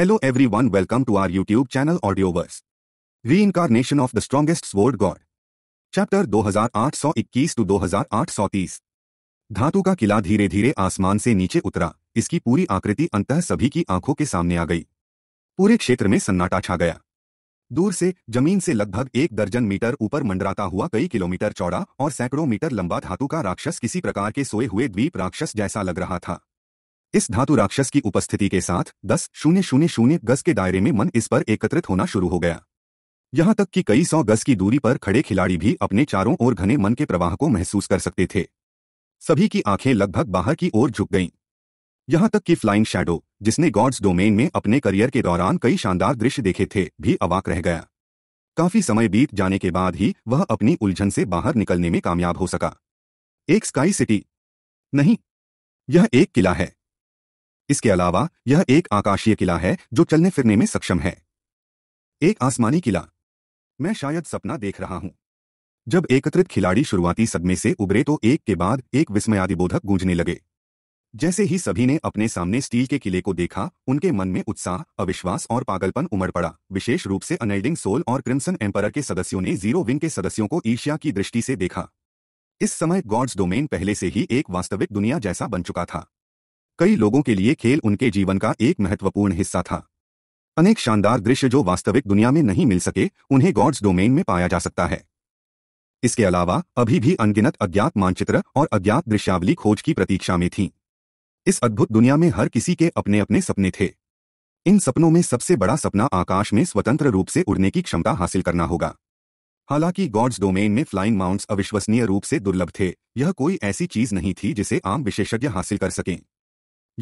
Hello everyone welcome to our YouTube channel Audioverse. Reincarnation of the Strongest Sword God. Chapter 2821 to 2830 धातु का किला धीरे धीरे आसमान से नीचे उतरा इसकी पूरी आकृति अंतः सभी की आंखों के सामने आ गई पूरे क्षेत्र में सन्नाटा छा गया दूर से जमीन से लगभग एक दर्जन मीटर ऊपर मंडराता हुआ कई किलोमीटर चौड़ा और सैकड़ों मीटर लंबा धातु का राक्षस किसी प्रकार के सोए हुए द्वीप राक्षस जैसा लग रहा था इस धातु राक्षस की उपस्थिति के साथ दस शून्य शून्य शून्य गज के दायरे में मन इस पर एकत्रित होना शुरू हो गया यहां तक कि कई सौ गज की दूरी पर खड़े खिलाड़ी भी अपने चारों ओर घने मन के प्रवाह को महसूस कर सकते थे सभी की आंखें लगभग बाहर की ओर झुक गईं यहां तक कि फ्लाइंग शैडो जिसने गॉड्स डोमेन में अपने करियर के दौरान कई शानदार दृश्य देखे थे भी अवाक रह गया काफी समय बीत जाने के बाद ही वह अपनी उलझन से बाहर निकलने में कामयाब हो सका एक स्काई सिटी नहीं यह एक किला है इसके अलावा यह एक आकाशीय किला है जो चलने फिरने में सक्षम है एक आसमानी किला मैं शायद सपना देख रहा हूं जब एकत्रित खिलाड़ी शुरुआती सदमे से उभरे तो एक के बाद एक विस्मयादिबोधक गूंजने लगे जैसे ही सभी ने अपने सामने स्टील के किले को देखा उनके मन में उत्साह अविश्वास और पागलपन उमड़ पड़ा विशेष रूप से अनैडिंग सोल और क्रिम्सन एम्पर के सदस्यों ने जीरो विंग के सदस्यों को ईर्ष्या की दृष्टि से देखा इस समय गॉड्स डोमेन पहले से ही एक वास्तविक दुनिया जैसा बन चुका था कई लोगों के लिए खेल उनके जीवन का एक महत्वपूर्ण हिस्सा था अनेक शानदार दृश्य जो वास्तविक दुनिया में नहीं मिल सके उन्हें गॉड्स डोमेन में पाया जा सकता है इसके अलावा अभी भी अनगिनत अज्ञात मानचित्र और अज्ञात दृश्यावली खोज की प्रतीक्षा में थी इस अद्भुत दुनिया में हर किसी के अपने अपने सपने थे इन सपनों में सबसे बड़ा सपना आकाश में स्वतंत्र रूप से उड़ने की क्षमता हासिल करना होगा हालांकि गॉड्स डोमेन में फ्लाइंग माउंट्स अविश्वसनीय रूप से दुर्लभ थे यह कोई ऐसी चीज नहीं थी जिसे आम विशेषज्ञ हासिल कर सकें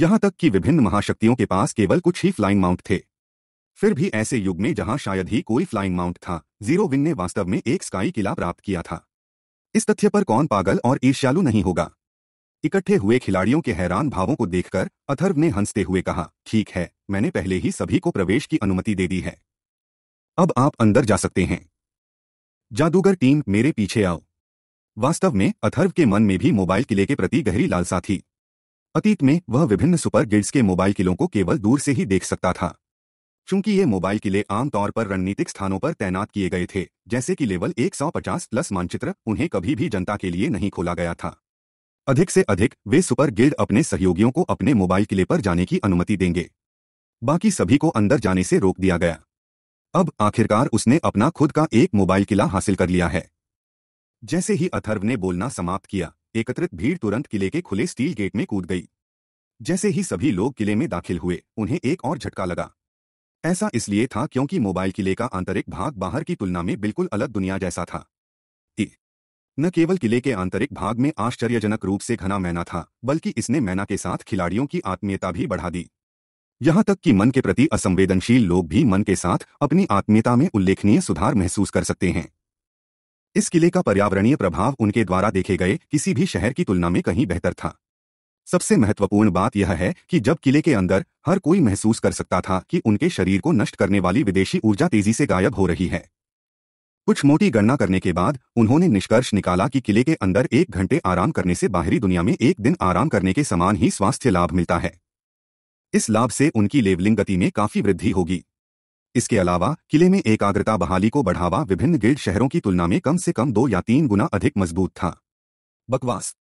यहां तक कि विभिन्न महाशक्तियों के पास केवल कुछ ही फ्लाइंग माउंट थे फिर भी ऐसे युग में जहां शायद ही कोई फ्लाइंग माउंट था जीरो विन ने वास्तव में एक स्काई किला प्राप्त किया था इस तथ्य पर कौन पागल और ईर्ष्यालु नहीं होगा इकट्ठे हुए खिलाड़ियों के हैरान भावों को देखकर अथर्व ने हंसते हुए कहा ठीक है मैंने पहले ही सभी को प्रवेश की अनुमति दे दी है अब आप अंदर जा सकते हैं जादूगर टीम मेरे पीछे आओ वास्तव में अथर्व के मन में भी मोबाइल किले के प्रति गहरी लालसा थी अतीत में वह विभिन्न सुपर गिल्ड्स के मोबाइल किलों को केवल दूर से ही देख सकता था चूंकि ये मोबाइल किले आमतौर पर रणनीतिक स्थानों पर तैनात किए गए थे जैसे कि लेवल 150 प्लस मानचित्र उन्हें कभी भी जनता के लिए नहीं खोला गया था अधिक से अधिक वे सुपर गिल्ड अपने सहयोगियों को अपने मोबाइल किले पर जाने की अनुमति देंगे बाकी सभी को अंदर जाने से रोक दिया गया अब आखिरकार उसने अपना खुद का एक मोबाइल किला हासिल कर लिया है जैसे ही अथर्व ने बोलना समाप्त किया एकत्रित भीड़ तुरंत किले के खुले स्टील गेट में कूद गई जैसे ही सभी लोग किले में दाखिल हुए उन्हें एक और झटका लगा ऐसा इसलिए था क्योंकि मोबाइल किले का आंतरिक भाग बाहर की तुलना में बिल्कुल अलग दुनिया जैसा था न केवल किले के आंतरिक भाग में आश्चर्यजनक रूप से घना मैना था बल्कि इसने मैना के साथ खिलाड़ियों की आत्मीयता भी बढ़ा दी यहां तक कि मन के प्रति असंवेदनशील लोग भी मन के साथ अपनी आत्मीयता में उल्लेखनीय सुधार महसूस कर सकते हैं इस किले का पर्यावरणीय प्रभाव उनके द्वारा देखे गए किसी भी शहर की तुलना में कहीं बेहतर था सबसे महत्वपूर्ण बात यह है कि जब किले के अंदर हर कोई महसूस कर सकता था कि उनके शरीर को नष्ट करने वाली विदेशी ऊर्जा तेजी से गायब हो रही है कुछ मोटी गणना करने के बाद उन्होंने निष्कर्ष निकाला कि किले के अंदर एक घंटे आराम करने से बाहरी दुनिया में एक दिन आराम करने के समान ही स्वास्थ्य लाभ मिलता है इस लाभ से उनकी लेवलिंग गति में काफी वृद्धि होगी इसके अलावा किले में एकाग्रता बहाली को बढ़ावा विभिन्न गिल्ड शहरों की तुलना में कम से कम दो या तीन गुना अधिक मजबूत था बकवास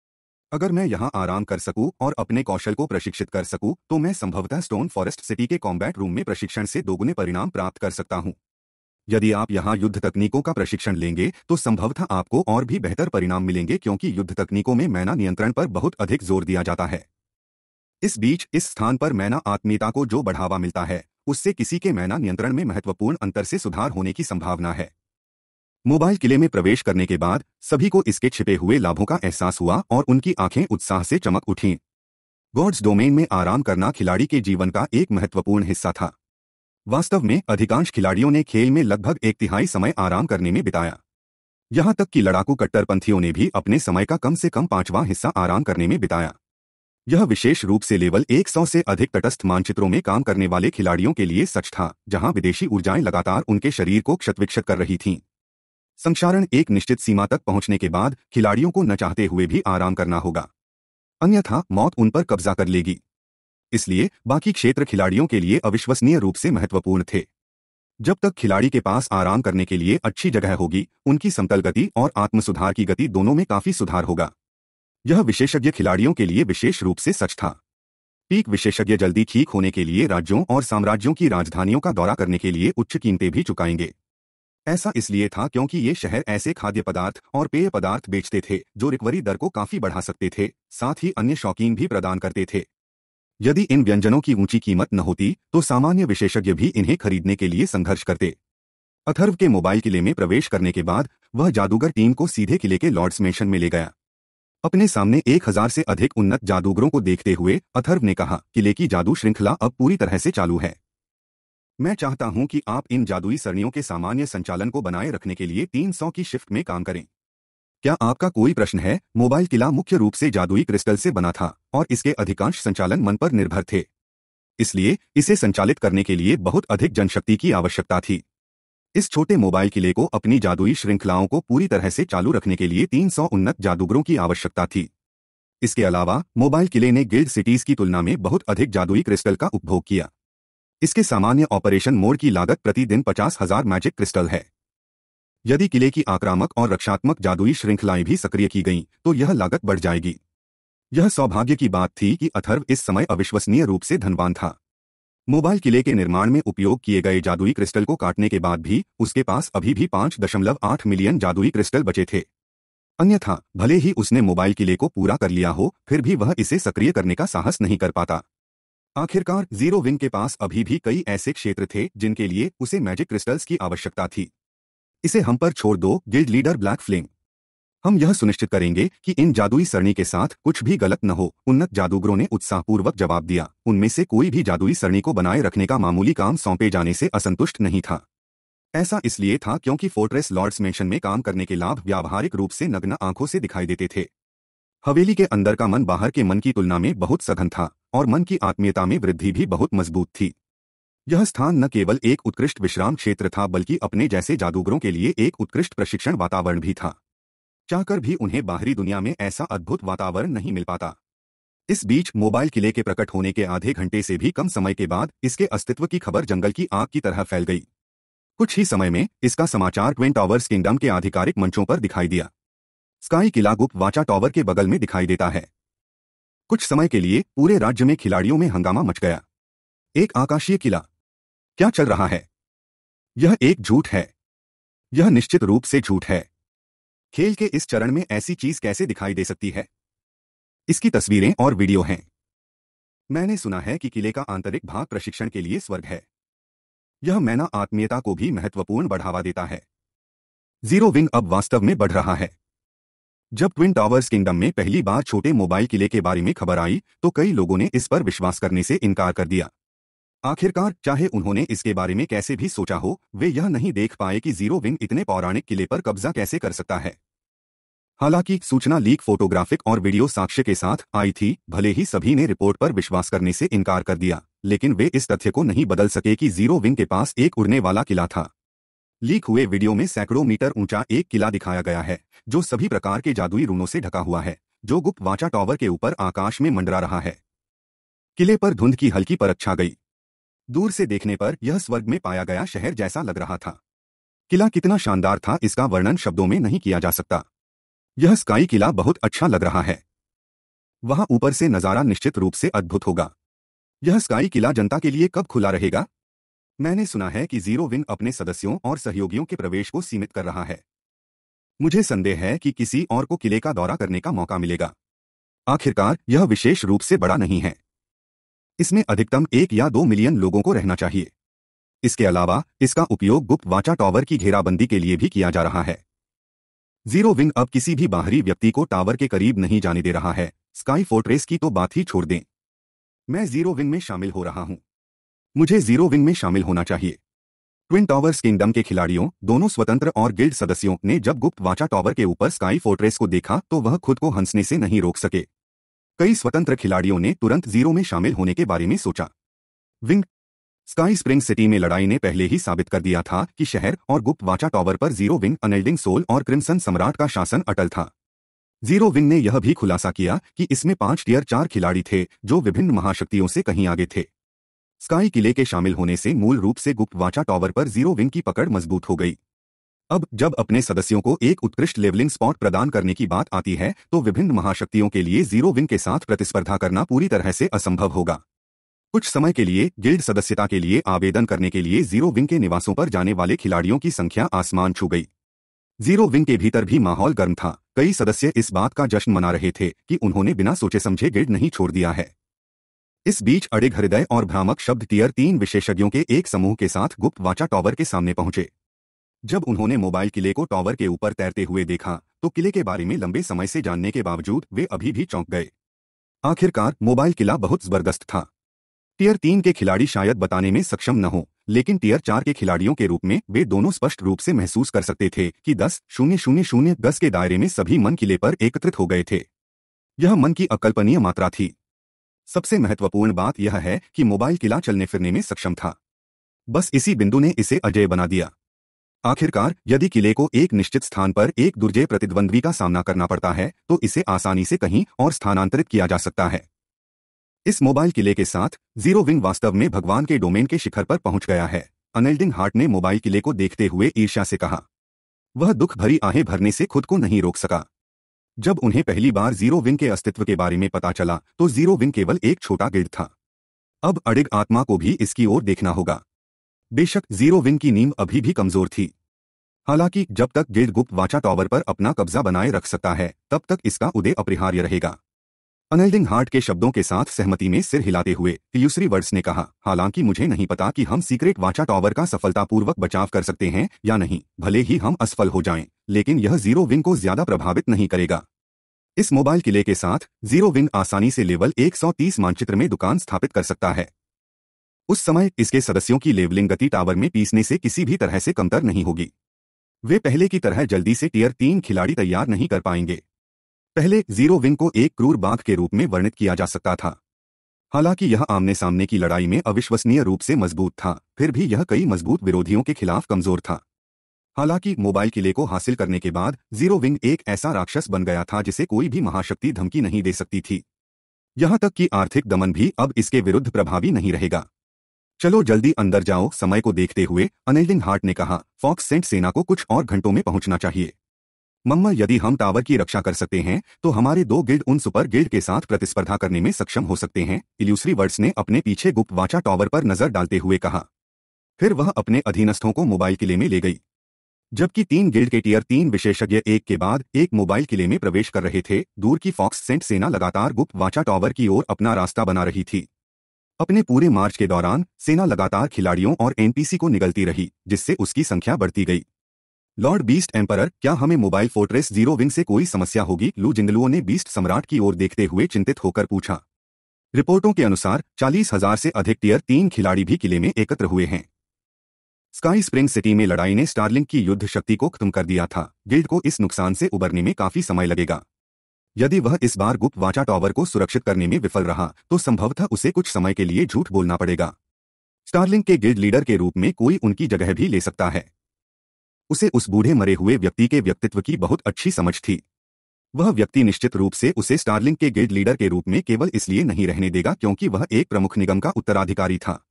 अगर मैं यहां आराम कर सकूं और अपने कौशल को प्रशिक्षित कर सकूं तो मैं संभवतः स्टोन फॉरेस्ट सिटी के कॉम्बैट रूम में प्रशिक्षण से दोगुने परिणाम प्राप्त कर सकता हूं यदि आप यहां युद्ध तकनीकों का प्रशिक्षण लेंगे तो संभवतः आपको और भी बेहतर परिणाम मिलेंगे क्योंकि युद्ध तकनीकों में मैना नियंत्रण पर बहुत अधिक जोर दिया जाता है इस बीच इस स्थान पर मैना आत्मीयता को जो बढ़ावा मिलता है उससे किसी के मैना नियंत्रण में महत्वपूर्ण अंतर से सुधार होने की संभावना है मोबाइल किले में प्रवेश करने के बाद सभी को इसके छिपे हुए लाभों का एहसास हुआ और उनकी आंखें उत्साह से चमक उठीं गॉड्स डोमेन में आराम करना खिलाड़ी के जीवन का एक महत्वपूर्ण हिस्सा था वास्तव में अधिकांश खिलाड़ियों ने खेल में लगभग एक तिहाई समय आराम करने में बिताया यहां तक कि लड़ाकू कट्टरपंथियों ने भी अपने समय का कम से कम पांचवां हिस्सा आराम करने में बिताया यह विशेष रूप से लेवल 100 से अधिक तटस्थ मानचित्रों में काम करने वाले खिलाड़ियों के लिए सच था जहां विदेशी ऊर्जाएं लगातार उनके शरीर को क्षतविक्षत कर रही थीं संक्षारण एक निश्चित सीमा तक पहुंचने के बाद खिलाड़ियों को न चाहते हुए भी आराम करना होगा अन्यथा मौत उन पर कब्जा कर लेगी इसलिए बाकी क्षेत्र खिलाड़ियों के लिए अविश्वसनीय रूप से महत्वपूर्ण थे जब तक खिलाड़ी के पास आराम करने के लिए अच्छी जगह होगी उनकी समतल गति और आत्मसुधार की गति दोनों में काफी सुधार होगा यह विशेषज्ञ खिलाड़ियों के लिए विशेष रूप से सच था पीक विशेषज्ञ जल्दी ठीक होने के लिए राज्यों और साम्राज्यों की राजधानियों का दौरा करने के लिए उच्च कीमतें भी चुकाएंगे ऐसा इसलिए था क्योंकि ये शहर ऐसे खाद्य पदार्थ और पेय पदार्थ बेचते थे जो रिकवरी दर को काफी बढ़ा सकते थे साथ ही अन्य शौकीन भी प्रदान करते थे यदि इन व्यंजनों की ऊंची कीमत न होती तो सामान्य विशेषज्ञ भी इन्हें खरीदने के लिए संघर्ष करते अथर्व के मोबाइल किले में प्रवेश करने के बाद वह जादूगर टीम को सीधे किले के लॉर्ड्स मेशन में ले गया अपने सामने एक हजार से अधिक उन्नत जादूगरों को देखते हुए अथर्व ने कहा किले की जादू श्रृंखला अब पूरी तरह से चालू है मैं चाहता हूं कि आप इन जादुई सरणियों के सामान्य संचालन को बनाए रखने के लिए 300 की शिफ्ट में काम करें क्या आपका कोई प्रश्न है मोबाइल किला मुख्य रूप से जादुई क्रिस्टल से बना था और इसके अधिकांश संचालन मन पर निर्भर थे इसलिए इसे संचालित करने के लिए बहुत अधिक जनशक्ति की आवश्यकता थी इस छोटे मोबाइल किले को अपनी जादुई श्रृंखलाओं को पूरी तरह से चालू रखने के लिए तीन उन्नत जादूगरों की आवश्यकता थी इसके अलावा मोबाइल किले ने गिल्ड सिटीज की तुलना में बहुत अधिक जादुई क्रिस्टल का उपभोग किया इसके सामान्य ऑपरेशन मोड की लागत प्रतिदिन पचास हजार मैजिक क्रिस्टल है यदि किले की आक्रामक और रक्षात्मक जादुई श्रृंखलाएं भी सक्रिय की गईं तो यह लागत बढ़ जाएगी यह सौभाग्य की बात थी कि अथर्व इस समय अविश्वसनीय रूप से धनवान था मोबाइल किले के निर्माण में उपयोग किए गए जादुई क्रिस्टल को काटने के बाद भी उसके पास अभी भी पांच दशमलव आठ मिलियन जादुई क्रिस्टल बचे थे अन्यथा भले ही उसने मोबाइल किले को पूरा कर लिया हो फिर भी वह इसे सक्रिय करने का साहस नहीं कर पाता आखिरकार जीरो विंग के पास अभी भी कई ऐसे क्षेत्र थे जिनके लिए उसे मैजिक क्रिस्टल्स की आवश्यकता थी इसे हम पर छोड़ दो गिल्ड लीडर ब्लैक फ्लिंग हम यह सुनिश्चित करेंगे कि इन जादुई सरणी के साथ कुछ भी गलत न हो उन्नत जादूगरों ने उत्साहपूर्वक जवाब दिया उनमें से कोई भी जादुई सरणी को बनाए रखने का मामूली काम सौंपे जाने से असंतुष्ट नहीं था ऐसा इसलिए था क्योंकि फोर्ट्रेस लॉर्ड्स मेंशन में काम करने के लाभ व्यावहारिक रूप से नग्न आंखों से दिखाई देते थे हवेली के अंदर का मन बाहर के मन की तुलना में बहुत सघन था और मन की आत्मीयता में वृद्धि भी बहुत मजबूत थी यह स्थान न केवल एक उत्कृष्ट विश्राम क्षेत्र था बल्कि अपने जैसे जादूगरों के लिए एक उत्कृष्ट प्रशिक्षण वातावरण भी था चाहकर भी उन्हें बाहरी दुनिया में ऐसा अद्भुत वातावरण नहीं मिल पाता इस बीच मोबाइल किले के प्रकट होने के आधे घंटे से भी कम समय के बाद इसके अस्तित्व की खबर जंगल की आग की तरह फैल गई कुछ ही समय में इसका समाचार ट्वेन टॉवर्स किंगडम के आधिकारिक मंचों पर दिखाई दिया स्काई किला गुप्त वाचा टॉवर के बगल में दिखाई देता है कुछ समय के लिए पूरे राज्य में खिलाड़ियों में हंगामा मच गया एक आकाशीय किला क्या चल रहा है यह एक झूठ है यह निश्चित रूप से झूठ है खेल के इस चरण में ऐसी चीज कैसे दिखाई दे सकती है इसकी तस्वीरें और वीडियो हैं मैंने सुना है कि किले का आंतरिक भाग प्रशिक्षण के लिए स्वर्ग है यह मैना आत्मीयता को भी महत्वपूर्ण बढ़ावा देता है जीरो विंग अब वास्तव में बढ़ रहा है जब ट्विन टावर्स किंगडम में पहली बार छोटे मोबाइल किले के बारे में खबर आई तो कई लोगों ने इस पर विश्वास करने से इनकार कर दिया आखिरकार चाहे उन्होंने इसके बारे में कैसे भी सोचा हो वे यह नहीं देख पाए कि जीरो विंग इतने पौराणिक किले पर कब्जा कैसे कर सकता है हालांकि सूचना लीक फोटोग्राफिक और वीडियो साक्ष्य के साथ आई थी भले ही सभी ने रिपोर्ट पर विश्वास करने से इनकार कर दिया लेकिन वे इस तथ्य को नहीं बदल सके कि जीरो विंग के पास एक उड़ने वाला किला था लीक हुए वीडियो में सैकड़ों मीटर ऊंचा एक किला दिखाया गया है जो सभी प्रकार के जादुई रूनों से ढका हुआ है जो गुप्त वाचा टॉवर के ऊपर आकाश में मंडरा रहा है किले पर धुंध की हल्की परत छा गई दूर से देखने पर यह स्वर्ग में पाया गया शहर जैसा लग रहा था किला कितना शानदार था इसका वर्णन शब्दों में नहीं किया जा सकता यह स्काई किला बहुत अच्छा लग रहा है वहां ऊपर से नजारा निश्चित रूप से अद्भुत होगा यह स्काई किला जनता के लिए कब खुला रहेगा मैंने सुना है कि जीरो विंग अपने सदस्यों और सहयोगियों के प्रवेश को सीमित कर रहा है मुझे संदेह है कि किसी और को किले का दौरा करने का मौका मिलेगा आखिरकार यह विशेष रूप से बड़ा नहीं है इसमें अधिकतम एक या दो मिलियन लोगों को रहना चाहिए इसके अलावा इसका उपयोग गुप्त वाचा टॉवर की घेराबंदी के लिए भी किया जा रहा है जीरो विंग अब किसी भी बाहरी व्यक्ति को टावर के करीब नहीं जाने दे रहा है स्काई फोर्ट्रेस की तो बात ही छोड़ दें मैं जीरो विंग में शामिल हो रहा हूं मुझे जीरो विंग में शामिल होना चाहिए ट्विन टावर्स किंगडम के खिलाड़ियों दोनों स्वतंत्र और गिल्ड सदस्यों ने जब गुप्त वाचा टॉवर के ऊपर स्काई फोर्ट्रेस को देखा तो वह खुद को हंसने से नहीं रोक सके कई स्वतंत्र खिलाड़ियों ने तुरंत जीरो में शामिल होने के बारे में सोचा विंग स्काई स्प्रिंग सिटी में लड़ाई ने पहले ही साबित कर दिया था कि शहर और गुप्त वाचा टॉवर पर जीरो विंग अनिल्डिंग सोल और क्रिम्सन सम्राट का शासन अटल था जीरो विंग ने यह भी खुलासा किया कि इसमें पांच टीयर चार खिलाड़ी थे जो विभिन्न महाशक्तियों से कहीं आगे थे स्काई किले के शामिल होने से मूल रूप से गुप्त वाचा टॉवर पर जीरो विंग की पकड़ मजबूत हो गई अब जब अपने सदस्यों को एक उत्कृष्ट लेवलिंग स्पॉट प्रदान करने की बात आती है तो विभिन्न महाशक्तियों के लिए जीरो विंग के साथ प्रतिस्पर्धा करना पूरी तरह से असंभव होगा कुछ समय के लिए गिल्ड सदस्यता के लिए आवेदन करने के लिए जीरो विंग के निवासों पर जाने वाले खिलाड़ियों की संख्या आसमान छू गई जीरो विंग के भीतर भी माहौल गर्म था कई सदस्य इस बात का जश्न मना रहे थे कि उन्होंने बिना सोचे समझे गिल्ड नहीं छोड़ दिया है इस बीच अड़िग हृदय और भ्रामक शब्द टीयर तीन विशेषज्ञों के एक समूह के साथ गुप्त वाचा टॉवर के सामने पहुंचे जब उन्होंने मोबाइल किले को टॉवर के ऊपर तैरते हुए देखा तो किले के बारे में लंबे समय से जानने के बावजूद वे अभी भी चौंक गए आखिरकार मोबाइल किला बहुत जबरदस्त था टीयर तीन के खिलाड़ी शायद बताने में सक्षम न हो लेकिन टीयर चार के खिलाड़ियों के रूप में वे दोनों स्पष्ट रूप से महसूस कर सकते थे कि दस शून्य शून्य शून्य दस के दायरे में सभी मन किले पर एकत्रित हो गए थे यह मन की अकल्पनीय मात्रा थी सबसे महत्वपूर्ण बात यह है कि मोबाइल किला चलने फिरने में सक्षम था बस इसी बिंदु ने इसे अजय बना दिया आखिरकार यदि किले को एक निश्चित स्थान पर एक दुर्जय प्रतिद्वंद्वी का सामना करना पड़ता है तो इसे आसानी से कहीं और स्थानांतरित किया जा सकता है इस मोबाइल किले के साथ जीरो विंग वास्तव में भगवान के डोमेन के शिखर पर पहुंच गया है अनिल्डिंग हार्ट ने मोबाइल किले को देखते हुए ईर्ष्या से कहा वह दुख भरी आहें भरने से खुद को नहीं रोक सका जब उन्हें पहली बार जीरो विंग के अस्तित्व के बारे में पता चला तो जीरो विंग केवल एक छोटा गिल्ड था अब अड़िग आत्मा को भी इसकी ओर देखना होगा बेशक जीरो विंग की नींव अभी भी कमजोर थी हालांकि जब तक गिर्द गुप्त वाचा टॉवर पर अपना कब्जा बनाए रख सकता है तब तक इसका उदय अपरिहार्य रहेगा अनिल्डिंग हार्ट के शब्दों के साथ सहमति में सिर हिलाते हुए यूसरी वर्ड्स ने कहा हालांकि मुझे नहीं पता कि हम सीक्रेट वाचा टॉवर का सफलतापूर्वक बचाव कर सकते हैं या नहीं भले ही हम असफल हो जाएं, लेकिन यह जीरो विंग को ज्यादा प्रभावित नहीं करेगा इस मोबाइल किले के साथ जीरो विंग आसानी से लेवल एक मानचित्र में दुकान स्थापित कर सकता है उस समय इसके सदस्यों की लेवलिंग गति टावर में पीसने से किसी भी तरह से कमतर नहीं होगी वे पहले की तरह जल्दी से टीयर तीन खिलाड़ी तैयार नहीं कर पाएंगे पहले जीरो विंग को एक क्रूर बाघ के रूप में वर्णित किया जा सकता था हालांकि यह आमने सामने की लड़ाई में अविश्वसनीय रूप से मजबूत था फिर भी यह कई मजबूत विरोधियों के खिलाफ कमजोर था हालांकि मोबाइल किले को हासिल करने के बाद जीरो विंग एक ऐसा राक्षस बन गया था जिसे कोई भी महाशक्ति धमकी नहीं दे सकती थी यहां तक कि आर्थिक दमन भी अब इसके विरुद्ध प्रभावी नहीं रहेगा चलो जल्दी अंदर जाओ समय को देखते हुए अनिलिंग हार्ट ने कहा फॉक्स सेंट सेना को कुछ और घंटों में पहुंचना चाहिए मम्मा यदि हम टावर की रक्षा कर सकते हैं तो हमारे दो गिल्ड उन सुपर गिल्ड के साथ प्रतिस्पर्धा करने में सक्षम हो सकते हैं इल्यूसरी वर्ड्स ने अपने पीछे गुप्त वाचा टावर पर नजर डालते हुए कहा फिर वह अपने अधीनस्थों को मोबाइल किले में ले गई जबकि तीन गिल्ड के टीयर तीन विशेषज्ञ एक के बाद एक मोबाइल किले में प्रवेश कर रहे थे दूर की फॉक्स सेंट सेना लगातार गुप्त वाचा टावर की ओर अपना रास्ता बना रही थी अपने पूरे मार्च के दौरान सेना लगातार खिलाड़ियों और एनपीसी को निगलती रही जिससे उसकी संख्या बढ़ती गई लॉर्ड बीस्ट एम्परर क्या हमें मोबाइल फोर्ट्रेस जीरो विंग से कोई समस्या होगी लू जिंगलुओं ने बीस्ट सम्राट की ओर देखते हुए चिंतित होकर पूछा रिपोर्टों के अनुसार चालीस हजार से अधिक टीयर तीन खिलाड़ी भी किले में एकत्र हुए हैं स्काई स्प्रिंग सिटी में लड़ाई ने स्टारलिंग की युद्ध शक्ति को खत्म कर दिया था गिल्ड को इस नुकसान से उबरने में काफी समय लगेगा यदि वह इस बार गुप्त वाचा टॉवर को सुरक्षित करने में विफल रहा तो संभवतः उसे कुछ समय के लिए झूठ बोलना पड़ेगा स्टारलिंग के गिल्ड लीडर के रूप में कोई उनकी जगह भी ले सकता है उसे उस बूढ़े मरे हुए व्यक्ति के व्यक्तित्व की बहुत अच्छी समझ थी वह व्यक्ति निश्चित रूप से उसे स्टारलिंग के गिल्ड लीडर के रूप में केवल इसलिए नहीं रहने देगा क्योंकि वह एक प्रमुख निगम का उत्तराधिकारी था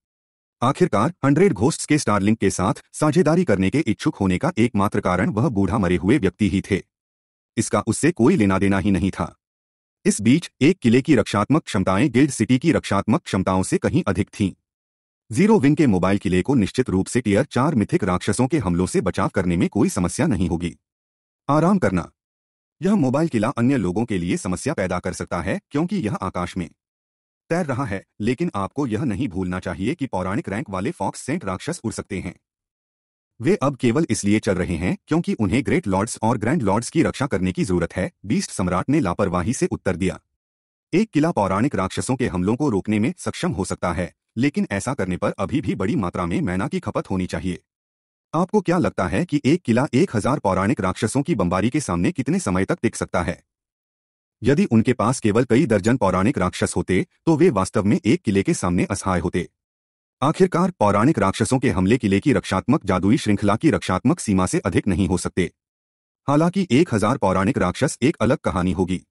आखिरकार हंड्रेड घोस्ट के स्टारलिंग के साथ साझेदारी करने के इच्छुक होने का एकमात्र कारण वह बूढ़ा मरे हुए व्यक्ति ही थे इसका उससे कोई लेना देना ही नहीं था इस बीच एक किले की रक्षात्मक क्षमताएं गिल्ड सिटी की रक्षात्मक क्षमताओं से कहीं अधिक थीं जीरो विंग के मोबाइल किले को निश्चित रूप से टीयर चार मिथिक राक्षसों के हमलों से बचाव करने में कोई समस्या नहीं होगी आराम करना यह मोबाइल किला अन्य लोगों के लिए समस्या पैदा कर सकता है क्योंकि यह आकाश में तैर रहा है लेकिन आपको यह नहीं भूलना चाहिए कि पौराणिक रैंक वाले फॉक्स सेंट राक्षस उड़ सकते हैं वे अब केवल इसलिए चल रहे हैं क्योंकि उन्हें ग्रेट लॉर्ड्स और ग्रैंड लॉर्ड्स की रक्षा करने की जरूरत है बीस्ट सम्राट ने लापरवाही से उत्तर दिया एक किला पौराणिक राक्षसों के हमलों को रोकने में सक्षम हो सकता है लेकिन ऐसा करने पर अभी भी बड़ी मात्रा में मैना की खपत होनी चाहिए आपको क्या लगता है कि एक किला एक हजार पौराणिक राक्षसों की बमबारी के सामने कितने समय तक टिक सकता है यदि उनके पास केवल कई दर्जन पौराणिक राक्षस होते तो वे वास्तव में एक किले के सामने असहाय होते आखिरकार पौराणिक राक्षसों के हमले किले की रक्षात्मक जादुई श्रृंखला की रक्षात्मक सीमा से अधिक नहीं हो सकते हालांकि एक हजार पौराणिक राक्षस एक अलग कहानी होगी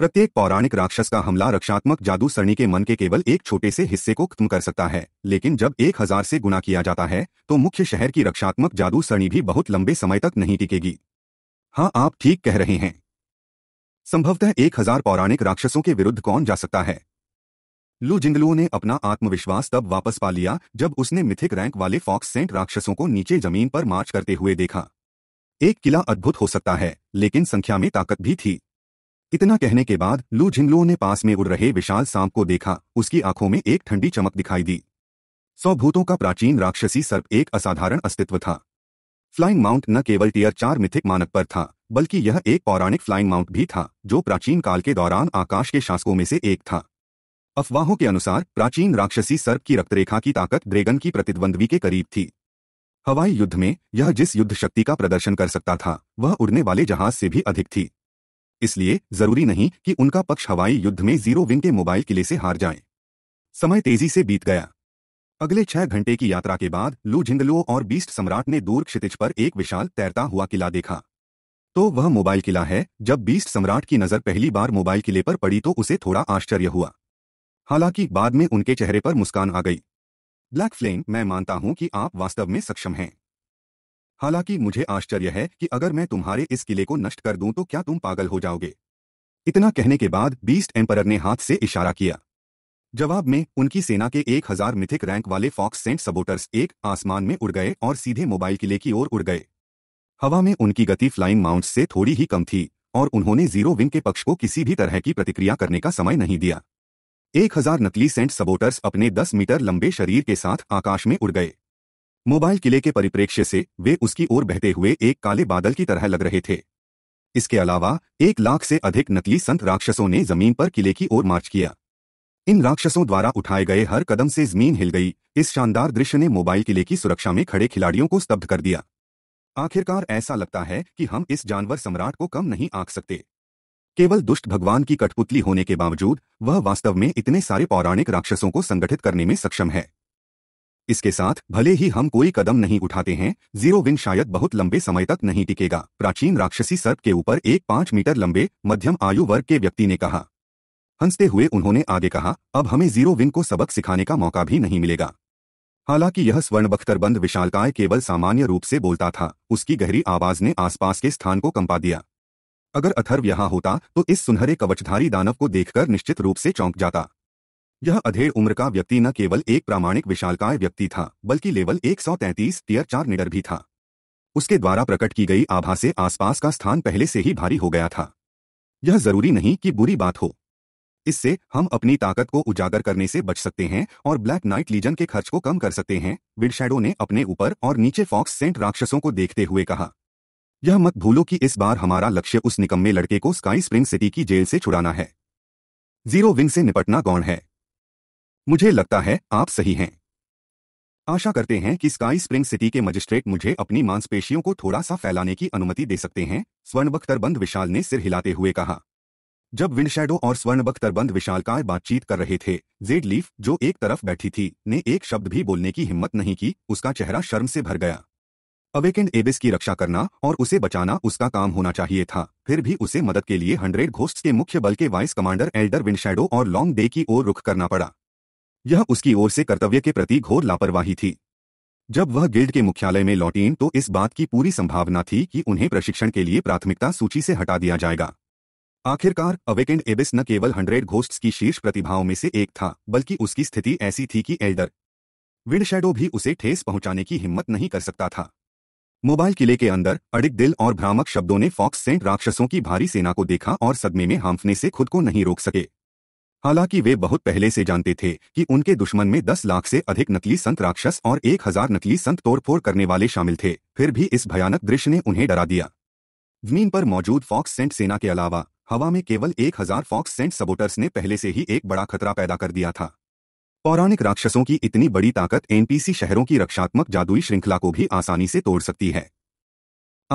प्रत्येक पौराणिक राक्षस का हमला रक्षात्मक जादू सरणी के मन के केवल एक छोटे से हिस्से को खत्म कर सकता है लेकिन जब एक हजार से गुना किया जाता है तो मुख्य शहर की रक्षात्मक जादू सरणी भी बहुत लंबे समय तक नहीं टिकेगी हाँ आप ठीक कह रहे हैं संभवतः एक हजार पौराणिक राक्षसों के विरुद्ध कौन जा सकता है लू जिंगलुओं ने अपना आत्मविश्वास तब वापस पा लिया जब उसने मिथिक रैंक वाले फॉक्स सेंट राक्षसों को नीचे जमीन पर मार्च करते हुए देखा एक किला अद्भुत हो सकता है लेकिन संख्या में ताकत भी थी इतना कहने के बाद लू झिंगलुओं ने पास में उड़ रहे विशाल सांप को देखा उसकी आंखों में एक ठंडी चमक दिखाई दी सौ भूतों का प्राचीन राक्षसी सर्प एक असाधारण अस्तित्व था फ्लाइंग माउंट न केवल टीयर चार मिथिक मानक पर था बल्कि यह एक पौराणिक फ्लाइंग माउंट भी था जो प्राचीन काल के दौरान आकाश के शासकों में से एक था अफवाहों के अनुसार प्राचीन राक्षसी सर्प की रक्तरेखा की ताकत ड्रेगन की प्रतिद्वंद्वी के करीब थी हवाई युद्ध में यह जिस युद्ध शक्ति का प्रदर्शन कर सकता था वह उड़ने वाले जहाज से भी अधिक थी इसलिए जरूरी नहीं कि उनका पक्ष हवाई युद्ध में जीरो विन के मोबाइल किले से हार जाए समय तेजी से बीत गया अगले छह घंटे की यात्रा के बाद लू झिंदलो और बीस्ट सम्राट ने दूर क्षितिज पर एक विशाल तैरता हुआ किला देखा तो वह मोबाइल किला है जब बीस्ट सम्राट की नजर पहली बार मोबाइल किले पर पड़ी तो उसे थोड़ा आश्चर्य हुआ हालांकि बाद में उनके चेहरे पर मुस्कान आ गई ब्लैक फ्लेम मैं मानता हूं कि आप वास्तव में सक्षम हैं हालांकि मुझे आश्चर्य है कि अगर मैं तुम्हारे इस किले को नष्ट कर दूं तो क्या तुम पागल हो जाओगे इतना कहने के बाद बीस्ट एम्परर ने हाथ से इशारा किया जवाब में उनकी सेना के एक हजार मिथिक रैंक वाले फॉक्स सेंट सबोटर्स एक आसमान में उड़ गए और सीधे मोबाइल किले की ओर उड़ गए हवा में उनकी गति फ्लाइंग माउंट्स से थोड़ी ही कम थी और उन्होंने जीरो विंग के पक्ष को किसी भी तरह की प्रतिक्रिया करने का समय नहीं दिया एक हजार नकली सेंट सबोटर्स अपने दस मीटर लंबे शरीर के साथ आकाश में उड़ गए मोबाइल किले के परिप्रेक्ष्य से वे उसकी ओर बहते हुए एक काले बादल की तरह लग रहे थे इसके अलावा एक लाख से अधिक नकली संत राक्षसों ने जमीन पर किले की ओर मार्च किया इन राक्षसों द्वारा उठाए गए हर कदम से जमीन हिल गई इस शानदार दृश्य ने मोबाइल किले की सुरक्षा में खड़े खिलाड़ियों को स्तब्ध कर दिया आखिरकार ऐसा लगता है कि हम इस जानवर सम्राट को कम नहीं आंक सकते केवल दुष्ट भगवान की कठपुतली होने के बावजूद वह वास्तव में इतने सारे पौराणिक राक्षसों को संगठित करने में सक्षम है इसके साथ भले ही हम कोई कदम नहीं उठाते हैं जीरो विन शायद बहुत लंबे समय तक नहीं टिकेगा प्राचीन राक्षसी सर्प के ऊपर एक पांच मीटर लंबे मध्यम आयु वर्ग के व्यक्ति ने कहा हंसते हुए उन्होंने आगे कहा अब हमें जीरो विन को सबक सिखाने का मौका भी नहीं मिलेगा हालांकि यह स्वर्ण बख्तरबंद विशालकाय केवल सामान्य रूप से बोलता था उसकी गहरी आवाज ने आसपास के स्थान को कंपा दिया अगर अथर्व यहां होता तो इस सुनहरे कवचधारी दानव को देखकर निश्चित रूप से चौंक जाता यह अधेड़ उम्र का व्यक्ति न केवल एक प्रामाणिक विशालकाय व्यक्ति था बल्कि लेवल 133 टीयर चार निडर भी था उसके द्वारा प्रकट की गई आभा से आसपास का स्थान पहले से ही भारी हो गया था यह जरूरी नहीं कि बुरी बात हो इससे हम अपनी ताकत को उजागर करने से बच सकते हैं और ब्लैक नाइट लीजन के खर्च को कम कर सकते हैं विडशैडो ने अपने ऊपर और नीचे फॉक्स सेंट राक्षसों को देखते हुए कहा यह मत भूलो कि इस बार हमारा लक्ष्य उस निकम्मे लड़के को स्काई स्प्रिंग सिटी की जेल से छुड़ाना है जीरो विंग से निपटना गौण है मुझे लगता है आप सही हैं आशा करते हैं कि स्काई स्प्रिंग सिटी के मजिस्ट्रेट मुझे अपनी मांसपेशियों को थोड़ा सा फैलाने की अनुमति दे सकते हैं स्वर्णबख्तरबंद विशाल ने सिर हिलाते हुए कहा जब विंडशैडो और स्वर्णबख्तरबंद का बातचीत कर रहे थे जेड लीफ जो एक तरफ बैठी थी ने एक शब्द भी बोलने की हिम्मत नहीं की उसका चेहरा शर्म से भर गया अवेकेंड एबिस की रक्षा करना और उसे बचाना उसका काम होना चाहिए था फिर भी उसे मदद के लिए हंड्रेड घोस्ट के मुख्य बल के वाइस कमांडर एल्डर विंडशैडो और लॉन्ग डे की ओर रुख करना पड़ा यह उसकी ओर से कर्तव्य के प्रति घोर लापरवाही थी जब वह गिल्ड के मुख्यालय में लौटीन तो इस बात की पूरी संभावना थी कि उन्हें प्रशिक्षण के लिए प्राथमिकता सूची से हटा दिया जाएगा आखिरकार अवेकेंड एबिस न केवल हंड्रेड घोस्ट्स की शीर्ष प्रतिभाओं में से एक था बल्कि उसकी स्थिति ऐसी थी कि एल्डर विंडशेडो भी उसे ठेस पहुंचाने की हिम्मत नहीं कर सकता था मोबाइल किले के अंदर अड़िक दिल और भ्रामक शब्दों ने फॉक्स सेंट राक्षसों की भारी सेना को देखा और सदमे में हांफने से खुद को नहीं रोक सके हालांकि वे बहुत पहले से जानते थे कि उनके दुश्मन में 10 लाख से अधिक नकली संत राक्षस और 1000 नकली संत तोड़फोड़ करने वाले शामिल थे फिर भी इस भयानक दृश्य ने उन्हें डरा दिया जमीन पर मौजूद फॉक्स सेंट सेना के अलावा हवा में केवल 1000 फॉक्स सेंट सबोटर्स ने पहले से ही एक बड़ा खतरा पैदा कर दिया था पौराणिक राक्षसों की इतनी बड़ी ताकत एनपीसी शहरों की रक्षात्मक जादुई श्रृंखला को भी आसानी से तोड़ सकती है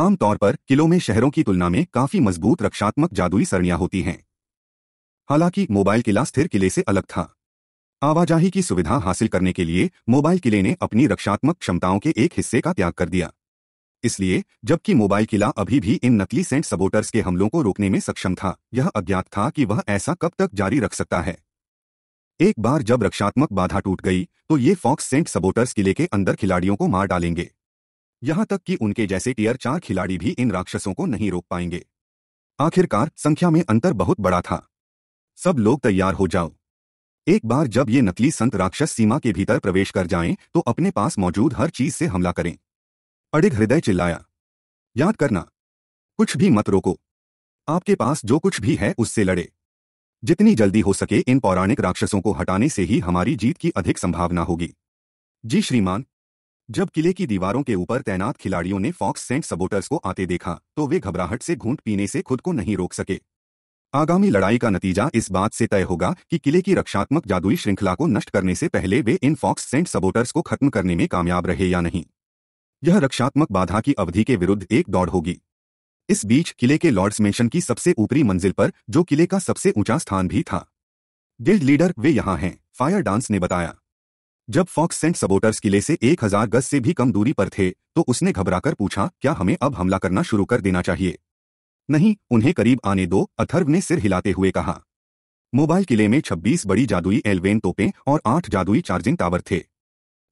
आमतौर पर किलों में शहरों की तुलना में काफी मजबूत रक्षात्मक जादुई सरणियां होती हैं हालांकि मोबाइल किला स्थिर किले से अलग था आवाजाही की सुविधा हासिल करने के लिए मोबाइल किले ने अपनी रक्षात्मक क्षमताओं के एक हिस्से का त्याग कर दिया इसलिए जबकि मोबाइल किला अभी भी इन नकली सेंट सबोटर्स के हमलों को रोकने में सक्षम था यह अज्ञात था कि वह ऐसा कब तक जारी रख सकता है एक बार जब रक्षात्मक बाधा टूट गई तो ये फॉक्स सेंट सबोटर्स किले के अंदर खिलाड़ियों को मार डालेंगे यहां तक कि उनके जैसे टीयर चार खिलाड़ी भी इन राक्षसों को नहीं रोक पाएंगे आखिरकार संख्या में अंतर बहुत बड़ा था सब लोग तैयार हो जाओ एक बार जब ये नकली संत राक्षस सीमा के भीतर प्रवेश कर जाएं तो अपने पास मौजूद हर चीज से हमला करें अड़िग हृदय चिल्लाया याद करना कुछ भी मत रोको आपके पास जो कुछ भी है उससे लड़े जितनी जल्दी हो सके इन पौराणिक राक्षसों को हटाने से ही हमारी जीत की अधिक संभावना होगी जी श्रीमान जब किले की दीवारों के ऊपर तैनात खिलाड़ियों ने फॉक्स सेंट सबोटर्स को आते देखा तो वे घबराहट से घूंट पीने से खुद को नहीं रोक सके आगामी लड़ाई का नतीजा इस बात से तय होगा कि किले की रक्षात्मक जादुई श्रृंखला को नष्ट करने से पहले वे इन फॉक्स सेंट सबोटर्स को खत्म करने में कामयाब रहे या नहीं यह रक्षात्मक बाधा की अवधि के विरुद्ध एक दौड़ होगी इस बीच किले के लॉर्ड्स मेशन की सबसे ऊपरी मंजिल पर जो किले का सबसे ऊंचा स्थान भी था गिल्ड लीडर वे यहां हैं फायर डांस ने बताया जब फॉक्स सेंट सबोटर्स किले से एक हजार गज से भी कम दूरी पर थे तो उसने घबराकर पूछा क्या हमें अब हमला करना शुरू कर देना चाहिए नहीं उन्हें करीब आने दो अथर्व ने सिर हिलाते हुए कहा मोबाइल किले में 26 बड़ी जादुई एलवेन तोपें और 8 जादुई चार्जिंग टावर थे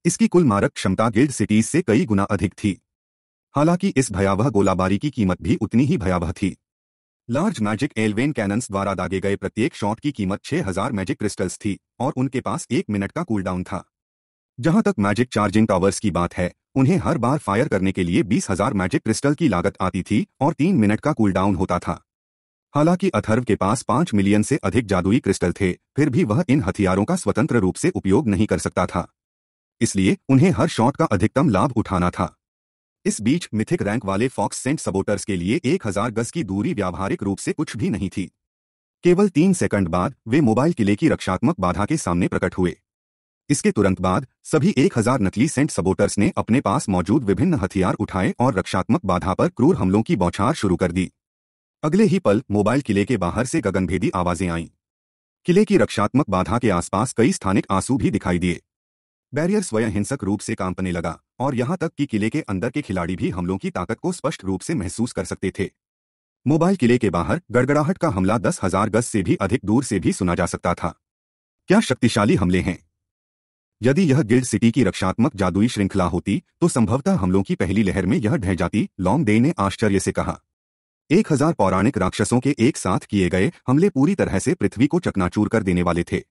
इसकी कुल मारक क्षमता गिल्ड सिटीज से कई गुना अधिक थी हालांकि इस भयावह गोलाबारी की कीमत भी उतनी ही भयावह थी लार्ज मैजिक एलवेन कैनन्स द्वारा दागे गए प्रत्येक शॉट की कीमत 6000 मैजिक क्रिस्टल्स थी और उनके पास एक मिनट का कूलडाउन था जहां तक मैजिक चार्जिंग टावर्स की बात है उन्हें हर बार फायर करने के लिए बीस हजार मैजिक क्रिस्टल की लागत आती थी और तीन मिनट का कूलडाउन होता था हालांकि अथर्व के पास पांच मिलियन से अधिक जादुई क्रिस्टल थे फिर भी वह इन हथियारों का स्वतंत्र रूप से उपयोग नहीं कर सकता था इसलिए उन्हें हर शॉट का अधिकतम लाभ उठाना था इस बीच मिथिक रैंक वाले फॉक्स सेंट सबोटर्स के लिए एक हजार गज की दूरी व्यावहारिक रूप से कुछ भी नहीं थी केवल तीन सेकंड बाद वे मोबाइल किले की रक्षात्मक बाधा के सामने प्रकट हुए इसके तुरंत बाद सभी 1000 नकली सेंट सबोटर्स ने अपने पास मौजूद विभिन्न हथियार उठाए और रक्षात्मक बाधा पर क्रूर हमलों की बौछार शुरू कर दी अगले ही पल मोबाइल किले के बाहर से गगनभेदी आवाजें आईं किले की रक्षात्मक बाधा के आसपास कई स्थानिक आंसू भी दिखाई दिए बैरियर स्वयं हिंसक रूप से कांपने लगा और यहां तक कि किले के अंदर के खिलाड़ी भी हमलों की ताकत को स्पष्ट रूप से महसूस कर सकते थे मोबाइल किले के बाहर गड़गड़ाहट का हमला दस हजार गज से भी अधिक दूर से भी सुना जा सकता था क्या शक्तिशाली हमले हैं यदि यह गिल्ड सिटी की रक्षात्मक जादुई श्रृंखला होती तो संभवतः हमलों की पहली लहर में यह ढह जाती लॉन्ग डे ने आश्चर्य से कहा एक हजार पौराणिक राक्षसों के एक साथ किए गए हमले पूरी तरह से पृथ्वी को चकनाचूर कर देने वाले थे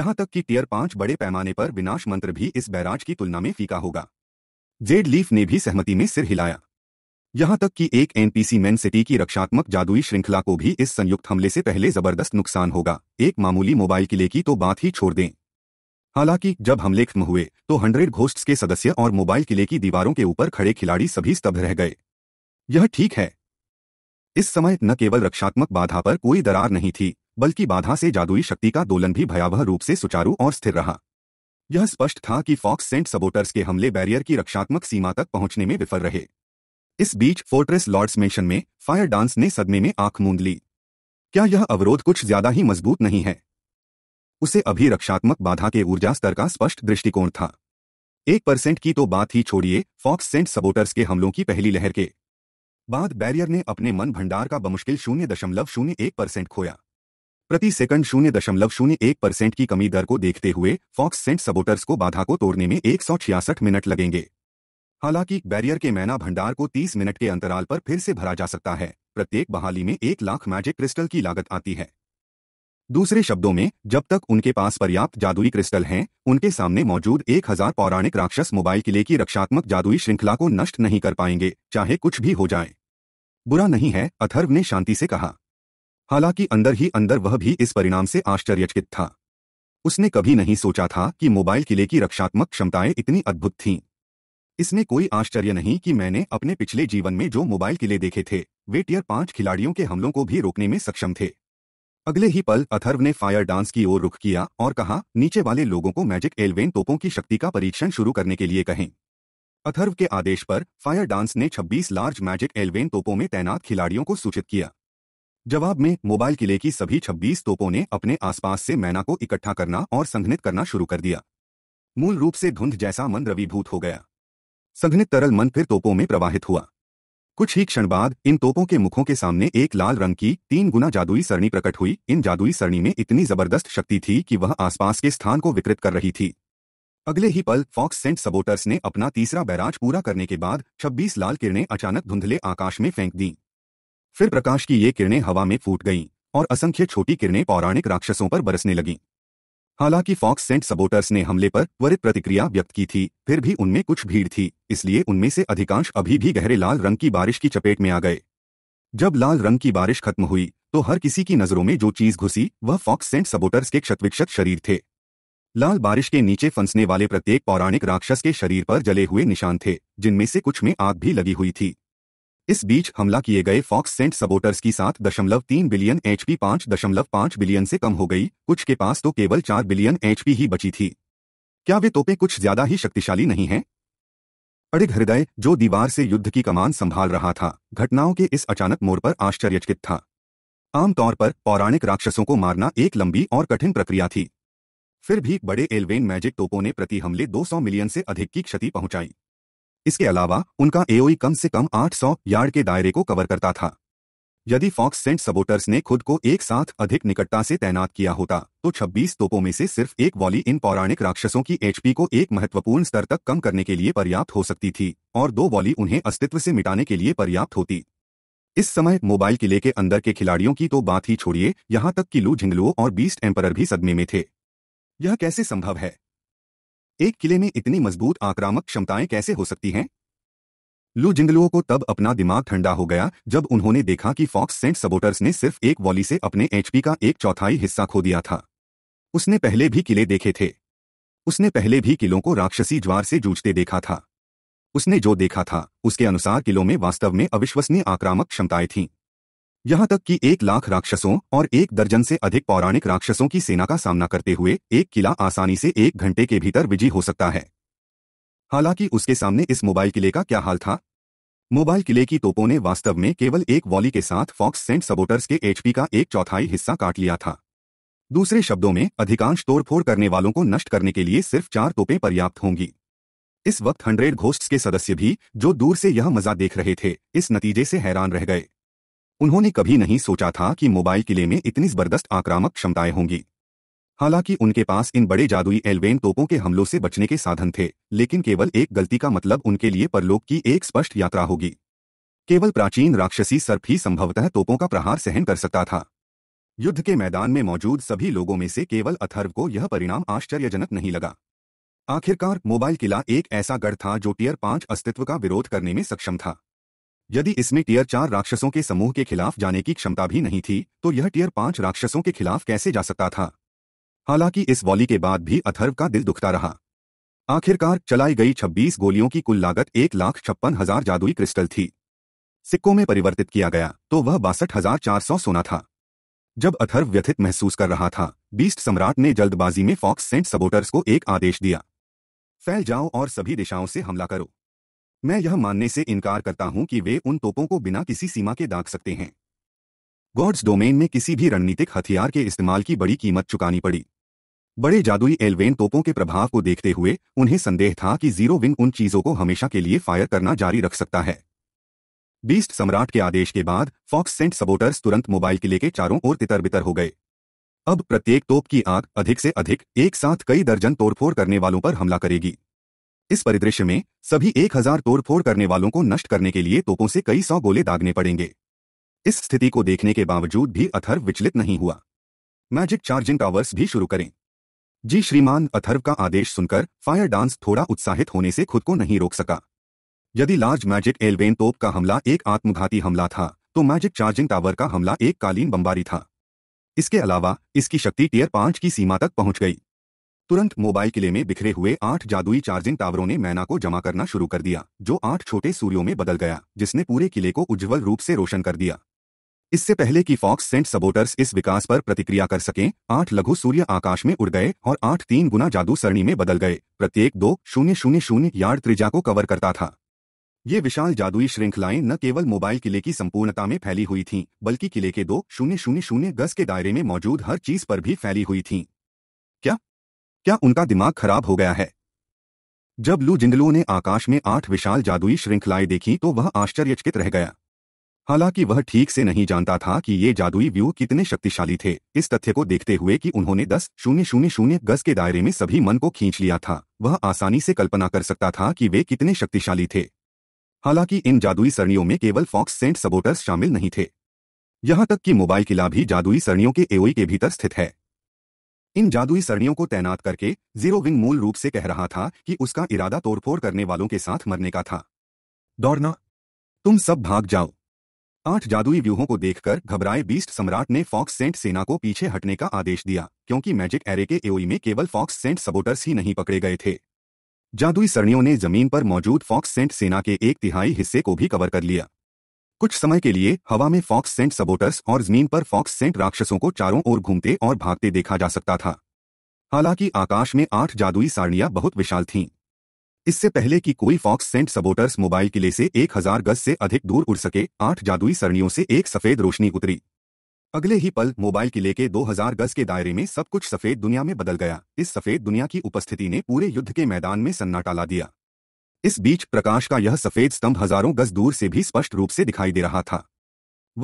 यहां तक कि टीयर पांच बड़े पैमाने पर विनाश मंत्र भी इस बैराज की तुलना में फीका होगा जेड लीफ ने भी सहमति में सिर हिलाया यहां तक कि एक एनपीसी मैन सिटी की रक्षात्मक जादुई श्रृंखला को भी इस संयुक्त हमले से पहले जबरदस्त नुकसान होगा एक मामूली मोबाइल किले की तो बात ही छोड़ दें हालांकि जब हमले खत्म हुए तो हंड्रेड घोस्ट्स के सदस्य और मोबाइल किले की दीवारों के ऊपर खड़े खिलाड़ी सभी स्तब्ध रह गए यह ठीक है इस समय न केवल रक्षात्मक बाधा पर कोई दरार नहीं थी बल्कि बाधा से जादुई शक्ति का दोलन भी भयावह रूप से सुचारू और स्थिर रहा यह स्पष्ट था कि फॉक्स सेंट सबोटर्स के हमले बैरियर की रक्षात्मक सीमा तक पहुंचने में विफल रहे इस बीच फोर्ट्रेस लॉर्ड्स मेशन में फायर डांस ने सदमे में आंख मूंद ली क्या यह अवरोध कुछ ज्यादा ही मजबूत नहीं है उसे अभी रक्षात्मक बाधा के ऊर्जा स्तर का स्पष्ट दृष्टिकोण था एक परसेंट की तो बात ही छोड़िए फॉक्स सेंट सबोटर्स के हमलों की पहली लहर के बाद बैरियर ने अपने मन भंडार का बमुश्किल शून्य दशमलव शून्य एक परसेंट खोया प्रति सेकंड शून्य दशमलव शून्य एक परसेंट की कमी दर को देखते हुए फॉक्स सेंट सबोटर्स को बाधा को तोड़ने में एक सौ छियासठ मिनट लगेंगे हालांकि बैरियर के मैना भंडार को तीस मिनट के अंतराल पर फिर से भरा जा सकता है प्रत्येक बहाली में एक लाख मैजिक क्रिस्टल की लागत आती है दूसरे शब्दों में जब तक उनके पास पर्याप्त जादुई क्रिस्टल हैं उनके सामने मौजूद एक हजार पौराणिक राक्षस मोबाइल किले की रक्षात्मक जादुई श्रृंखला को नष्ट नहीं कर पाएंगे चाहे कुछ भी हो जाए बुरा नहीं है अथर्व ने शांति से कहा हालांकि अंदर ही अंदर वह भी इस परिणाम से आश्चर्यचकित था उसने कभी नहीं सोचा था कि मोबाइल किले की रक्षात्मक क्षमताएं इतनी अद्भुत थीं इसमें कोई आश्चर्य नहीं कि मैंने अपने पिछले जीवन में जो मोबाइल किले देखे थे वे टीयर पांच खिलाड़ियों के हमलों को भी रोकने में सक्षम थे अगले ही पल अथर्व ने फायर डांस की ओर रुख किया और कहा नीचे वाले लोगों को मैजिक एलवेन तोपों की शक्ति का परीक्षण शुरू करने के लिए कहें अथर्व के आदेश पर फायर डांस ने 26 लार्ज मैजिक एलवेन तोपों में तैनात खिलाड़ियों को सूचित किया जवाब में मोबाइल किले की सभी 26 तोपों ने अपने आसपास से मैना को इकट्ठा करना और संघनित करना शुरू कर दिया मूल रूप से धुंध जैसा मन रविभूत हो गया संघनित तरल मन फिर तोपों में प्रवाहित हुआ कुछ ही क्षण बाद इन तोपों के मुखों के सामने एक लाल रंग की तीन गुना जादुई सरणी प्रकट हुई इन जादुई सरणी में इतनी जबरदस्त शक्ति थी कि वह आसपास के स्थान को विकृत कर रही थी अगले ही पल फॉक्स सेंट सबोटर्स ने अपना तीसरा बैराज पूरा करने के बाद 26 लाल किरणें अचानक धुंधले आकाश में फेंक दीं फिर प्रकाश की ये किरणें हवा में फूट गईं और असंख्य छोटी किरणें पौराणिक राक्षसों पर बरसने लगीं हालांकि फॉक्स सेंट सबोटर्स ने हमले पर त्वरित प्रतिक्रिया व्यक्त की थी फिर भी उनमें कुछ भीड़ थी इसलिए उनमें से अधिकांश अभी भी गहरे लाल रंग की बारिश की चपेट में आ गए जब लाल रंग की बारिश खत्म हुई तो हर किसी की नजरों में जो चीज घुसी वह फॉक्स सेंट सबोटर्स के क्षतविक्षत शरीर थे लाल बारिश के नीचे फंसने वाले प्रत्येक पौराणिक राक्षस के शरीर पर जले हुए निशान थे जिनमें से कुछ में आग भी लगी हुई थी इस बीच हमला किए गए फॉक्स सेंट सबोटर्स की सात दशमलव तीन बिलियन एचपी पांच दशमलव पांच बिलियन से कम हो गई कुछ के पास तो केवल चार बिलियन एचपी ही बची थी क्या वे तोपें कुछ ज्यादा ही शक्तिशाली नहीं हैं अड़िग हृदय जो दीवार से युद्ध की कमान संभाल रहा था घटनाओं के इस अचानक मोड़ पर आश्चर्यचकित था आमतौर पर पौराणिक राक्षसों को मारना एक लंबी और कठिन प्रक्रिया थी फिर भी बड़े एलवेन मैजिक तोपों ने प्रति हमले 200 मिलियन से अधिक की क्षति पहुंचाई इसके अलावा उनका एओई e कम से कम 800 यार्ड के दायरे को कवर करता था यदि फॉक्स सेंट सबोटर्स ने खुद को एक साथ अधिक निकटता से तैनात किया होता तो 26 तोपों में से सिर्फ एक वॉली इन पौराणिक राक्षसों की एचपी को एक महत्वपूर्ण स्तर तक कम करने के लिए पर्याप्त हो सकती थी और दो वॉली उन्हें अस्तित्व से मिटाने के लिए पर्याप्त होती इस समय मोबाइल किले के अंदर के खिलाड़ियों की तो बात ही छोड़िए यहां तक कि लू झिंगलुओं और बीस्ट एम्पर भी सदमे में थे यह कैसे संभव है एक किले में इतनी मजबूत आक्रामक क्षमताएं कैसे हो सकती हैं लू जिंगलुओ को तब अपना दिमाग ठंडा हो गया जब उन्होंने देखा कि फॉक्स सेंट सबोटर्स ने सिर्फ एक वॉली से अपने एचपी का एक चौथाई हिस्सा खो दिया था उसने पहले भी किले देखे थे उसने पहले भी किलों को राक्षसी ज्वार से जूझते देखा था उसने जो देखा था उसके अनुसार किलों में वास्तव में अविश्वसनीय आक्रामक क्षमताएं थीं यहाँ तक कि एक लाख राक्षसों और एक दर्जन से अधिक पौराणिक राक्षसों की सेना का सामना करते हुए एक किला आसानी से एक घंटे के भीतर विजयी हो सकता है हालांकि उसके सामने इस मोबाइल किले का क्या हाल था मोबाइल किले की तोपों ने वास्तव में केवल एक वॉली के साथ फॉक्स सेंट सबोटर्स के एचपी का एक चौथाई हिस्सा काट लिया था दूसरे शब्दों में अधिकांश तोड़फोड़ करने वालों को नष्ट करने के लिए सिर्फ चार तोपें पर्याप्त होंगी इस वक्त हंड्रेड घोष्ट के सदस्य भी जो दूर से यह मजा देख रहे थे इस नतीजे से हैरान रह गए उन्होंने कभी नहीं सोचा था कि मोबाइल किले में इतनी जबरदस्त आक्रामक क्षमताएं होंगी हालांकि उनके पास इन बड़े जादुई एल्वेन तोपों के हमलों से बचने के साधन थे लेकिन केवल एक गलती का मतलब उनके लिए परलोक की एक स्पष्ट यात्रा होगी केवल प्राचीन राक्षसी सर्प ही संभवतः तोपों का प्रहार सहन कर सकता था युद्ध के मैदान में मौजूद सभी लोगों में से केवल अथर्व को यह परिणाम आश्चर्यजनक नहीं लगा आखिरकार मोबाइल किला एक ऐसा गढ़ था जो टीयर पांच अस्तित्व का विरोध करने में सक्षम था यदि इसमें टीयर चार राक्षसों के समूह के खिलाफ जाने की क्षमता भी नहीं थी तो यह टीयर पांच राक्षसों के खिलाफ कैसे जा सकता था हालांकि इस वॉली के बाद भी अथर्व का दिल दुखता रहा आखिरकार चलाई गई 26 गोलियों की कुल लागत एक लाख छप्पन हजार जादुई क्रिस्टल थी सिक्कों में परिवर्तित किया गया तो वह बासठ हजार चार सौ सोना था जब अथर्व व्यथित महसूस कर रहा था बीस्ट सम्राट ने जल्दबाजी में फॉक्स सेंट सबोटर्स को एक आदेश दिया फैल जाओ और सभी दिशाओं से हमला करो मैं यह मानने से इनकार करता हूं कि वे उन तोपों को बिना किसी सीमा के दाग सकते हैं गॉड्स डोमेन में किसी भी रणनीतिक हथियार के इस्तेमाल की बड़ी कीमत चुकानी पड़ी बड़े जादुई एलवेन तोपों के प्रभाव को देखते हुए उन्हें संदेह था कि जीरो विंग उन चीजों को हमेशा के लिए फायर करना जारी रख सकता है बीस्ट सम्राट के आदेश के बाद फॉक्स सेंट सबोटर्स तुरंत मोबाइल किले के चारों ओर तितर बितर हो गए अब प्रत्येक तोप की आग अधिक से अधिक एक साथ कई दर्जन तोड़फोड़ करने वालों पर हमला करेगी इस परिदृश्य में सभी एक हजार तोड़फोड़ करने वालों को नष्ट करने के लिए तोपों से कई सौ गोले दागने पड़ेंगे इस स्थिति को देखने के बावजूद भी अथर्व विचलित नहीं हुआ मैजिक चार्जिंग टावर्स भी शुरू करें जी श्रीमान अथर्व का आदेश सुनकर फायर डांस थोड़ा उत्साहित होने से खुद को नहीं रोक सका यदि लार्ज मैजिक एलवेन तोप का हमला एक आत्मघाती हमला था तो मैजिक चार्जिंग टावर का हमला एक कालीन बम्बारी था इसके अलावा इसकी शक्ति टीयर पांच की सीमा तक पहुंच गई तुरंत मोबाइल किले में बिखरे हुए आठ जादुई चार्जिंग टावरों ने मैना को जमा करना शुरू कर दिया जो आठ छोटे सूर्यों में बदल गया जिसने पूरे किले को उज्जवल रूप से रोशन कर दिया इससे पहले कि फॉक्स सेंट सबोटर्स इस विकास पर प्रतिक्रिया कर सकें आठ लघु सूर्य आकाश में उड़ गए और आठ तीन गुना जादू सरणी में बदल गए प्रत्येक दो शून्य शून्य शून्य यार्ड त्रिजा को कवर करता था ये विशाल जादुई श्रृंखलाएं न केवल मोबाइल किले की संपूर्णता में फैली हुई थीं, बल्कि किले के दो शून्य शून्य शून्य गज के दायरे में मौजूद हर चीज पर भी फैली हुई थीं। क्या क्या उनका दिमाग खराब हो गया है जब लू जिंगलो ने आकाश में आठ विशाल जादुई श्रृंखलाएं देखी तो वह आश्चर्यचकित रह गया हालांकि वह ठीक से नहीं जानता था कि ये जादुई व्यू कितने शक्तिशाली थे इस तथ्य को देखते हुए कि उन्होंने दस शून्य शून्य शून्य गज के दायरे में सभी मन को खींच लिया था वह आसानी से कल्पना कर सकता था कि वे कितने शक्तिशाली थे हालांकि इन जादुई सरणियों में केवल फॉक्स सेंट सबोटर्स शामिल नहीं थे यहां तक कि मोबाइल किला भी जादुई सरणियों के एओई के भीतर स्थित है इन जादुई सरणियों को तैनात करके जीरो विंग मूल रूप से कह रहा था कि उसका इरादा तोड़फोड़ करने वालों के साथ मरने का था दौड़ना तुम सब भाग जाओ आठ जादुई व्यूहों को देखकर घबराए बीस्ट सम्राट ने फॉक्स सेंट सेना को पीछे हटने का आदेश दिया क्योंकि मैजिक एरे के एओई में केवल फॉक्स सेंट सबोटर्स ही नहीं पकड़े गए थे जादुई सरणियों ने जमीन पर मौजूद फॉक्स सेंट सेना के एक तिहाई हिस्से को भी कवर कर लिया कुछ समय के लिए हवा में फॉक्स सेंट सबोटर्स और जमीन पर फॉक्स सेंट राक्षसों को चारों ओर घूमते और भागते देखा जा सकता था हालांकि आकाश में आठ जादुई सारणियां बहुत विशाल थीं इससे पहले कि कोई फॉक्स सेंट सबोटर्स मोबाइल किले से एक हजार गज से अधिक दूर उड़ सके आठ जादुई सरणियों से एक सफेद रोशनी उतरी अगले ही पल मोबाइल किले के 2000 गज के दायरे में सब कुछ सफेद दुनिया में बदल गया इस सफेद दुनिया की उपस्थिति ने पूरे युद्ध के मैदान में सन्नाटा ला दिया इस बीच प्रकाश का यह सफेद स्तंभ हजारों गज दूर से भी स्पष्ट रूप से दिखाई दे रहा था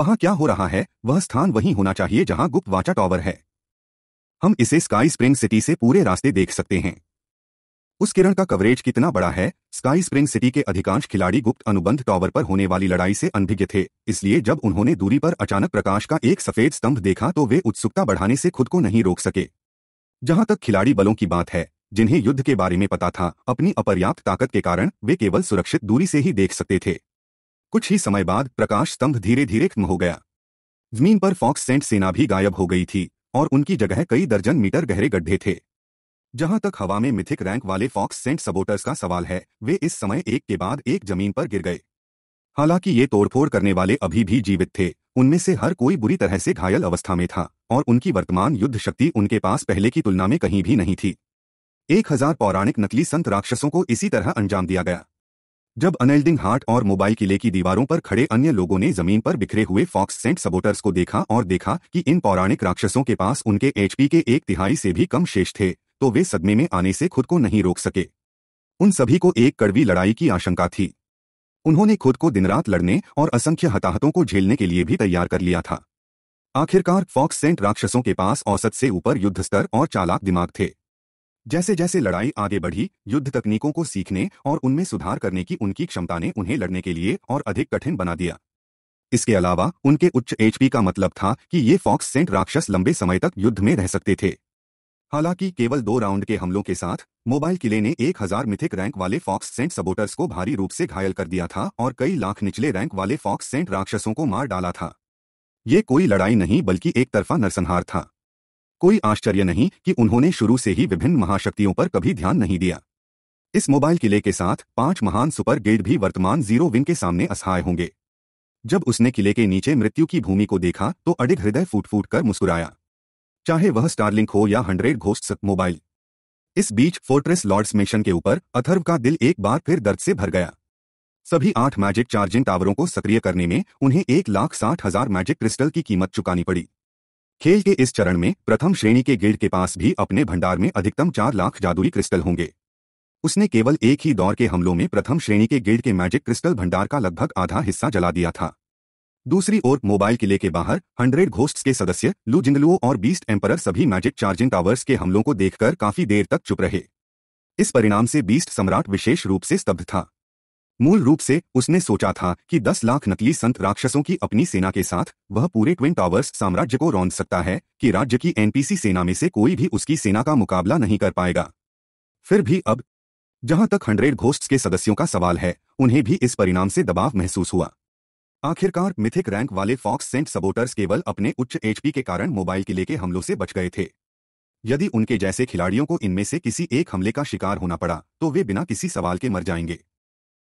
वहां क्या हो रहा है वह स्थान वही होना चाहिए जहां गुप्त वाचा टॉवर है हम इसे स्काई स्प्रिंग सिटी से पूरे रास्ते देख सकते हैं उस किरण का कवरेज कितना बड़ा है स्काई स्प्रिंग सिटी के अधिकांश खिलाड़ी गुप्त अनुबंध टॉवर पर होने वाली लड़ाई से अनभिज्ञ थे इसलिए जब उन्होंने दूरी पर अचानक प्रकाश का एक सफेद स्तंभ देखा तो वे उत्सुकता बढ़ाने से खुद को नहीं रोक सके जहां तक खिलाड़ी बलों की बात है जिन्हें युद्ध के बारे में पता था अपनी अपर्याप्त ताकत के कारण वे केवल सुरक्षित दूरी से ही देख सकते थे कुछ ही समय बाद प्रकाश स्तंभ धीरे धीरे खत्म हो गया जमीन पर फॉक्स सेंट सेना भी गायब हो गई थी और उनकी जगह कई दर्जन मीटर गहरे गड्ढे थे जहां तक हवा में मिथिक रैंक वाले फॉक्स सेंट सबोटर्स का सवाल है वे इस समय एक के बाद एक जमीन पर गिर गए हालांकि ये तोड़फोड़ करने वाले अभी भी जीवित थे उनमें से हर कोई बुरी तरह से घायल अवस्था में था और उनकी वर्तमान युद्ध शक्ति उनके पास पहले की तुलना में कहीं भी नहीं थी एक हजार पौराणिक नकली संत राक्षसों को इसी तरह अंजाम दिया गया जब अनएल्डिंग हार्ट और मोबाइल किले की दीवारों पर खड़े अन्य लोगों ने जमीन पर बिखरे हुए फॉक्स सेंट सबोटर्स को देखा और देखा कि इन पौराणिक राक्षसों के पास उनके एचपी के एक तिहाई से भी कम शेष थे तो वे सदमे में आने से खुद को नहीं रोक सके उन सभी को एक कड़वी लड़ाई की आशंका थी उन्होंने खुद को दिन रात लड़ने और असंख्य हताहतों को झेलने के लिए भी तैयार कर लिया था आखिरकार फॉक्स सेंट राक्षसों के पास औसत से ऊपर युद्ध स्तर और चालाक दिमाग थे जैसे जैसे लड़ाई आगे बढ़ी युद्ध तकनीकों को सीखने और उनमें सुधार करने की उनकी क्षमता ने उन्हें लड़ने के लिए और अधिक कठिन बना दिया इसके अलावा उनके उच्च एचपी का मतलब था कि ये फॉक्स सेंट राक्षस लंबे समय तक युद्ध में रह सकते थे हालांकि केवल दो राउंड के हमलों के साथ मोबाइल किले ने एक हजार मिथिक रैंक वाले फॉक्स सेंट सबोटर्स को भारी रूप से घायल कर दिया था और कई लाख निचले रैंक वाले फॉक्स सेंट राक्षसों को मार डाला था ये कोई लड़ाई नहीं बल्कि एक तरफा नरसंहार था कोई आश्चर्य नहीं कि उन्होंने शुरू से ही विभिन्न महाशक्तियों पर कभी ध्यान नहीं दिया इस मोबाइल किले के साथ पांच महान सुपर गेट भी वर्तमान जीरो विन के सामने असहाय होंगे जब उसने किले के नीचे मृत्यु की भूमि को देखा तो अडिग हृदय फूट फूट कर मुस्कुराया चाहे वह स्टारलिंक हो या हंड्रेड घोस्ट मोबाइल इस बीच फोर्ट्रेस लॉर्ड्स मिशन के ऊपर अथर्व का दिल एक बार फिर दर्द से भर गया सभी आठ मैजिक चार्जिंग टावरों को सक्रिय करने में उन्हें एक लाख साठ हजार मैजिक क्रिस्टल की कीमत चुकानी पड़ी खेल के इस चरण में प्रथम श्रेणी के गिल्ड के पास भी अपने भंडार में अधिकतम चार लाख जादुई क्रिस्टल होंगे उसने केवल एक ही दौर के हमलों में प्रथम श्रेणी के गिल्ड के मैजिक क्रिस्टल भंडार का लगभग आधा हिस्सा जला दिया था दूसरी ओर मोबाइल किले के बाहर हंड्रेड घोस्ट्स के सदस्य लू जिंगलुओ और बीस्ट एम्पर सभी मैजिक चार्जिंग टावर्स के हमलों को देखकर काफी देर तक चुप रहे इस परिणाम से बीस्ट सम्राट विशेष रूप से स्तब्ध था मूल रूप से उसने सोचा था कि दस लाख नकली संत राक्षसों की अपनी सेना के साथ वह पूरे ट्विन टावर्स साम्राज्य को रौंद सकता है कि राज्य की एनपीसी सेना में से कोई भी उसकी सेना का मुकाबला नहीं कर पाएगा फिर भी अब जहां तक हंड्रेड घोष्ट के सदस्यों का सवाल है उन्हें भी इस परिणाम से दबाव महसूस हुआ आखिरकार मिथिक रैंक वाले फॉक्स सेंट सबोटर्स केवल अपने उच्च एचपी के कारण मोबाइल किले के हमलों से बच गए थे यदि उनके जैसे खिलाड़ियों को इनमें से किसी एक हमले का शिकार होना पड़ा तो वे बिना किसी सवाल के मर जाएंगे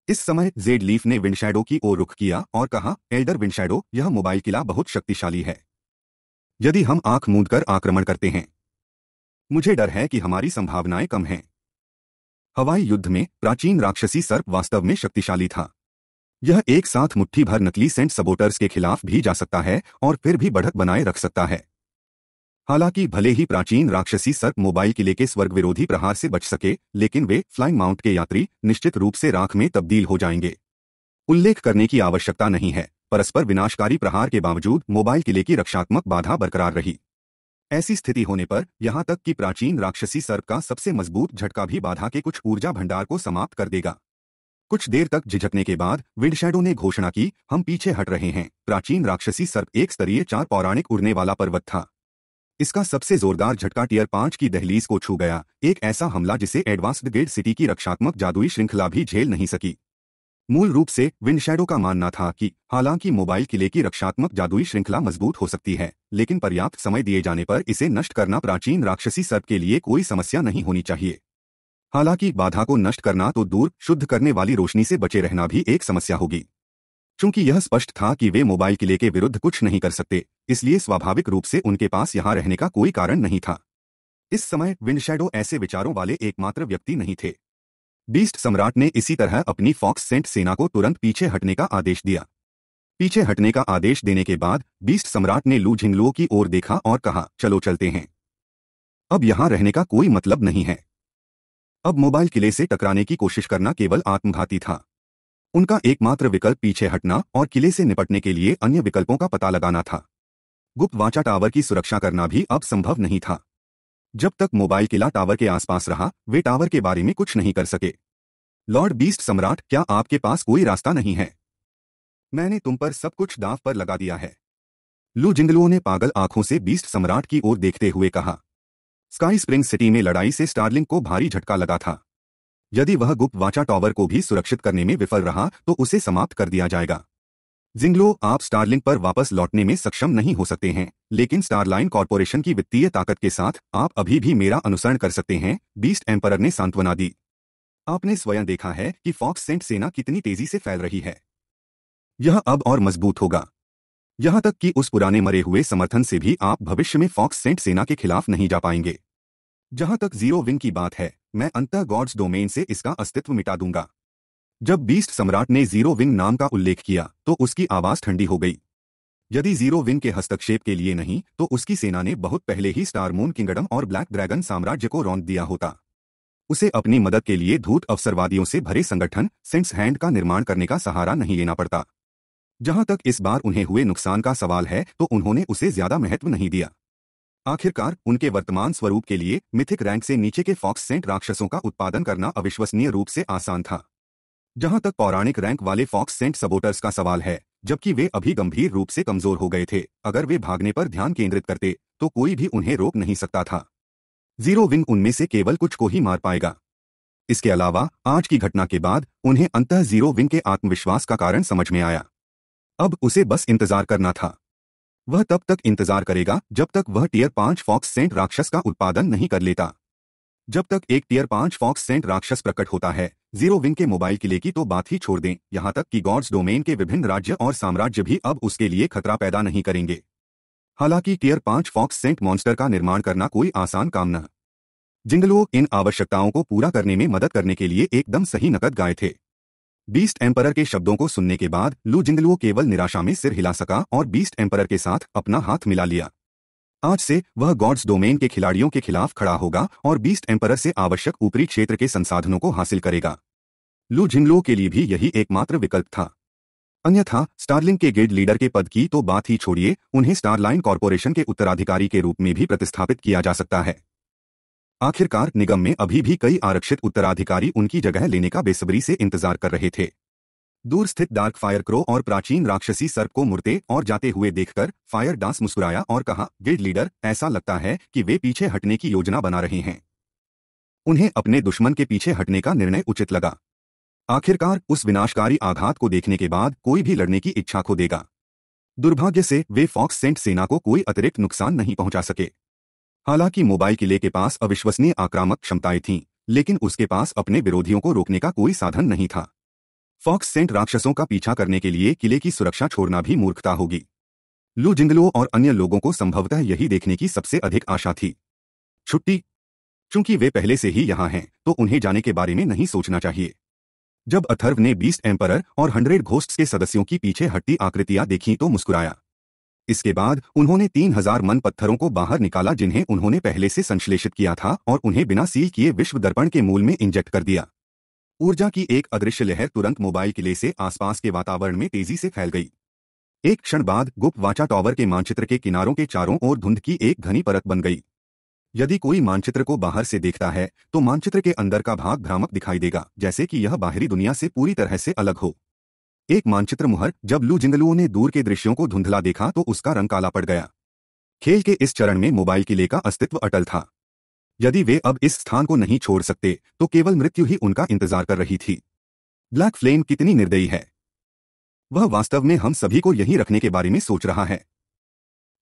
इस समय जेड लीफ ने विंडशैडो की ओर रुख किया और कहा एल्डर विंडशैडो यह मोबाइल किला बहुत शक्तिशाली है यदि हम आंख मूंद कर आक्रमण करते हैं मुझे डर है कि हमारी संभावनाएं कम हैं हवाई युद्ध में प्राचीन राक्षसी सर्प वास्तव में शक्तिशाली था यह एक साथ मुट्ठी भर नकली सेंट सबोटर्स के खिलाफ भी जा सकता है और फिर भी बढ़त बनाए रख सकता है हालांकि भले ही प्राचीन राक्षसी सर्क मोबाइल किले के स्वर्ग विरोधी प्रहार से बच सके लेकिन वे फ्लाइंग माउंट के यात्री निश्चित रूप से राख में तब्दील हो जाएंगे उल्लेख करने की आवश्यकता नहीं है परस्पर विनाशकारी प्रहार के बावजूद मोबाइल किले की रक्षात्मक बाधा बरकरार रही ऐसी स्थिति होने पर यहां तक कि प्राचीन राक्षसी सर्क का सबसे मजबूत झटका भी बाधा के कुछ ऊर्जा भंडार को समाप्त कर देगा कुछ देर तक झिझकने के बाद विंडशैडो ने घोषणा की हम पीछे हट रहे हैं प्राचीन राक्षसी सर्प एक स्तरीय चार पौराणिक उड़ने वाला पर्वत था इसका सबसे जोरदार झटका टीयर पांच की दहलीज को छू गया एक ऐसा हमला जिसे एडवांस्ड ग्रेड सिटी की रक्षात्मक जादुई श्रृंखला भी झेल नहीं सकी मूल रूप से विंडशैडो का मानना था कि हालांकि मोबाइल किले की रक्षात्मक जादुई श्रृंखला मजबूत हो सकती है लेकिन पर्याप्त समय दिए जाने पर इसे नष्ट करना प्राचीन राक्षसी सर्प के लिए कोई समस्या नहीं होनी चाहिए हालांकि बाधा को नष्ट करना तो दूर शुद्ध करने वाली रोशनी से बचे रहना भी एक समस्या होगी चूंकि यह स्पष्ट था कि वे मोबाइल किले के विरुद्ध कुछ नहीं कर सकते इसलिए स्वाभाविक रूप से उनके पास यहां रहने का कोई कारण नहीं था इस समय विंडशैडो ऐसे विचारों वाले एकमात्र व्यक्ति नहीं थे बीस्ट सम्राट ने इसी तरह अपनी फॉक्स सेंट सेना को तुरंत पीछे हटने का आदेश दिया पीछे हटने का आदेश देने के बाद बीस्ट सम्राट ने लू झिंगलुओं की ओर देखा और कहा चलो चलते हैं अब यहां रहने का कोई मतलब नहीं है अब मोबाइल किले से टकराने की कोशिश करना केवल आत्मघाती था उनका एकमात्र विकल्प पीछे हटना और किले से निपटने के लिए अन्य विकल्पों का पता लगाना था गुप्त वाचा टावर की सुरक्षा करना भी अब संभव नहीं था जब तक मोबाइल किला टावर के आसपास रहा वे टावर के बारे में कुछ नहीं कर सके लॉर्ड बीस्ट सम्राट क्या आपके पास कोई रास्ता नहीं है मैंने तुम पर सब कुछ दांव पर लगा दिया है लू जिंगलुओं ने पागल आंखों से बीस्ट सम्राट की ओर देखते हुए कहा स्काई स्प्रिंग सिटी में लड़ाई से स्टारलिंग को भारी झटका लगा था यदि वह गुप्त वाचा टॉवर को भी सुरक्षित करने में विफल रहा तो उसे समाप्त कर दिया जाएगा जिंगलो आप स्टारलिंक पर वापस लौटने में सक्षम नहीं हो सकते हैं लेकिन स्टारलाइन कॉरपोरेशन की वित्तीय ताकत के साथ आप अभी भी मेरा अनुसरण कर सकते हैं बीस्ट एम्पर ने सांत्वना दी आपने स्वयं देखा है कि फॉक्स सेंट सेना कितनी तेजी से फैल रही है यह अब और मजबूत होगा यहां तक कि उस पुराने मरे हुए समर्थन से भी आप भविष्य में फॉक्स सेंट सेना के खिलाफ नहीं जा पाएंगे जहां तक जीरो विंग की बात है मैं अंत गॉड्स डोमेन से इसका अस्तित्व मिटा दूंगा जब बीस्ट सम्राट ने जीरो विंग नाम का उल्लेख किया तो उसकी आवाज ठंडी हो गई यदि जीरो विंग के हस्तक्षेप के लिए नहीं तो उसकी सेना ने बहुत पहले ही स्टार मून किंगडम और ब्लैक ड्रैगन साम्राज्य को रौंद दिया होता उसे अपनी मदद के लिए धूत अवसरवादियों से भरे संगठन सेंट्स हैंड का निर्माण करने का सहारा नहीं लेना पड़ता जहां तक इस बार उन्हें हुए नुकसान का सवाल है तो उन्होंने उसे ज्यादा महत्व नहीं दिया आखिरकार उनके वर्तमान स्वरूप के लिए मिथिक रैंक से नीचे के फॉक्स सेंट राक्षसों का उत्पादन करना अविश्वसनीय रूप से आसान था जहां तक पौराणिक रैंक वाले फॉक्स सेंट सबोटर्स का सवाल है जबकि वे अभी गंभीर रूप से कमजोर हो गए थे अगर वे भागने पर ध्यान केंद्रित करते तो कोई भी उन्हें रोक नहीं सकता था जीरो विंग उनमें से केवल कुछ को ही मार पाएगा इसके अलावा आज की घटना के बाद उन्हें अंतः जीरो विंग के आत्मविश्वास का कारण समझ में आया अब उसे बस इंतजार करना था वह तब तक इंतजार करेगा जब तक वह टीयर पांच फॉक्स सेंट राक्षस का उत्पादन नहीं कर लेता जब तक एक टीयर पांच फॉक्स सेंट राक्षस प्रकट होता है जीरो विंग के मोबाइल किले की तो बात ही छोड़ दें यहां तक कि गॉड्स डोमेन के विभिन्न राज्य और साम्राज्य भी अब उसके लिए खतरा पैदा नहीं करेंगे हालांकि टीयर पांच फॉक्स सेंट मॉन्स्टर का निर्माण करना कोई आसान काम न जिंगलोग इन आवश्यकताओं को पूरा करने में मदद करने के लिए एकदम सही नकद गाय थे बीस्ट एम्परर के शब्दों को सुनने के बाद लू जिंगलुओ केवल निराशा में सिर हिला सका और बीस्ट एम्परर के साथ अपना हाथ मिला लिया आज से वह गॉड्स डोमेन के खिलाड़ियों के खिलाफ खड़ा होगा और बीस्ट एम्परर से आवश्यक ऊपरी क्षेत्र के संसाधनों को हासिल करेगा लू जिंगलुओ के लिए भी यही एकमात्र विकल्प था अन्यथा स्टारलिंग के गेड लीडर के पद की तो बात ही छोड़िए उन्हें स्टारलाइन कॉरपोरेशन के उत्तराधिकारी के रूप में भी प्रतिस्थापित किया जा सकता है आखिरकार निगम में अभी भी कई आरक्षित उत्तराधिकारी उनकी जगह लेने का बेसब्री से इंतजार कर रहे थे दूर स्थित डार्क फायर क्रो और प्राचीन राक्षसी सर्प को मुड़ते और जाते हुए देखकर फायर डांस मुस्कुराया और कहा गिल्ड लीडर ऐसा लगता है कि वे पीछे हटने की योजना बना रहे हैं उन्हें अपने दुश्मन के पीछे हटने का निर्णय उचित लगा आखिरकार उस विनाशकारी आघात को देखने के बाद कोई भी लड़ने की इच्छा खो देगा दुर्भाग्य से वे फॉक्स सेंट सेना को कोई अतिरिक्त नुकसान नहीं पहुंचा सके हालांकि मोबाइल किले के पास अविश्वसनीय आक्रामक क्षमताएं थीं लेकिन उसके पास अपने विरोधियों को रोकने का कोई साधन नहीं था फॉक्स सेंट राक्षसों का पीछा करने के लिए किले की सुरक्षा छोड़ना भी मूर्खता होगी लू जिंगलो और अन्य लोगों को संभवतः यही देखने की सबसे अधिक आशा थी छुट्टी चूंकि वे पहले से ही यहां हैं तो उन्हें जाने के बारे में नहीं सोचना चाहिए जब अथर्व ने बीस एम्परर और हंड्रेड घोस्ट के सदस्यों की पीछे हट्टी आकृतियां देखी तो मुस्कुराया इसके बाद उन्होंने तीन हजार मन पत्थरों को बाहर निकाला जिन्हें उन्होंने पहले से संश्लेषित किया था और उन्हें बिना सील किए विश्व दर्पण के मूल में इंजेक्ट कर दिया ऊर्जा की एक अदृश्य लहर तुरंत मोबाइल किले से आसपास के वातावरण में तेजी से फैल गई एक क्षण बाद गुप्त वाचा टॉवर के मानचित्र के किनारों के चारों ओर धुंध की एक घनी परत बन गई यदि कोई मानचित्र को बाहर से देखता है तो मानचित्र के अंदर का भाग भ्रामक दिखाई देगा जैसे कि यह बाहरी दुनिया से पूरी तरह से अलग हो एक मानचित्र मुहर जब लू जिंगलुओं ने दूर के दृश्यों को धुंधला देखा तो उसका रंग काला पड़ गया खेल के इस चरण में मोबाइल किले का अस्तित्व अटल था यदि वे अब इस स्थान को नहीं छोड़ सकते तो केवल मृत्यु ही उनका इंतजार कर रही थी ब्लैक फ्लेम कितनी निर्दयी है वह वास्तव में हम सभी को यहीं रखने के बारे में सोच रहा है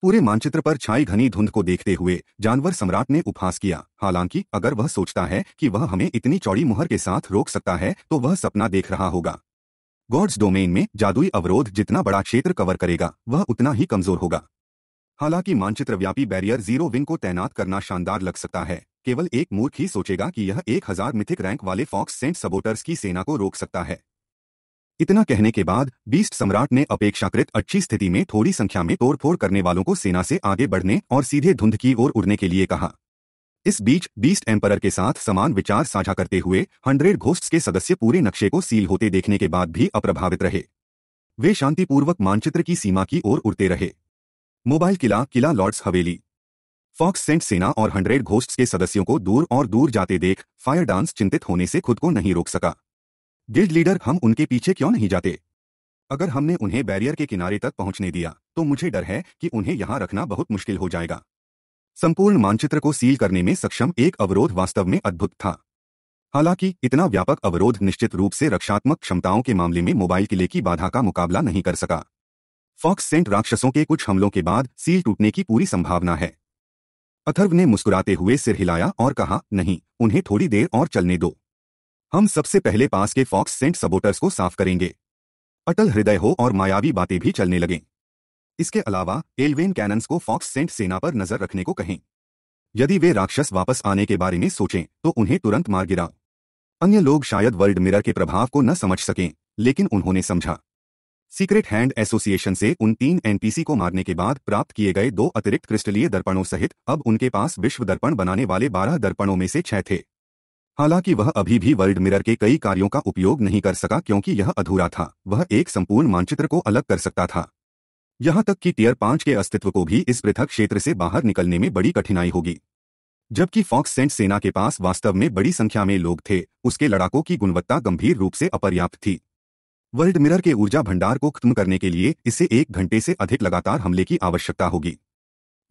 पूरे मानचित्र पर छाई घनी धुंध को देखते हुए जानवर सम्राट ने उपहास किया हालांकि अगर वह सोचता है कि वह हमें इतनी चौड़ी मुहर के साथ रोक सकता है तो वह सपना देख रहा होगा गॉड्स डोमेन में जादुई अवरोध जितना बड़ा क्षेत्र कवर करेगा वह उतना ही कमजोर होगा हालांकि मानचित्र व्यापी बैरियर जीरो विंग को तैनात करना शानदार लग सकता है केवल एक मूर्ख ही सोचेगा कि यह एक हजार मिथिक रैंक वाले फॉक्स सेंट सबोटर्स की सेना को रोक सकता है इतना कहने के बाद बीस्ट सम्राट ने अपेक्षाकृत अच्छी स्थिति में थोड़ी संख्या में तोड़फोड़ करने वालों को सेना से आगे बढ़ने और सीधे धुंध की ओर उड़ने के लिए कहा इस बीच बीस्ट एम्परर के साथ समान विचार साझा करते हुए हंड्रेड घोस्ट के सदस्य पूरे नक्शे को सील होते देखने के बाद भी अप्रभावित रहे वे शांतिपूर्वक मानचित्र की सीमा की ओर उड़ते रहे मोबाइल किला किला लॉर्ड्स हवेली फॉक्स सेंट सेना और हंड्रेड घोस्ट के सदस्यों को दूर और दूर जाते देख फायर डांस चिंतित होने से खुद को नहीं रोक सका गिल्ड लीडर हम उनके पीछे क्यों नहीं जाते अगर हमने उन्हें बैरियर के किनारे तक पहुंचने दिया तो मुझे डर है कि उन्हें यहां रखना बहुत मुश्किल हो जाएगा संपूर्ण मानचित्र को सील करने में सक्षम एक अवरोध वास्तव में अद्भुत था हालांकि इतना व्यापक अवरोध निश्चित रूप से रक्षात्मक क्षमताओं के मामले में मोबाइल किले की बाधा का मुकाबला नहीं कर सका फॉक्स सेंट राक्षसों के कुछ हमलों के बाद सील टूटने की पूरी संभावना है अथर्व ने मुस्कुराते हुए सिर हिलाया और कहा नहीं उन्हें थोड़ी देर और चलने दो हम सबसे पहले पास के फॉक्स सेंट सबोटर्स को साफ करेंगे अटल हृदय हो और मायावी बातें भी चलने लगें इसके अलावा एलवेन कैनन्स को फॉक्स सेंट सेना पर नजर रखने को कहें यदि वे राक्षस वापस आने के बारे में सोचें तो उन्हें तुरंत मार गिराओ अन्य लोग शायद वर्ल्ड मिरर के प्रभाव को न समझ सकें लेकिन उन्होंने समझा सीक्रेट हैंड एसोसिएशन से उन तीन एनपीसी को मारने के बाद प्राप्त किए गए दो अतिरिक्त क्रिस्टलीय दर्पणों सहित अब उनके पास विश्व दर्पण बनाने वाले बारह दर्पणों में से छह थे हालांकि वह अभी भी वर्ल्ड मिरर के कई कार्यों का उपयोग नहीं कर सका क्योंकि यह अधूरा था वह एक संपूर्ण मानचित्र को अलग कर सकता था यहां तक कि टीयर पांच के अस्तित्व को भी इस पृथक क्षेत्र से बाहर निकलने में बड़ी कठिनाई होगी जबकि फॉक्स सेंट सेना के पास वास्तव में बड़ी संख्या में लोग थे उसके लड़ाकों की गुणवत्ता गंभीर रूप से अपर्याप्त थी वर्ल्ड मिरर के ऊर्जा भंडार को खत्म करने के लिए इसे एक घंटे से अधिक लगातार हमले की आवश्यकता होगी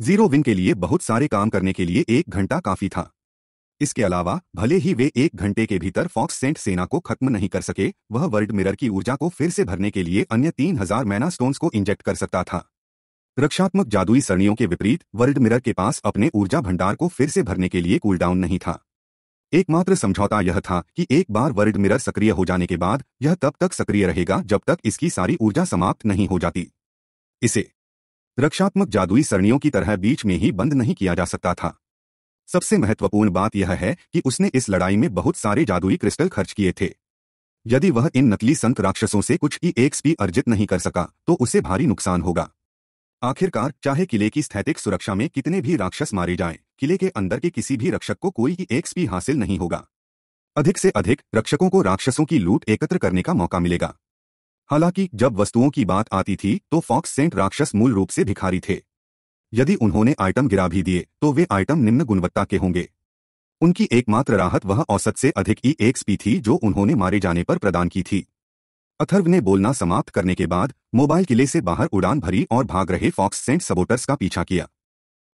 जीरो विन के लिए बहुत सारे काम करने के लिए एक घंटा काफी था इसके अलावा भले ही वे एक घंटे के भीतर फॉक्स सेंट सेना को खत्म नहीं कर सके वह वर्ल्ड मिरर की ऊर्जा को फिर से भरने के लिए अन्य तीन हजार मैना स्टोन्स को इंजेक्ट कर सकता था रक्षात्मक जादुई सरणियों के विपरीत वर्ल्ड मिरर के पास अपने ऊर्जा भंडार को फिर से भरने के लिए कूलडाउन नहीं था एकमात्र समझौता यह था कि एक बार वर्ल्ड मिरर सक्रिय हो जाने के बाद यह तब तक सक्रिय रहेगा जब तक इसकी सारी ऊर्जा समाप्त नहीं हो जाती इसे रक्षात्मक जादुई सरणियों की तरह बीच में ही बंद नहीं किया जा सकता था सबसे महत्वपूर्ण बात यह है कि उसने इस लड़ाई में बहुत सारे जादुई क्रिस्टल खर्च किए थे यदि वह इन नकली संत राक्षसों से कुछ ई एक्सपी अर्जित नहीं कर सका तो उसे भारी नुकसान होगा आखिरकार चाहे किले की स्थैतिक सुरक्षा में कितने भी राक्षस मारे जाएं, किले के अंदर के किसी भी रक्षक को कोई ई एक्सपी हासिल नहीं होगा अधिक से अधिक रक्षकों को राक्षसों की लूट एकत्र करने का मौका मिलेगा हालांकि जब वस्तुओं की बात आती थी तो फॉक्स सेंट राक्षस मूल रूप से भिखारी थे यदि उन्होंने आइटम गिरा भी दिए तो वे आइटम निम्न गुणवत्ता के होंगे उनकी एकमात्र राहत वह औसत से अधिक ई e एक्सपी थी जो उन्होंने मारे जाने पर प्रदान की थी अथर्व ने बोलना समाप्त करने के बाद मोबाइल किले से बाहर उड़ान भरी और भाग रहे फॉक्स सेंट सबोटर्स का पीछा किया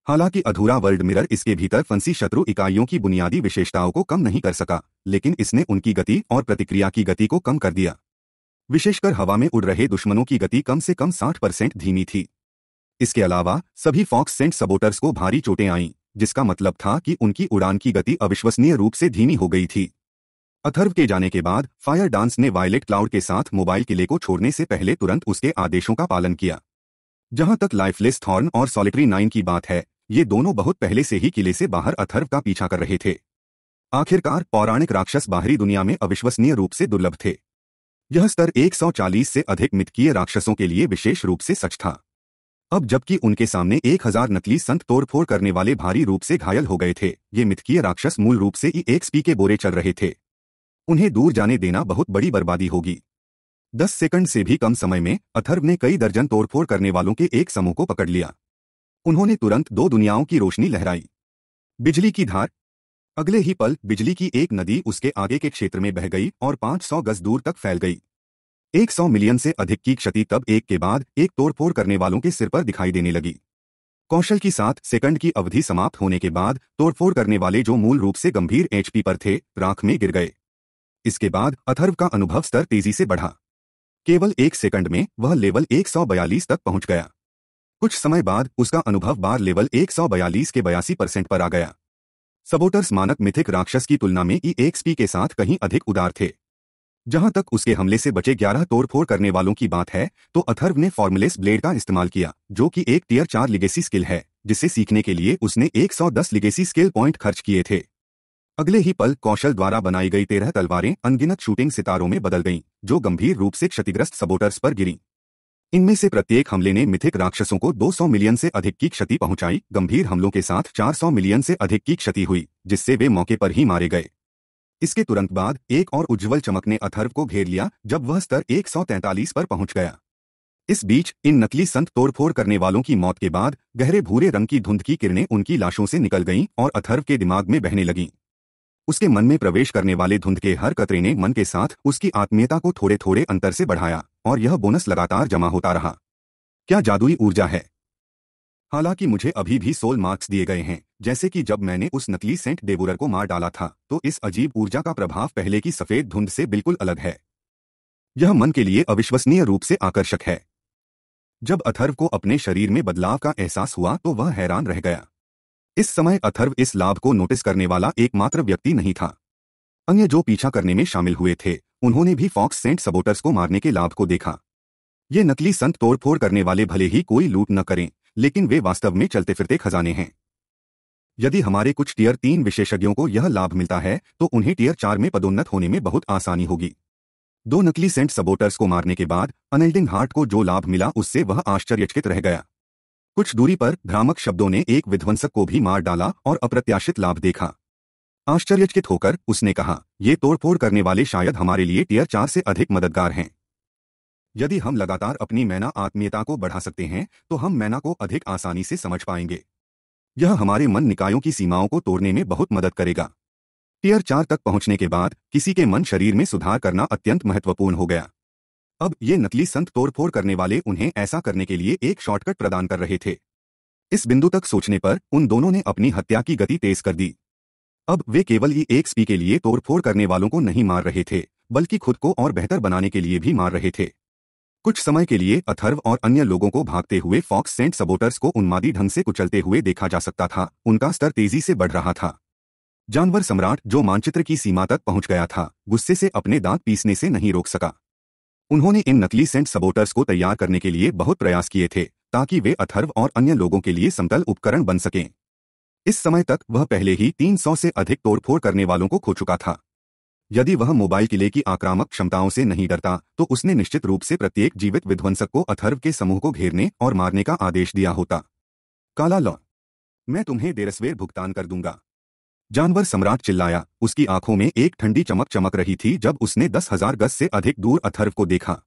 हालांकि अधूरा वर्ल्ड मिरर इसके भीतर फंसी शत्रु इकाइयों की बुनियादी विशेषताओं को कम नहीं कर सका लेकिन इसने उनकी गति और प्रतिक्रिया की गति को कम कर दिया विशेषकर हवा में उड़ रहे दुश्मनों की गति कम से कम 60 परसेंट धीमी थी इसके अलावा सभी फॉक्स सेंट सबोटर्स को भारी चोटें आईं जिसका मतलब था कि उनकी उड़ान की गति अविश्वसनीय रूप से धीमी हो गई थी अथर्व के जाने के बाद फायर डांस ने वायलेट क्लाउड के साथ मोबाइल किले को छोड़ने से पहले तुरंत उसके आदेशों का पालन किया जहां तक लाइफलेस थॉर्न और सॉलिटरी नाइन की बात है ये दोनों बहुत पहले से ही किले से बाहर अथर्व का पीछा कर रहे थे आखिरकार पौराणिक राक्षस बाहरी दुनिया में अविश्वसनीय रूप से दुर्लभ थे यह स्तर 140 से अधिक मितकीय राक्षसों के लिए विशेष रूप से सच था अब जबकि उनके सामने एक हजार नकली संत तोड़फोड़ करने वाले भारी रूप से घायल हो गए थे ये मिथकीय राक्षस मूल रूप से ई e स्पी के बोरे चल रहे थे उन्हें दूर जाने देना बहुत बड़ी बर्बादी होगी दस सेकंड से भी कम समय में अथर्व ने कई दर्जन तोड़फोड़ करने वालों के एक समूह को पकड़ लिया उन्होंने तुरंत दो दुनियाओं की रोशनी लहराई बिजली की धार अगले ही पल बिजली की एक नदी उसके आगे के क्षेत्र में बह गई और 500 गज दूर तक फैल गई 100 मिलियन से अधिक की क्षति तब एक के बाद एक तोड़फोड़ करने वालों के सिर पर दिखाई देने लगी कौशल की सात सेकंड की अवधि समाप्त होने के बाद तोड़फोड़ करने वाले जो मूल रूप से गंभीर एचपी पर थे राख में गिर गए इसके बाद अथर्व का अनुभव स्तर तेजी से बढ़ा केवल एक सेकंड में वह लेवल 142 तक पहुंच गया कुछ समय बाद उसका अनुभव बार लेवल 142 के बयासी परसेंट पर आ गया सबोटर्स मानक मिथिक राक्षस की तुलना में ई एक्सपी के साथ कहीं अधिक उदार थे जहां तक उसके हमले से बचे 11 तोड़फोड़ करने वालों की बात है तो अथर्व ने फॉर्मुलेस ब्लेड का इस्तेमाल किया जो कि एक टीयर चार लिगेसी स्किल है जिसे सीखने के लिए उसने 110 लिगेसी स्किल पॉइंट खर्च किए थे अगले ही पल कौशल द्वारा बनाई गई तेरह तलवारें अनगिनत शूटिंग सितारों में बदल गईं जो गंभीर रूप से क्षतिग्रस्त सबोटर्स पर गिरी इनमें से प्रत्येक हमले ने मिथिक राक्षसों को 200 मिलियन से अधिक की क्षति पहुंचाई गंभीर हमलों के साथ 400 मिलियन से अधिक की क्षति हुई जिससे वे मौके पर ही मारे गए इसके तुरंत बाद एक और उज्जवल चमक ने अथर्व को घेर लिया जब वह स्तर 143 पर पहुंच गया इस बीच इन नकली संत तोड़फोड़ करने वालों की मौत के बाद गहरे भूरे रंग की धुंध की किरणें उनकी लाशों से निकल गईं और अथर्व के दिमाग में बहने लगीं उसके मन में प्रवेश करने वाले धुंध के हर कतरे ने मन के साथ उसकी आत्मीयता को थोड़े थोड़े अंतर से बढ़ाया और यह बोनस लगातार जमा होता रहा क्या जादुई ऊर्जा है हालांकि मुझे अभी भी सोल मार्क्स दिए गए हैं जैसे कि जब मैंने उस नकली सेंट डेबुरर को मार डाला था तो इस अजीब ऊर्जा का प्रभाव पहले की सफेद धुंध से बिल्कुल अलग है यह मन के लिए अविश्वसनीय रूप से आकर्षक है जब अथर्व को अपने शरीर में बदलाव का एहसास हुआ तो वह हैरान रह गया इस समय अथर्व इस लाभ को नोटिस करने वाला एकमात्र व्यक्ति नहीं था अन्य जो पीछा करने में शामिल हुए थे उन्होंने भी फॉक्स सेंट सबोटर्स को मारने के लाभ को देखा ये नकली संत तोड़फोड़ करने वाले भले ही कोई लूट न करें लेकिन वे वास्तव में चलते फिरते खजाने हैं यदि हमारे कुछ टीयर तीन विशेषज्ञों को यह लाभ मिलता है तो उन्हें टीयर चार में पदोन्नत होने में बहुत आसानी होगी दो नकली सेंट सबोटर्स को मारने के बाद अनिल्डिंग हार्ट को जो लाभ मिला उससे वह आश्चर्यचकित रह गया कुछ दूरी पर भ्रामक शब्दों ने एक विध्वंसक को भी मार डाला और अप्रत्याशित लाभ देखा आश्चर्यचकित होकर उसने कहा ये तोड़फोड़ करने वाले शायद हमारे लिए टीयर चार से अधिक मददगार हैं यदि हम लगातार अपनी मैना आत्मीयता को बढ़ा सकते हैं तो हम मैना को अधिक आसानी से समझ पाएंगे यह हमारे मन निकायों की सीमाओं को तोड़ने में बहुत मदद करेगा टीयर चार तक पहुंचने के बाद किसी के मन शरीर में सुधार करना अत्यंत महत्वपूर्ण हो गया अब ये नकली संत तोड़फोड़ करने वाले उन्हें ऐसा करने के लिए एक शॉर्टकट प्रदान कर रहे थे इस बिंदु तक सोचने पर उन दोनों ने अपनी हत्या की गति तेज कर दी अब वे केवल ई एक्सपी के लिए तोड़फोड़ करने वालों को नहीं मार रहे थे बल्कि खुद को और बेहतर बनाने के लिए भी मार रहे थे कुछ समय के लिए अथर्व और अन्य लोगों को भागते हुए फॉक्स सेंट सबोटर्स को उन्मादी ढंग से कुचलते हुए देखा जा सकता था उनका स्तर तेजी से बढ़ रहा था जानवर सम्राट जो मानचित्र की सीमा तक पहुंच गया था गुस्से से अपने दांत पीसने से नहीं रोक सका उन्होंने इन नकली सेंट सबोटर्स को तैयार करने के लिए बहुत प्रयास किए थे ताकि वे अथर्व और अन्य लोगों के लिए समतल उपकरण बन सकें इस समय तक वह पहले ही 300 से अधिक तोड़फोड़ करने वालों को खो चुका था यदि वह मोबाइल किले की आक्रामक क्षमताओं से नहीं डरता तो उसने निश्चित रूप से प्रत्येक जीवित विध्वंसक को अथर्व के समूह को घेरने और मारने का आदेश दिया होता काला लॉ मैं तुम्हें देरसवेर भुगतान कर दूंगा जानवर सम्राट चिल्लाया उसकी आंखों में एक ठंडी चमक चमक रही थी जब उसने दस हजार गज से अधिक दूर अथर्व को देखा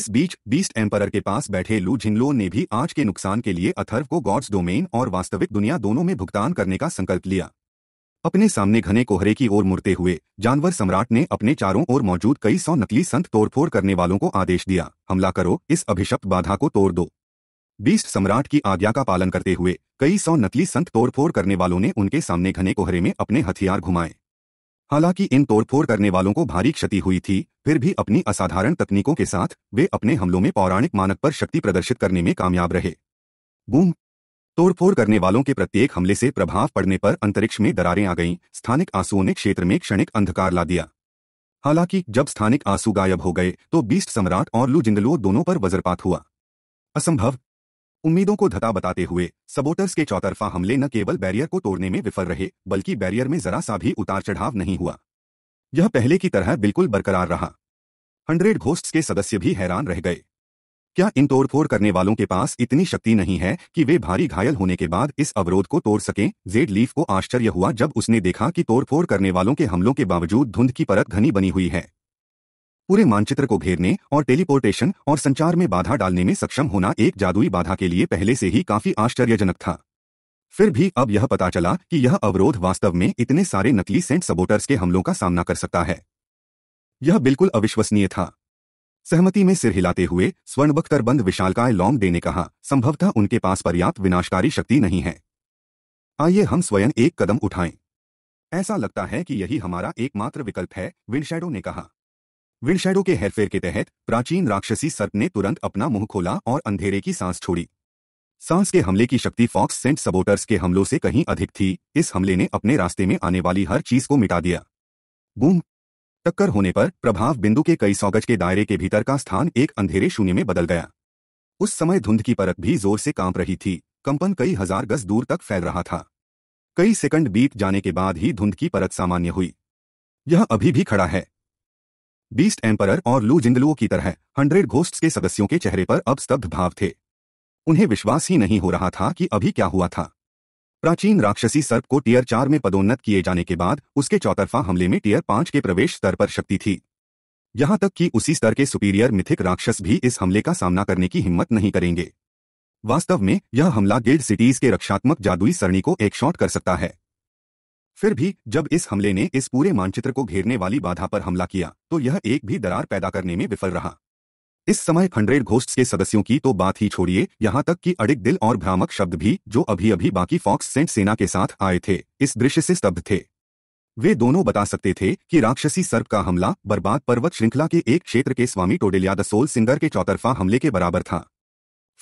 इस बीच बीस्ट एम्परर के पास बैठे लू झिनलो ने भी आज के नुकसान के लिए अथर्व को गॉड्स डोमेन और वास्तविक दुनिया दोनों में भुगतान करने का संकल्प लिया अपने सामने घने कोहरे की ओर मुड़ते हुए जानवर सम्राट ने अपने चारों ओर मौजूद कई सौ नकली संत तोड़फोड़ करने वालों को आदेश दिया हमला करो इस अभिशप्त बाधा को तोड़ दो बीस्ट सम्राट की आज्ञा का पालन करते हुए कई सौ नकली संत तोड़फोड़ करने वालों ने उनके सामने घने कोहरे में अपने हथियार घुमाए हालांकि इन तोड़फोड़ करने वालों को भारी क्षति हुई थी फिर भी अपनी असाधारण तकनीकों के साथ वे अपने हमलों में पौराणिक मानक पर शक्ति प्रदर्शित करने में कामयाब रहे बूम तोड़फोड़ करने वालों के प्रत्येक हमले से प्रभाव पड़ने पर अंतरिक्ष में दरारें आ गईं स्थानिक आंसुओं ने क्षेत्र में क्षणिक अंधकार ला दिया हालांकि जब स्थानिक आंसू गायब हो गए तो बीस्ट सम्राट और लू जिंदलो दोनों पर वज्रपात हुआ असंभव उम्मीदों को धता बताते हुए सबोटर्स के चौतरफा हमले न केवल बैरियर को तोड़ने में विफल रहे बल्कि बैरियर में जरा सा भी उतार चढ़ाव नहीं हुआ यह पहले की तरह बिल्कुल बरकरार रहा हंड्रेड घोस्ट्स के सदस्य भी हैरान रह गए क्या इन तोड़फोड़ करने वालों के पास इतनी शक्ति नहीं है कि वे भारी घायल होने के बाद इस अवरोध को तोड़ सकें जेड लीफ को आश्चर्य हुआ जब उसने देखा कि तोड़फोड़ करने वालों के हमलों के बावजूद धुंध की परत घनी बनी हुई है पूरे मानचित्र को घेरने और टेलीपोर्टेशन और संचार में बाधा डालने में सक्षम होना एक जादुई बाधा के लिए पहले से ही काफी आश्चर्यजनक था फिर भी अब यह पता चला कि यह अवरोध वास्तव में इतने सारे नकली सेंट सबोटर्स के हमलों का सामना कर सकता है यह बिल्कुल अविश्वसनीय था सहमति में सिर हिलाते हुए स्वर्ण बख्तर बंद विशालकाय लॉन्ग डे ने कहा संभवतः उनके पास पर्याप्त विनाशकारी शक्ति नहीं है आइए हम स्वयं एक कदम उठाएं ऐसा लगता है कि यही हमारा एकमात्र विकल्प है विंडशैडो ने कहा विंडशैडो के हेरफेर के तहत प्राचीन राक्षसी सर्प ने तुरंत अपना मुंह खोला और अंधेरे की सांस छोड़ी सांस के हमले की शक्ति फॉक्स सेंट सबोटर्स के हमलों से कहीं अधिक थी इस हमले ने अपने रास्ते में आने वाली हर चीज को मिटा दिया बूम टक्कर होने पर प्रभाव बिंदु के कई सौ गज के दायरे के भीतर का स्थान एक अंधेरे शून्य में बदल गया उस समय धुंध की परत भी जोर से कांप रही थी कंपन कई हजार गज दूर तक फैल रहा था कई सेकंड बीत जाने के बाद ही धुंध की परत सामान्य हुई यह अभी भी खड़ा है बीस्ट एम्परर और लू जिंदलुओं की तरह हंड्रेड घोष्ट के सदस्यों के चेहरे पर अब स्तब्ध भाव थे उन्हें विश्वास ही नहीं हो रहा था कि अभी क्या हुआ था प्राचीन राक्षसी सर्प को टीयर चार में पदोन्नत किए जाने के बाद उसके चौतरफा हमले में टीयर पांच के प्रवेश स्तर पर शक्ति थी यहां तक कि उसी स्तर के सुपीरियर मिथिक राक्षस भी इस हमले का सामना करने की हिम्मत नहीं करेंगे वास्तव में यह हमला गिल्ड सिटीज के रक्षात्मक जादुई सरणी को एक शॉट कर सकता है फिर भी जब इस हमले ने इस पूरे मानचित्र को घेरने वाली बाधा पर हमला किया तो यह एक भी दरार पैदा करने में विफल रहा इस समय हंड्रेड घोष्ट के सदस्यों की तो बात ही छोड़िए यहाँ तक कि अड़िक दिल और भ्रामक शब्द भी जो अभी अभी बाकी फॉक्स सेंट सेना के साथ आए थे इस दृश्य से स्तब्ध थे वे दोनों बता सकते थे कि राक्षसी सर्प का हमला बर्बाद पर्वत श्रृंखला के एक क्षेत्र के स्वामी टोडेलिया द सोल सिंगर के चौतरफा हमले के बराबर था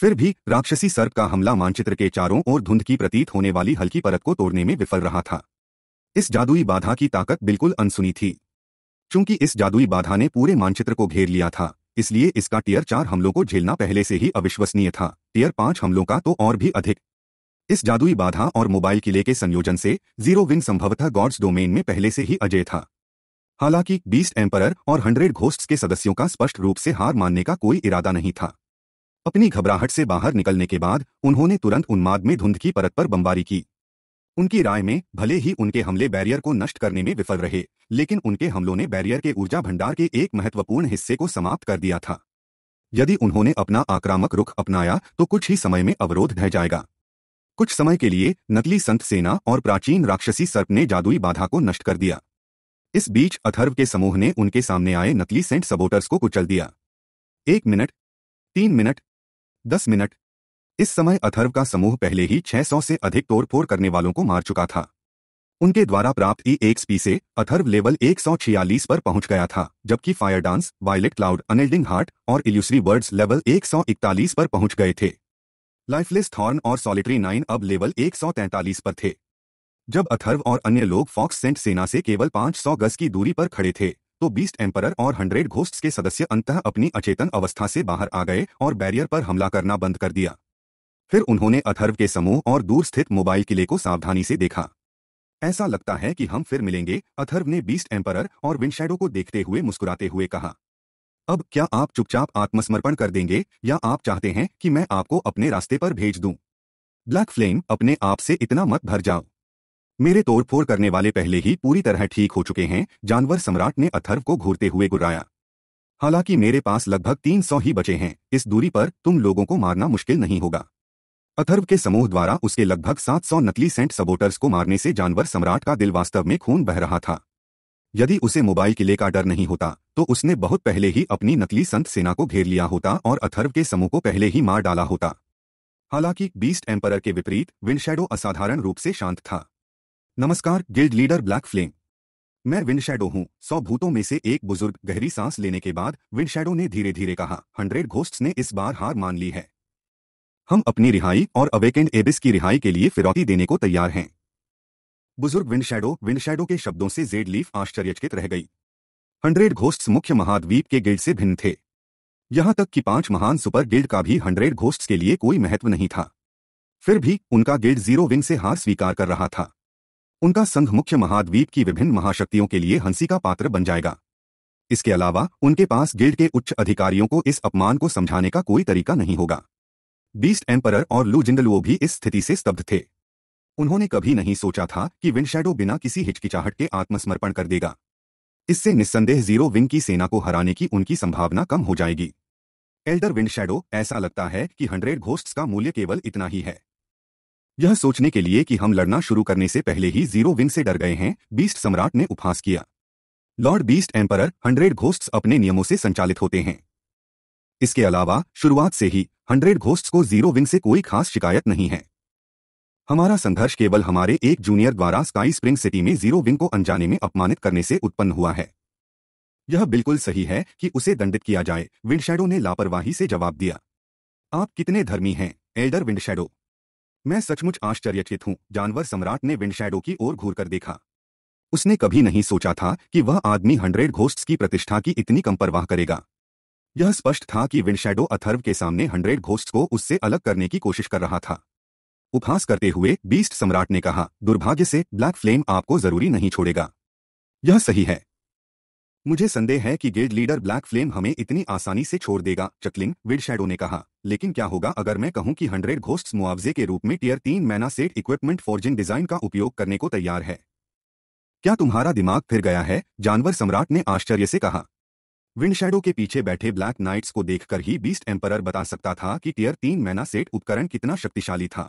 फिर भी राक्षसी सर्प का हमला मानचित्र के चारों ओर धुंध की प्रतीत होने वाली हल्की परत को तोड़ने में विफल रहा था इस जादुई बाधा की ताकत बिल्कुल अनसुनी थी चूंकि इस जादुई बाधा ने पूरे मानचित्र को घेर लिया था इसलिए इसका टीयर चार हमलों को झेलना पहले से ही अविश्वसनीय था टीयर पांच हमलों का तो और भी अधिक इस जादुई बाधा और मोबाइल किले के संयोजन से जीरो विन संभवतः गॉड्स डोमेन में पहले से ही अजय था हालांकि बीस्ट एम्पर और हंड्रेड घोस्ट के सदस्यों का स्पष्ट रूप से हार मानने का कोई इरादा नहीं था अपनी घबराहट से बाहर निकलने के बाद उन्होंने तुरंत उन्माद में धुंध की परत पर बमबारी की उनकी राय में भले ही उनके हमले बैरियर को नष्ट करने में विफल रहे लेकिन उनके हमलों ने बैरियर के ऊर्जा भंडार के एक महत्वपूर्ण हिस्से को समाप्त कर दिया था यदि उन्होंने अपना आक्रामक रुख अपनाया तो कुछ ही समय में अवरोध ढह जाएगा कुछ समय के लिए नकली संत सेना और प्राचीन राक्षसी सर्प ने जादुई बाधा को नष्ट कर दिया इस बीच अथर्व के समूह ने उनके सामने आए नकली सेंट सबोटर्स को कुचल दिया एक मिनट तीन मिनट दस मिनट इस समय अथर्व का समूह पहले ही 600 से अधिक तोड़फोड़ करने वालों को मार चुका था उनके द्वारा प्राप्त ई एक्सपी से अथर्व लेवल 146 पर पहुंच गया था जबकि Fire Dance Violet Cloud Unyielding Heart और इल्यूसरी वर्ड्स लेवल 141 पर पहुंच गए थे लाइफलेस थॉर्न और सॉलिटरी नाइन अब लेवल 143 पर थे जब अथर्व और अन्य लोग फॉक्स सेंट सेना से केवल 500 गज की दूरी पर खड़े थे तो बीस्ट एम्परर और हंड्रेड घोस्ट के सदस्य अंतः अपनी अचेतन अवस्था से बाहर आ गए और बैरियर पर हमला करना बंद कर दिया फिर उन्होंने अथर्व के समूह और दूर स्थित मोबाइल किले को सावधानी से देखा ऐसा लगता है कि हम फिर मिलेंगे अथर्व ने बीस्ट एम्परर और विंडशैडो को देखते हुए मुस्कुराते हुए कहा अब क्या आप चुपचाप आत्मसमर्पण कर देंगे या आप चाहते हैं कि मैं आपको अपने रास्ते पर भेज दूं? ब्लैक फ्लेम अपने आप से इतना मत भर जाओ मेरे तोड़फोड़ करने वाले पहले ही पूरी तरह ठीक हो चुके हैं जानवर सम्राट ने अथर्व को घूरते हुए गुर्राया हालांकि मेरे पास लगभग 300 ही बचे हैं इस दूरी पर तुम लोगों को मारना मुश्किल नहीं होगा अथर्व के समूह द्वारा उसके लगभग 700 नकली सेंट सबोटर्स को मारने से जानवर सम्राट का दिल वास्तव में खून बह रहा था यदि उसे मोबाइल किले का डर नहीं होता तो उसने बहुत पहले ही अपनी नकली संत सेना को घेर लिया होता और अथर्व के समूह को पहले ही मार डाला होता हालांकि बीस्ट एम्परर के विपरीत विंडशैडो असाधारण रूप से शांत था नमस्कार गिल्ड लीडर ब्लैक फ्लेम मैं विंडशैडो हूँ सौ भूतों में से एक बुजुर्ग गहरी सांस लेने के बाद विंडशैडो ने धीरे धीरे कहा हंड्रेड घोस्ट ने इस बार हार मान ली है हम अपनी रिहाई और अवेकेंड एबिस की रिहाई के लिए फिरौती देने को तैयार हैं बुजुर्ग विंडशैडो विंडशैडो के शब्दों से जेड लीफ आश्चर्यचकित रह गई हंड्रेड घोष्ट मुख्य महाद्वीप के गिल्ड से भिन्न थे यहां तक कि पांच महान सुपर गिल्ड का भी हंड्रेड घोष्ट के लिए कोई महत्व नहीं था फिर भी उनका गिल्ड जीरो विंग से हार स्वीकार कर रहा था उनका संघ मुख्य महाद्वीप की विभिन्न महाशक्तियों के लिए हंसी का पात्र बन जाएगा इसके अलावा उनके पास गिल्ड के उच्च अधिकारियों को इस अपमान को समझाने का कोई तरीका नहीं होगा बीस्ट एम्परर और लू जिंडलुओ भी इस स्थिति से स्तब्ध थे उन्होंने कभी नहीं सोचा था कि विंडशैडो बिना किसी हिचकिचाहट के आत्मसमर्पण कर देगा इससे निस्संदेह जीरो विंग की सेना को हराने की उनकी संभावना कम हो जाएगी एल्डर विंडशैडो ऐसा लगता है कि हंड्रेड घोस्ट्स का मूल्य केवल इतना ही है यह सोचने के लिए कि हम लड़ना शुरू करने से पहले ही जीरो विंग से डर गए हैं बीस्ट सम्राट ने उपहास किया Lord Beast Emperor Hundred Ghosts अपने नियमों से संचालित होते हैं इसके अलावा शुरुआत से ही हंड्रेड घोस्ट को जीरो विंग से कोई खास शिकायत नहीं है हमारा संघर्ष केवल हमारे एक जूनियर द्वारा स्काई स्प्रिंग सिटी में जीरो विंग को अनजाने में अपमानित करने से उत्पन्न हुआ है यह बिल्कुल सही है कि उसे दंडित किया जाए विंडशैडो ने लापरवाही से जवाब दिया आप कितने धर्मी हैं एल्डर विंडशैडो मैं सचमुच आश्चर्यचित हूं जानवर सम्राट ने विंडशैडो की ओर घूर कर देखा उसने कभी नहीं सोचा था कि वह आदमी हंड्रेड घोस्ट की प्रतिष्ठा की इतनी कम परवाह करेगा यह स्पष्ट था कि विंडशैडो अथर्व के सामने हंड्रेड घोस्ट को उससे अलग करने की कोशिश कर रहा था उपहास करते हुए बीस्ट सम्राट ने कहा दुर्भाग्य से ब्लैक फ्लेम आपको जरूरी नहीं छोड़ेगा यह सही है मुझे संदेह है कि गिल्ड लीडर ब्लैक फ्लेम हमें इतनी आसानी से छोड़ देगा चकलिंग विडशैडो ने कहा लेकिन क्या होगा अगर मैं कहूं कि हंड्रेड घोस्ट मुआवजे के रूप में टीयर तीन मैना सेट इक्विपमेंट फॉर्जिंग डिजाइन का उपयोग करने को तैयार है क्या तुम्हारा दिमाग फिर गया है जानवर सम्राट ने आश्चर्य से कहा विंडशैडो के पीछे बैठे ब्लैक नाइट्स को देखकर ही बीस्ट एम्परर बता सकता था कि टीयर तीन मैना सेट उपकरण कितना शक्तिशाली था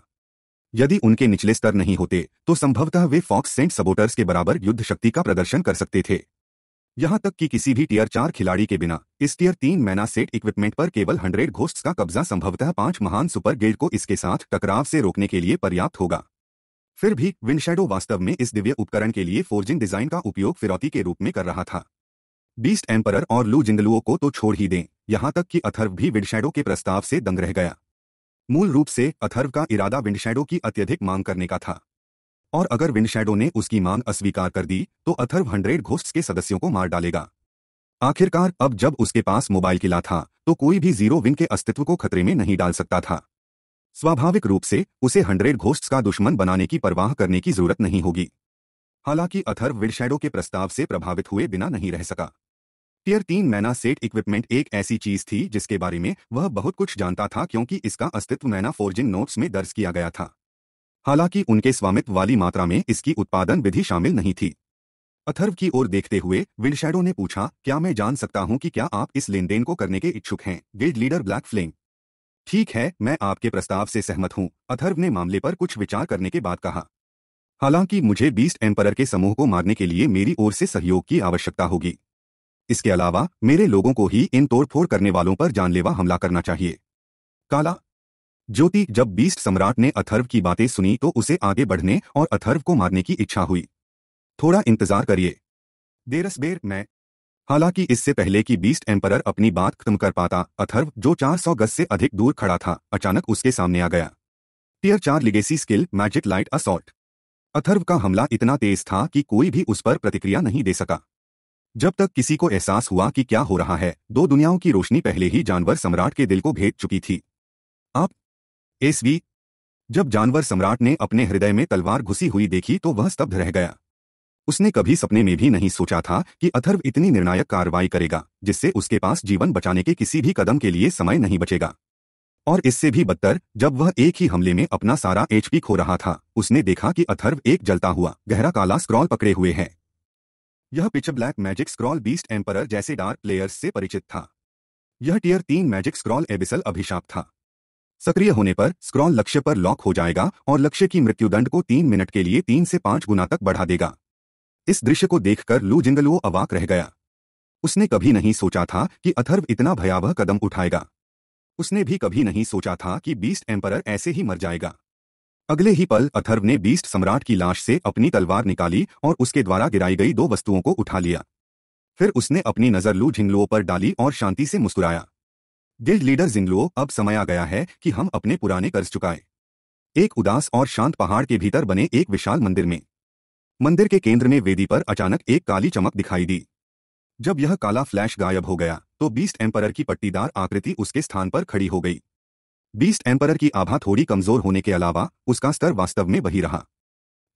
यदि उनके निचले स्तर नहीं होते तो संभवतः वे फॉक्स सेंट सबोटर्स के बराबर युद्ध शक्ति का प्रदर्शन कर सकते थे यहां तक कि किसी भी टीयर चार खिलाड़ी के बिना इस टीयर तीन मैना सेट इक्विपमेंट पर केवल हंड्रेड घोस्ट का कब्जा संभवतः पांच महान सुपर गेड को इसके साथ टकराव से रोकने के लिए पर्याप्त होगा फिर भी विंडशैडो वास्तव में इस दिव्य उपकरण के लिए फोर्जिंग डिजाइन का उपयोग फिरौती के रूप में कर रहा था बीस्ट एम्परर और लू जिंगलुओं को तो छोड़ ही दें यहां तक कि अथर्व भी विंडशैडो के प्रस्ताव से दंग रह गया मूल रूप से अथर्व का इरादा विंडशैडो की अत्यधिक मांग करने का था और अगर विंडशैडो ने उसकी मांग अस्वीकार कर दी तो अथर्व हंड्रेड घोष्ट के सदस्यों को मार डालेगा आखिरकार अब जब उसके पास मोबाइल किला था तो कोई भी जीरो विन के अस्तित्व को खतरे में नहीं डाल सकता था स्वाभाविक रूप से उसे हंड्रेड घोष्ट का दुश्मन बनाने की परवाह करने की जरूरत नहीं होगी हालांकि अथर्व विडशैडो के प्रस्ताव से प्रभावित हुए बिना नहीं रह सका टियर तीन मैना सेट इक्विपमेंट एक ऐसी चीज थी जिसके बारे में वह बहुत कुछ जानता था क्योंकि इसका अस्तित्व मैना फोर्जिन नोट्स में दर्ज किया गया था हालांकि उनके स्वामित्व वाली मात्रा में इसकी उत्पादन विधि शामिल नहीं थी अथर्व की ओर देखते हुए विंडशेडो ने पूछा क्या मैं जान सकता हूं कि क्या आप इस लेन देन को करने के इच्छुक हैं गिल्ड लीडर ब्लैक फ्लेम ठीक है मैं आपके प्रस्ताव से सहमत हूं अथर्व ने मामले पर कुछ विचार करने के बाद कहा हालांकि मुझे बीस्ट एम्पर के समूह को मारने के लिए मेरी ओर से सहयोग की आवश्यकता होगी इसके अलावा मेरे लोगों को ही इन तोड़फोड़ करने वालों पर जानलेवा हमला करना चाहिए काला ज्योति जब बीस्ट सम्राट ने अथर्व की बातें सुनी तो उसे आगे बढ़ने और अथर्व को मारने की इच्छा हुई थोड़ा इंतजार करिए देरसबेर मैं हालांकि इससे पहले कि बीस्ट एम्परर अपनी बात खत्म कर पाता अथर्व जो 400 गज से अधिक दूर खड़ा था अचानक उसके सामने आ गया टीयर चार legacy skill magic light assault Atharva का हमला इतना तेज था कि कोई भी उस पर प्रतिक्रिया नहीं दे सका जब तक किसी को एहसास हुआ कि क्या हो रहा है दो दुनियाओं की रोशनी पहले ही जानवर सम्राट के दिल को भेज चुकी थी आप एसवी जब जानवर सम्राट ने अपने हृदय में तलवार घुसी हुई देखी तो वह स्तब्ध रह गया उसने कभी सपने में भी नहीं सोचा था कि अथर्व इतनी निर्णायक कार्रवाई करेगा जिससे उसके पास जीवन बचाने के किसी भी कदम के लिए समय नहीं बचेगा और इससे भी बदतर जब वह एक ही हमले में अपना सारा एचपी खो रहा था उसने देखा कि अथर्व एक जलता हुआ गहरा काला स्क्रॉल पकड़े हुए है यह pitch black magic scroll Beast Emperor जैसे डार्क प्लेयर्स से परिचित था यह टीयर तीन मैजिक स्क्रॉल एबिसल अभिशाप था सक्रिय होने पर स्क्रॉल लक्ष्य पर लॉक हो जाएगा और लक्ष्य की मृत्युदंड को तीन मिनट के लिए तीन से पांच गुना तक बढ़ा देगा इस दृश्य को देखकर लू जिंगलो अवाक रह गया उसने कभी नहीं सोचा था कि अथर्व इतना भयावह कदम उठाएगा उसने भी कभी नहीं सोचा था कि बीस्ट एम्पर ऐसे ही मर जाएगा अगले ही पल अथर्व ने बीस्ट सम्राट की लाश से अपनी तलवार निकाली और उसके द्वारा गिराई गई दो वस्तुओं को उठा लिया फिर उसने अपनी नजर लू झिंगलुओं पर डाली और शांति से मुस्कुराया गिल्ड लीडर जिंगलुओ अब समय आ गया है कि हम अपने पुराने कर्ज चुकाएं एक उदास और शांत पहाड़ के भीतर बने एक विशाल मंदिर में मंदिर के केंद्र में वेदी पर अचानक एक काली चमक दिखाई दी जब यह काला फ्लैश गायब हो गया तो बीस्ट एम्परर की पट्टीदार आकृति उसके स्थान पर खड़ी हो गई बीस्ट एम्परर की आभा थोड़ी कमजोर होने के अलावा उसका स्तर वास्तव में बही रहा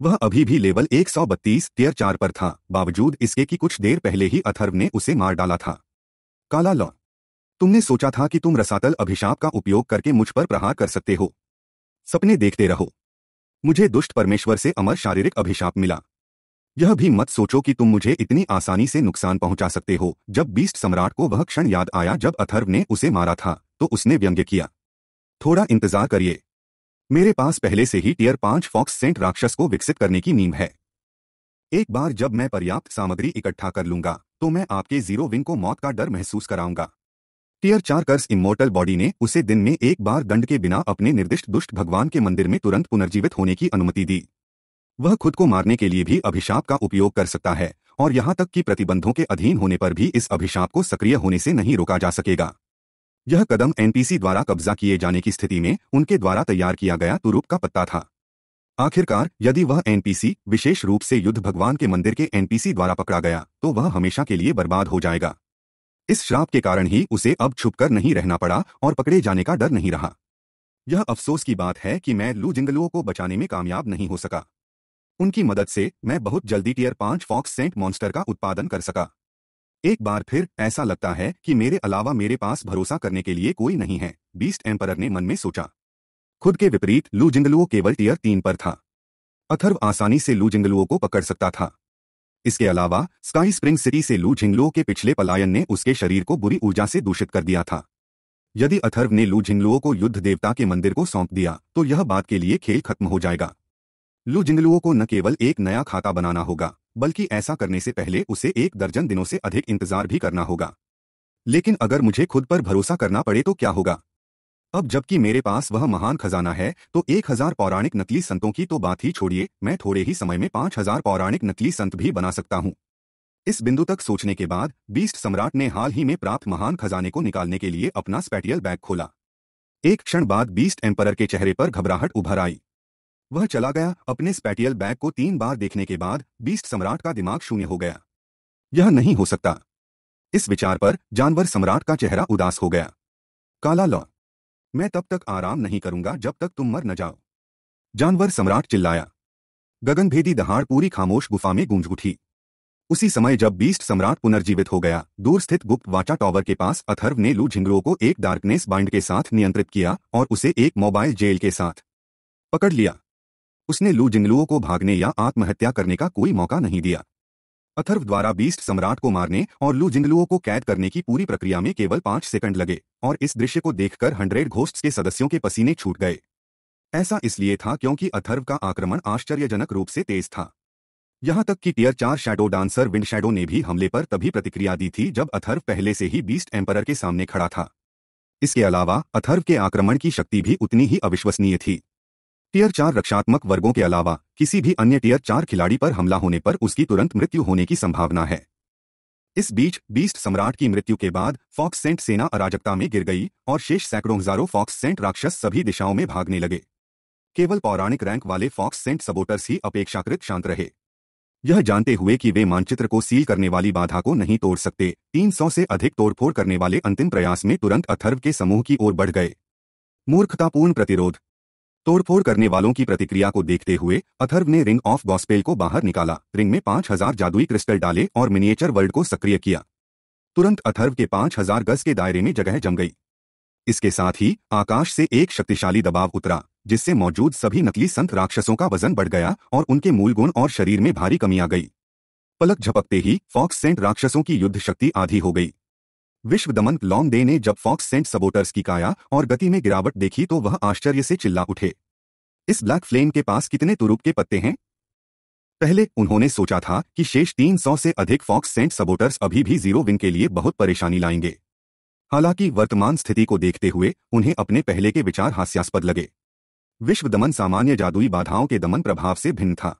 वह अभी भी लेवल 132 टीयर चार पर था बावजूद इसके कि कुछ देर पहले ही अथर्व ने उसे मार डाला था काला लॉ तुमने सोचा था कि तुम रसातल अभिशाप का उपयोग करके मुझ पर प्रहार कर सकते हो सपने देखते रहो मुझे दुष्ट परमेश्वर से अमर शारीरिक अभिशाप मिला यह भी मत सोचो कि तुम मुझे इतनी आसानी से नुकसान पहुंचा सकते हो जब बीस्ट सम्राट को वह क्षण याद आया जब अथर्व ने उसे मारा था तो उसने व्यंग्य किया थोड़ा इंतजार करिए मेरे पास पहले से ही टीयर पांच फॉक्स सेंट राक्षस को विकसित करने की नींव है एक बार जब मैं पर्याप्त सामग्री इकट्ठा कर लूंगा तो मैं आपके जीरो विंग को मौत का डर महसूस कराऊंगा टीयर चार कर्स इमोर्टल बॉडी ने उसे दिन में एक बार दंड के बिना अपने निर्दिष्ट दुष्ट भगवान के मंदिर में तुरंत पुनर्जीवित होने की अनुमति दी वह खुद को मारने के लिए भी अभिशाप का उपयोग कर सकता है और यहां तक कि प्रतिबंधों के अधीन होने पर भी इस अभिशाप को सक्रिय होने से नहीं रोका जा सकेगा यह कदम एनपीसी द्वारा कब्जा किए जाने की स्थिति में उनके द्वारा तैयार किया गया तुरूप का पत्ता था आखिरकार यदि वह एनपीसी विशेष रूप से युद्ध भगवान के मंदिर के एनपीसी द्वारा पकड़ा गया तो वह हमेशा के लिए बर्बाद हो जाएगा इस श्राप के कारण ही उसे अब छुपकर नहीं रहना पड़ा और पकड़े जाने का डर नहीं रहा यह अफसोस की बात है कि मैं लू जिंगलुओं को बचाने में कामयाब नहीं हो सका उनकी मदद से मैं बहुत जल्दी टीयर पांच फॉक्स सेंट मॉन्स्टर का उत्पादन कर सका एक बार फिर ऐसा लगता है कि मेरे अलावा मेरे पास भरोसा करने के लिए कोई नहीं है बीस्ट एम्पर ने मन में सोचा खुद के विपरीत लू जिंगलुओ केवल टीयर तीन पर था अथर्व आसानी से लू जिंगलुओ को पकड़ सकता था इसके अलावा स्काई स्प्रिंग सिटी से लू झिंगलुओ के पिछले पलायन ने उसके शरीर को बुरी ऊर्जा से दूषित कर दिया था यदि अथर्व ने लू झिंगलुओ को युद्ध देवता के मंदिर को सौंप दिया तो यह बात के लिए खेल खत्म हो जाएगा लू जिंगलुओं को न केवल एक नया खाता बनाना होगा बल्कि ऐसा करने से पहले उसे एक दर्जन दिनों से अधिक इंतजार भी करना होगा लेकिन अगर मुझे खुद पर भरोसा करना पड़े तो क्या होगा अब जबकि मेरे पास वह महान खजाना है तो एक हजार पौराणिक नकली संतों की तो बात ही छोड़िए मैं थोड़े ही समय में पांच हजार पौराणिक नकली संत भी बना सकता हूं इस बिंदु तक सोचने के बाद बीस्ट सम्राट ने हाल ही में प्राप्त महान खजाने को निकालने के लिए अपना स्पेटियल बैग खोला एक क्षण बाद बीस्ट एम्परर के चेहरे पर घबराहट उभर आई वह चला गया अपने स्पैटियल बैग को तीन बार देखने के बाद बीस्ट सम्राट का दिमाग शून्य हो गया यह नहीं हो सकता इस विचार पर जानवर सम्राट का चेहरा उदास हो गया काला लॉ मैं तब तक आराम नहीं करूंगा जब तक तुम मर न जाओ जानवर सम्राट चिल्लाया गगनभेदी दहाड़ पूरी खामोश गुफा में गूंज उठी उसी समय जब बीस्ट सम्राट पुनर्जीवित हो गया दूर स्थित गुप्त वाचा टॉवर के पास अथर्व ने लू झिंगरो को एक डार्कनेस बाइंड के साथ नियंत्रित किया और उसे एक मोबाइल जेल के साथ पकड़ लिया उसने लू जिंगलुओं को भागने या आत्महत्या करने का कोई मौका नहीं दिया अथर्व द्वारा बीस्ट सम्राट को मारने और लू जिंगलुओं को कैद करने की पूरी प्रक्रिया में केवल पांच सेकंड लगे और इस दृश्य को देखकर हंड्रेड घोस्ट के सदस्यों के पसीने छूट गए ऐसा इसलिए था क्योंकि अथर्व का आक्रमण आश्चर्यजनक रूप से तेज था यहां तक कि टीयर चार शैडो डांसर विंड शैडो ने भी हमले पर तभी प्रतिक्रिया दी थी जब अथर्व पहले से ही बीस्ट एम्परर के सामने खड़ा था इसके अलावा अथर्व के आक्रमण की शक्ति भी उतनी ही अविश्वसनीय थी टीयर चार रक्षात्मक वर्गों के अलावा किसी भी अन्य टीयर चार खिलाड़ी पर हमला होने पर उसकी तुरंत मृत्यु होने की संभावना है इस बीच बीस्ट सम्राट की मृत्यु के बाद फॉक्स सेंट सेना अराजकता में गिर गई और शेष सैकड़ों हजारों फॉक्स सेंट राक्षस सभी दिशाओं में भागने लगे केवल पौराणिक रैंक वाले फॉक्स सेंट सबोटर्स ही अपेक्षाकृत शांत रहे यह जानते हुए कि वे मानचित्र को सील करने वाली बाधा को नहीं तोड़ सकते 300 से अधिक तोड़फोड़ करने वाले अंतिम प्रयास में तुरंत अथर्व के समूह की ओर बढ़ गए मूर्खतापूर्ण प्रतिरोध तोड़फोड़ करने वालों की प्रतिक्रिया को देखते हुए अथर्व ने रिंग ऑफ गॉस्पेल को बाहर निकाला रिंग में पांच हजार जादुई क्रिस्टल डाले और मिनिएचर वर्ल्ड को सक्रिय किया तुरंत अथर्व के पांच हजार गज के दायरे में जगह जम गई इसके साथ ही आकाश से एक शक्तिशाली दबाव उतरा जिससे मौजूद सभी नकली संत राक्षसों का वजन बढ़ गया और उनके मूल गुण और शरीर में भारी कमी आ गई पलक झपकते ही फॉक्स सेंट राक्षसों की युद्ध शक्ति आधी हो गई विश्व दमन लॉन्ग डे ने जब फॉक्स सेंट सबोटर्स की काया और गति में गिरावट देखी तो वह आश्चर्य से चिल्ला उठे इस ब्लैक फ्लेम के पास कितने तुरुप के पत्ते हैं पहले उन्होंने सोचा था कि शेष 300 से अधिक फॉक्स सेंट सबोटर्स अभी भी जीरो विन के लिए बहुत परेशानी लाएंगे हालांकि वर्तमान स्थिति को देखते हुए उन्हें अपने पहले के विचार हास्यास्पद लगे विश्व दमन सामान्य जादुई बाधाओं के दमन प्रभाव से भिन्न था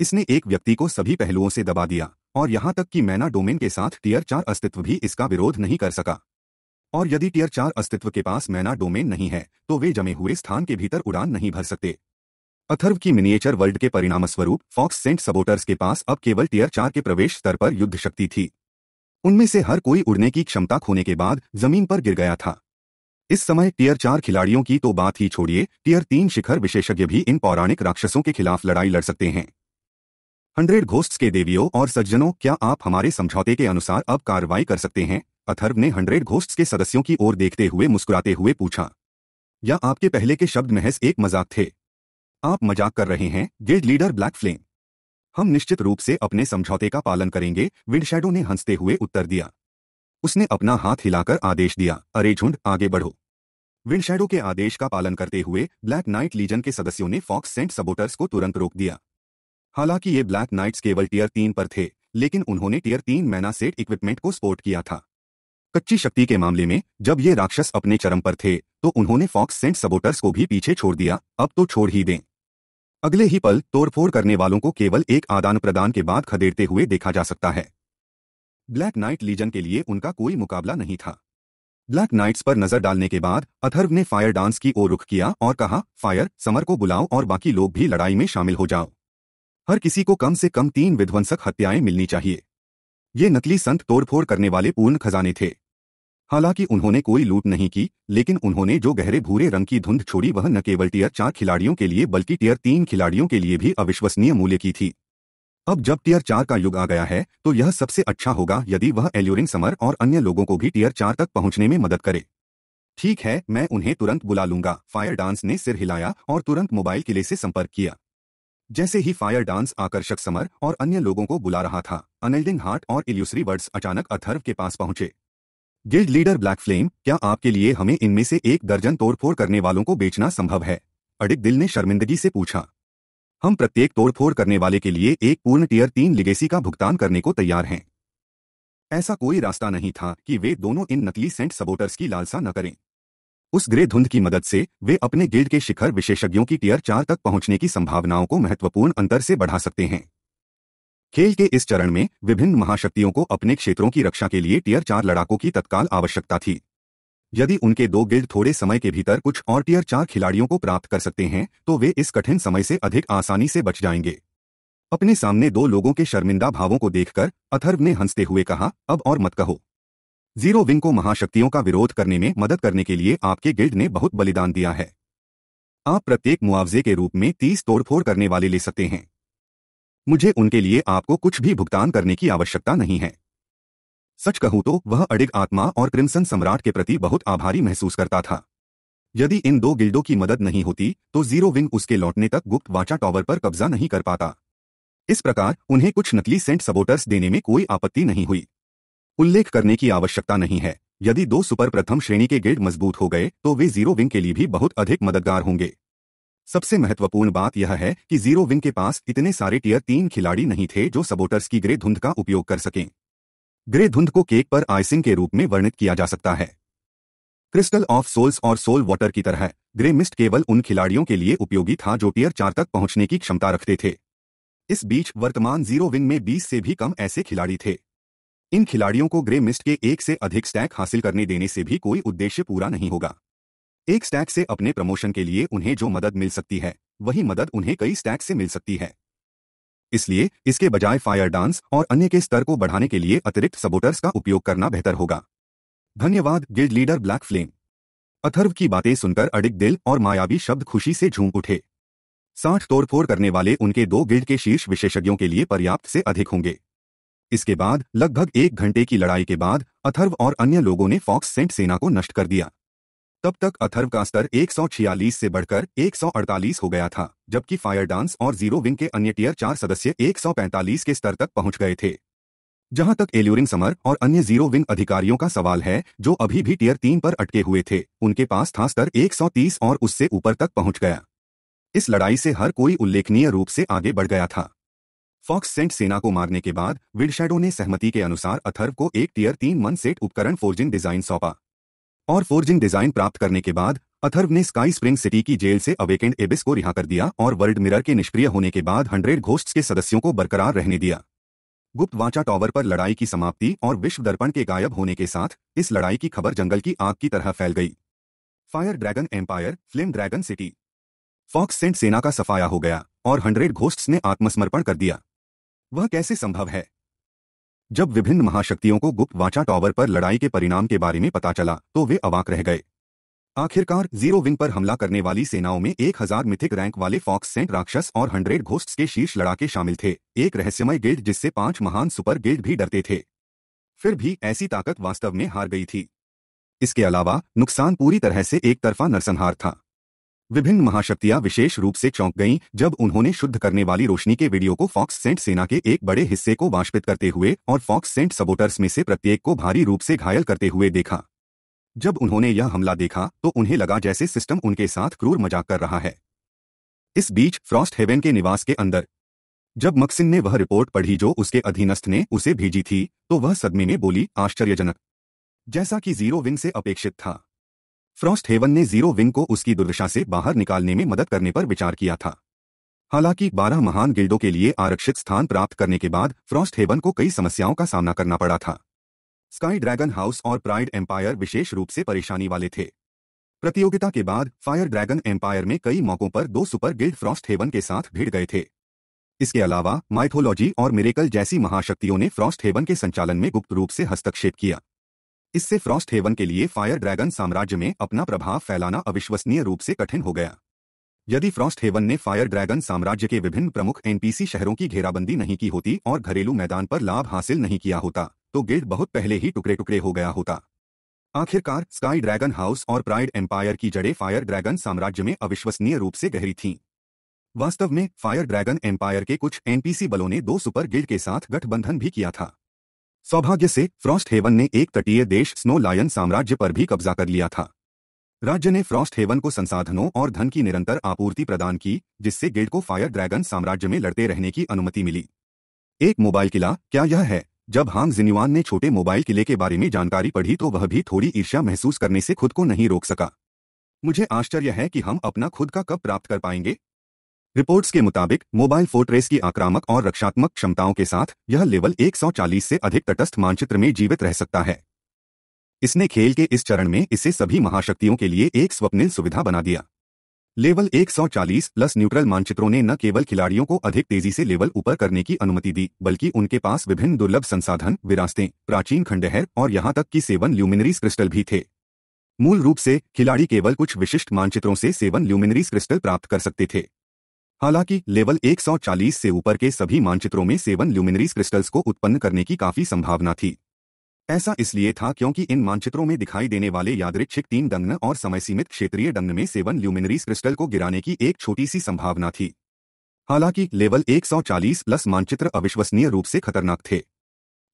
इसने एक व्यक्ति को सभी पहलुओं से दबा दिया और यहां तक कि मैना डोमेन के साथ टीयर चार अस्तित्व भी इसका विरोध नहीं कर सका और यदि टीयर चार अस्तित्व के पास मैना डोमेन नहीं है तो वे जमे हुए स्थान के भीतर उड़ान नहीं भर सकते अथर्व की मिनिएचर वर्ल्ड के परिणामस्वरूप फॉक्स सेंट सबोटर्स के पास अब केवल टीयर चार के प्रवेश स्तर पर युद्ध शक्ति थी उनमें से हर कोई उड़ने की क्षमता खोने के बाद जमीन पर गिर गया था इस समय टीयर चार खिलाड़ियों की तो बात ही छोड़िए टीयर तीन शिखर विशेषज्ञ भी इन पौराणिक राक्षसों के खिलाफ लड़ाई लड़ सकते हैं हंड्रेड घोस्ट के देवियों और सज्जनों क्या आप हमारे समझौते के अनुसार अब कार्रवाई कर सकते हैं अथर्व ने हंड्रेड घोस्ट के सदस्यों की ओर देखते हुए मुस्कुराते हुए पूछा या आपके पहले के शब्द महज एक मजाक थे आप मजाक कर रहे हैं गिल्ड लीडर ब्लैक फ्लेम हम निश्चित रूप से अपने समझौते का पालन करेंगे विंडशेडो ने हंसते हुए उत्तर दिया उसने अपना हाथ हिलाकर आदेश दिया अरे झुंड आगे बढ़ो विंडशैडो के आदेश का पालन करते हुए ब्लैक नाइट लीजन के सदस्यों ने फॉक्स सेंट सबोटर्स को तुरंत रोक दिया हालांकि ये ब्लैक नाइट्स केवल टीयर तीन पर थे लेकिन उन्होंने टीयर तीन मैना सेट इक्विपमेंट को स्पोर्ट किया था कच्ची शक्ति के मामले में जब ये राक्षस अपने चरम पर थे तो उन्होंने फॉक्स सेंट सबोटर्स को भी पीछे छोड़ दिया अब तो छोड़ ही दें अगले ही पल तोड़फोड़ करने वालों को केवल एक आदान प्रदान के बाद खदेड़ते हुए देखा जा सकता है ब्लैक नाइट लीजन के लिए उनका कोई मुकाबला नहीं था ब्लैक नाइट्स पर नजर डालने के बाद अथर्व ने फायर डांस की ओर रुख किया और कहा फायर समर को बुलाओ और बाकी लोग भी लड़ाई में शामिल हो जाओ हर किसी को कम से कम तीन विध्वंसक हत्याएं मिलनी चाहिए ये नकली संत तोड़फोड़ करने वाले पूर्ण खजाने थे हालांकि उन्होंने कोई लूट नहीं की लेकिन उन्होंने जो गहरे भूरे रंग की धुंध छोड़ी वह न केवल टीयर चार खिलाड़ियों के लिए बल्कि टीयर तीन खिलाड़ियों के लिए भी अविश्वसनीय मूल्य की थी अब जब टीयर चार का युग आ गया है तो यह सबसे अच्छा होगा यदि वह एल्यूरिंग समर और अन्य लोगों को भी टीयर चार तक पहुंचने में मदद करे ठीक है मैं उन्हें तुरंत बुला लूंगा फायर डांस ने सिर हिलाया और तुरंत मोबाइल किले से संपर्क किया जैसे ही फायर डांस आकर्षक समर और अन्य लोगों को बुला रहा था अनिल्डिंग हार्ट और इल्यूसरी बर्ड्स अचानक अथर्व के पास पहुंचे गिल्ड लीडर ब्लैक फ्लेम क्या आपके लिए हमें इनमें से एक दर्जन तोड़फोड़ करने वालों को बेचना संभव है अडिक दिल ने शर्मिंदगी से पूछा हम प्रत्येक तोड़फोड़ करने वाले के लिए एक पूर्ण टीयर तीन लिगेसी का भुगतान करने को तैयार हैं ऐसा कोई रास्ता नहीं था कि वे दोनों इन नकली सेंट सबोटर्स की लालसा न करें उस ग्रे धुंध की मदद से वे अपने गिल्ड के शिखर विशेषज्ञों की टीयर चार तक पहुंचने की संभावनाओं को महत्वपूर्ण अंतर से बढ़ा सकते हैं खेल के इस चरण में विभिन्न महाशक्तियों को अपने क्षेत्रों की रक्षा के लिए टीयर चार लड़ाकों की तत्काल आवश्यकता थी यदि उनके दो गिल्ड थोड़े समय के भीतर कुछ और टीयर चार खिलाड़ियों को प्राप्त कर सकते हैं तो वे इस कठिन समय से अधिक आसानी से बच जाएंगे अपने सामने दो लोगों के शर्मिंदा भावों को देखकर अथर्व ने हंसते हुए कहा अब और मत कहो जीरो विंग को महाशक्तियों का विरोध करने में मदद करने के लिए आपके गिल्ड ने बहुत बलिदान दिया है आप प्रत्येक मुआवजे के रूप में तीस तोड़फोड़ करने वाले ले सकते हैं मुझे उनके लिए आपको कुछ भी भुगतान करने की आवश्यकता नहीं है सच कहूं तो वह अडिग आत्मा और क्रिम्सन सम्राट के प्रति बहुत आभारी महसूस करता था यदि इन दो गिल्डों की मदद नहीं होती तो जीरो विंग उसके लौटने तक गुप्त वाचा टॉवर पर कब्जा नहीं कर पाता इस प्रकार उन्हें कुछ नकली सेंट सबोटर्स देने में कोई आपत्ति नहीं हुई उल्लेख करने की आवश्यकता नहीं है यदि दो सुपर प्रथम श्रेणी के गेट मजबूत हो गए तो वे जीरो विंग के लिए भी बहुत अधिक मददगार होंगे सबसे महत्वपूर्ण बात यह है कि जीरो विंग के पास इतने सारे टीयर तीन खिलाड़ी नहीं थे जो सबोटर्स की ग्रे धुंध का उपयोग कर सकें ग्रे धुंध को केक पर आइसिंग के रूप में वर्णित किया जा सकता है क्रिस्टल ऑफ सोल्स और सोल वाटर की तरह ग्रे मिस्ट केवल उन खिलाड़ियों के लिए उपयोगी था जो टीयर चार तक पहुंचने की क्षमता रखते थे इस बीच वर्तमान जीरो विंग में बीस से भी कम ऐसे खिलाड़ी थे इन खिलाड़ियों को ग्रे मिस्ट के एक से अधिक स्टैक हासिल करने देने से भी कोई उद्देश्य पूरा नहीं होगा एक स्टैक से अपने प्रमोशन के लिए उन्हें जो मदद मिल सकती है वही मदद उन्हें कई स्टैक से मिल सकती है इसलिए इसके बजाय फायर डांस और अन्य के स्तर को बढ़ाने के लिए अतिरिक्त सबोटर्स का उपयोग करना बेहतर होगा धन्यवाद guild leader Black Flame Atharva की बातें सुनकर अडिक दिल और मायावी शब्द खुशी से झूम उठे साठ तोड़फोड़ करने वाले उनके दो गिल्ड के शीर्ष विशेषज्ञों के लिए पर्याप्त से अधिक होंगे इसके बाद लगभग एक घंटे की लड़ाई के बाद अथर्व और अन्य लोगों ने फॉक्स सेंट सेना को नष्ट कर दिया तब तक अथर्व का स्तर 146 से बढ़कर 148 हो गया था जबकि फायर डांस और जीरो विंग के अन्य टीयर चार सदस्य 145 के स्तर तक पहुंच गए थे जहां तक एल्यूरिंग समर और अन्य जीरो विंग अधिकारियों का सवाल है जो अभी भी टीयर तीन पर अटके हुए थे उनके पास था स्तर 130 और उससे ऊपर तक पहुंच गया इस लड़ाई से हर कोई उल्लेखनीय रूप से आगे बढ़ गया था फॉक्स सेंट सेना को मारने के बाद विडशेडो ने सहमति के अनुसार अथर्व को एक टीयर तीन मन सेट उपकरण फोर्जिंग डिजाइन सौंपा और फोर्जिंग डिजाइन प्राप्त करने के बाद अथर्व ने स्काई स्प्रिंग सिटी की जेल से अवेकेंड एबिस को रिहा कर दिया और वर्ल्ड मिरर के निष्क्रिय होने के बाद हंड्रेड घोष्ट के सदस्यों को बरकरार रहने दिया गुप्त वाचा टॉवर पर लड़ाई की समाप्ति और विश्व दर्पण के गायब होने के साथ इस लड़ाई की खबर जंगल की आग की तरह फैल गई Fire Dragon Empire Flame Dragon City Fox Saint सेना का सफाया हो गया और हंड्रेड घोष्ट ने आत्मसमर्पण कर दिया वह कैसे संभव है जब विभिन्न महाशक्तियों को गुप्त वाचा टॉवर पर लड़ाई के परिणाम के बारे में पता चला तो वे अवाक रह गए आखिरकार जीरो विंग पर हमला करने वाली सेनाओं में एक हजार मिथिक रैंक वाले फॉक्स सेंट राक्षस और हंड्रेड घोस्ट के शीर्ष लड़ाके शामिल थे एक रहस्यमय गिल्ड जिससे पांच महान सुपर गिल्ड भी डरते थे फिर भी ऐसी ताकत वास्तव में हार गई थी इसके अलावा नुकसान पूरी तरह से एक तरफा नरसंहार था विभिन्न महाशक्तियां विशेष रूप से चौंक गईं जब उन्होंने शुद्ध करने वाली रोशनी के वीडियो को फॉक्स सेंट सेना के एक बड़े हिस्से को वाष्पित करते हुए और फॉक्स सेंट सबोटर्स में से प्रत्येक को भारी रूप से घायल करते हुए देखा जब उन्होंने यह हमला देखा तो उन्हें लगा जैसे सिस्टम उनके साथ क्रूर मजाक कर रहा है इस बीच फ्रॉस्ट हेवन के निवास के अंदर जब मक्सिन ने वह रिपोर्ट पढ़ी जो उसके अधीनस्थ ने उसे भेजी थी तो वह सदमे में बोली आश्चर्यजनक जैसा कि जीरो विंग से अपेक्षित था फ्रॉस्ट हेवन ने जीरो विंग को उसकी दुर्दशा से बाहर निकालने में मदद करने पर विचार किया था हालांकि 12 महान गिल्डों के लिए आरक्षित स्थान प्राप्त करने के बाद फ्रॉस्ट हेवन को कई समस्याओं का सामना करना पड़ा था स्काई ड्रैगन हाउस और प्राइड एम्पायर विशेष रूप से परेशानी वाले थे प्रतियोगिता के बाद फायर ड्रैगन एम्पायर में कई मौकों पर दो सुपर गिल्ड फ्रॉस्ट हेवन के साथ भिड़ गए थे इसके अलावा माइथोलॉजी और मेरेकल जैसी महाशक्तियों ने फ्रॉस्ट हेवन के संचालन में गुप्त रूप से हस्तक्षेप किया इससे फ्रॉस्ट हेवन के लिए फायर ड्रैगन साम्राज्य में अपना प्रभाव फैलाना अविश्वसनीय रूप से कठिन हो गया यदि फ्रॉस्ट हेवन ने फायर ड्रैगन साम्राज्य के विभिन्न प्रमुख एनपीसी शहरों की घेराबंदी नहीं की होती और घरेलू मैदान पर लाभ हासिल नहीं किया होता तो गिल्ड बहुत पहले ही टुकड़े टुकड़े हो गया होता आखिरकार स्काई ड्रैगन हाउस और प्राइड एम्पायर की जड़ें फायर ड्रैगन साम्राज्य में अविश्वसनीय रूप से गहरी थीं वास्तव में फायर ड्रैगन एम्पायर के कुछ एनपीसी बलों ने दो सुपर गिल्ड के साथ गठबंधन भी किया था सौभाग्य से फ्रॉस्ट हेवन ने एक तटीय देश स्नो लायन साम्राज्य पर भी कब्जा कर लिया था राज्य ने फ्रॉस्ट हेवन को संसाधनों और धन की निरंतर आपूर्ति प्रदान की जिससे गिल्ड को फायर ड्रैगन साम्राज्य में लड़ते रहने की अनुमति मिली एक मोबाइल किला क्या यह है जब हांग जिनिवान ने छोटे मोबाइल किले के बारे में जानकारी पढ़ी तो वह भी थोड़ी ईर्ष्या महसूस करने से खुद को नहीं रोक सका मुझे आश्चर्य है कि हम अपना खुद का कब प्राप्त कर पाएंगे रिपोर्ट्स के मुताबिक मोबाइल फोर्ट्रेस की आक्रामक और रक्षात्मक क्षमताओं के साथ यह लेवल 140 से अधिक तटस्थ मानचित्र में जीवित रह सकता है इसने खेल के इस चरण में इसे सभी महाशक्तियों के लिए एक स्वप्निल सुविधा बना दिया लेवल 140 प्लस न्यूट्रल मानचित्रों ने न केवल खिलाड़ियों को अधिक तेजी से लेवल ऊपर करने की अनुमति दी बल्कि उनके पास विभिन्न दुर्लभ संसाधन विरासतें प्राचीन खंडहर और यहां तक कि सेवन ल्यूमिनरीज क्रिस्टल भी थे मूल रूप से खिलाड़ी केवल कुछ विशिष्ट मानचित्रों से सेवन ल्यूमिनरीज क्रिस्टल प्राप्त कर सकते थे हालांकि लेवल 140 से ऊपर के सभी मानचित्रों में सेवन ल्यूमिनरीज क्रिस्टल्स को उत्पन्न करने की काफी संभावना थी ऐसा इसलिए था क्योंकि इन मानचित्रों में दिखाई देने वाले यादृच्छिक तीन डंगन और समय सीमित क्षेत्रीय डंगन में सेवन ल्यूमिनरीज क्रिस्टल को गिराने की एक छोटी सी संभावना थी हालांकि लेवल 140 प्लस मानचित्र अविश्वसनीय रूप से खतरनाक थे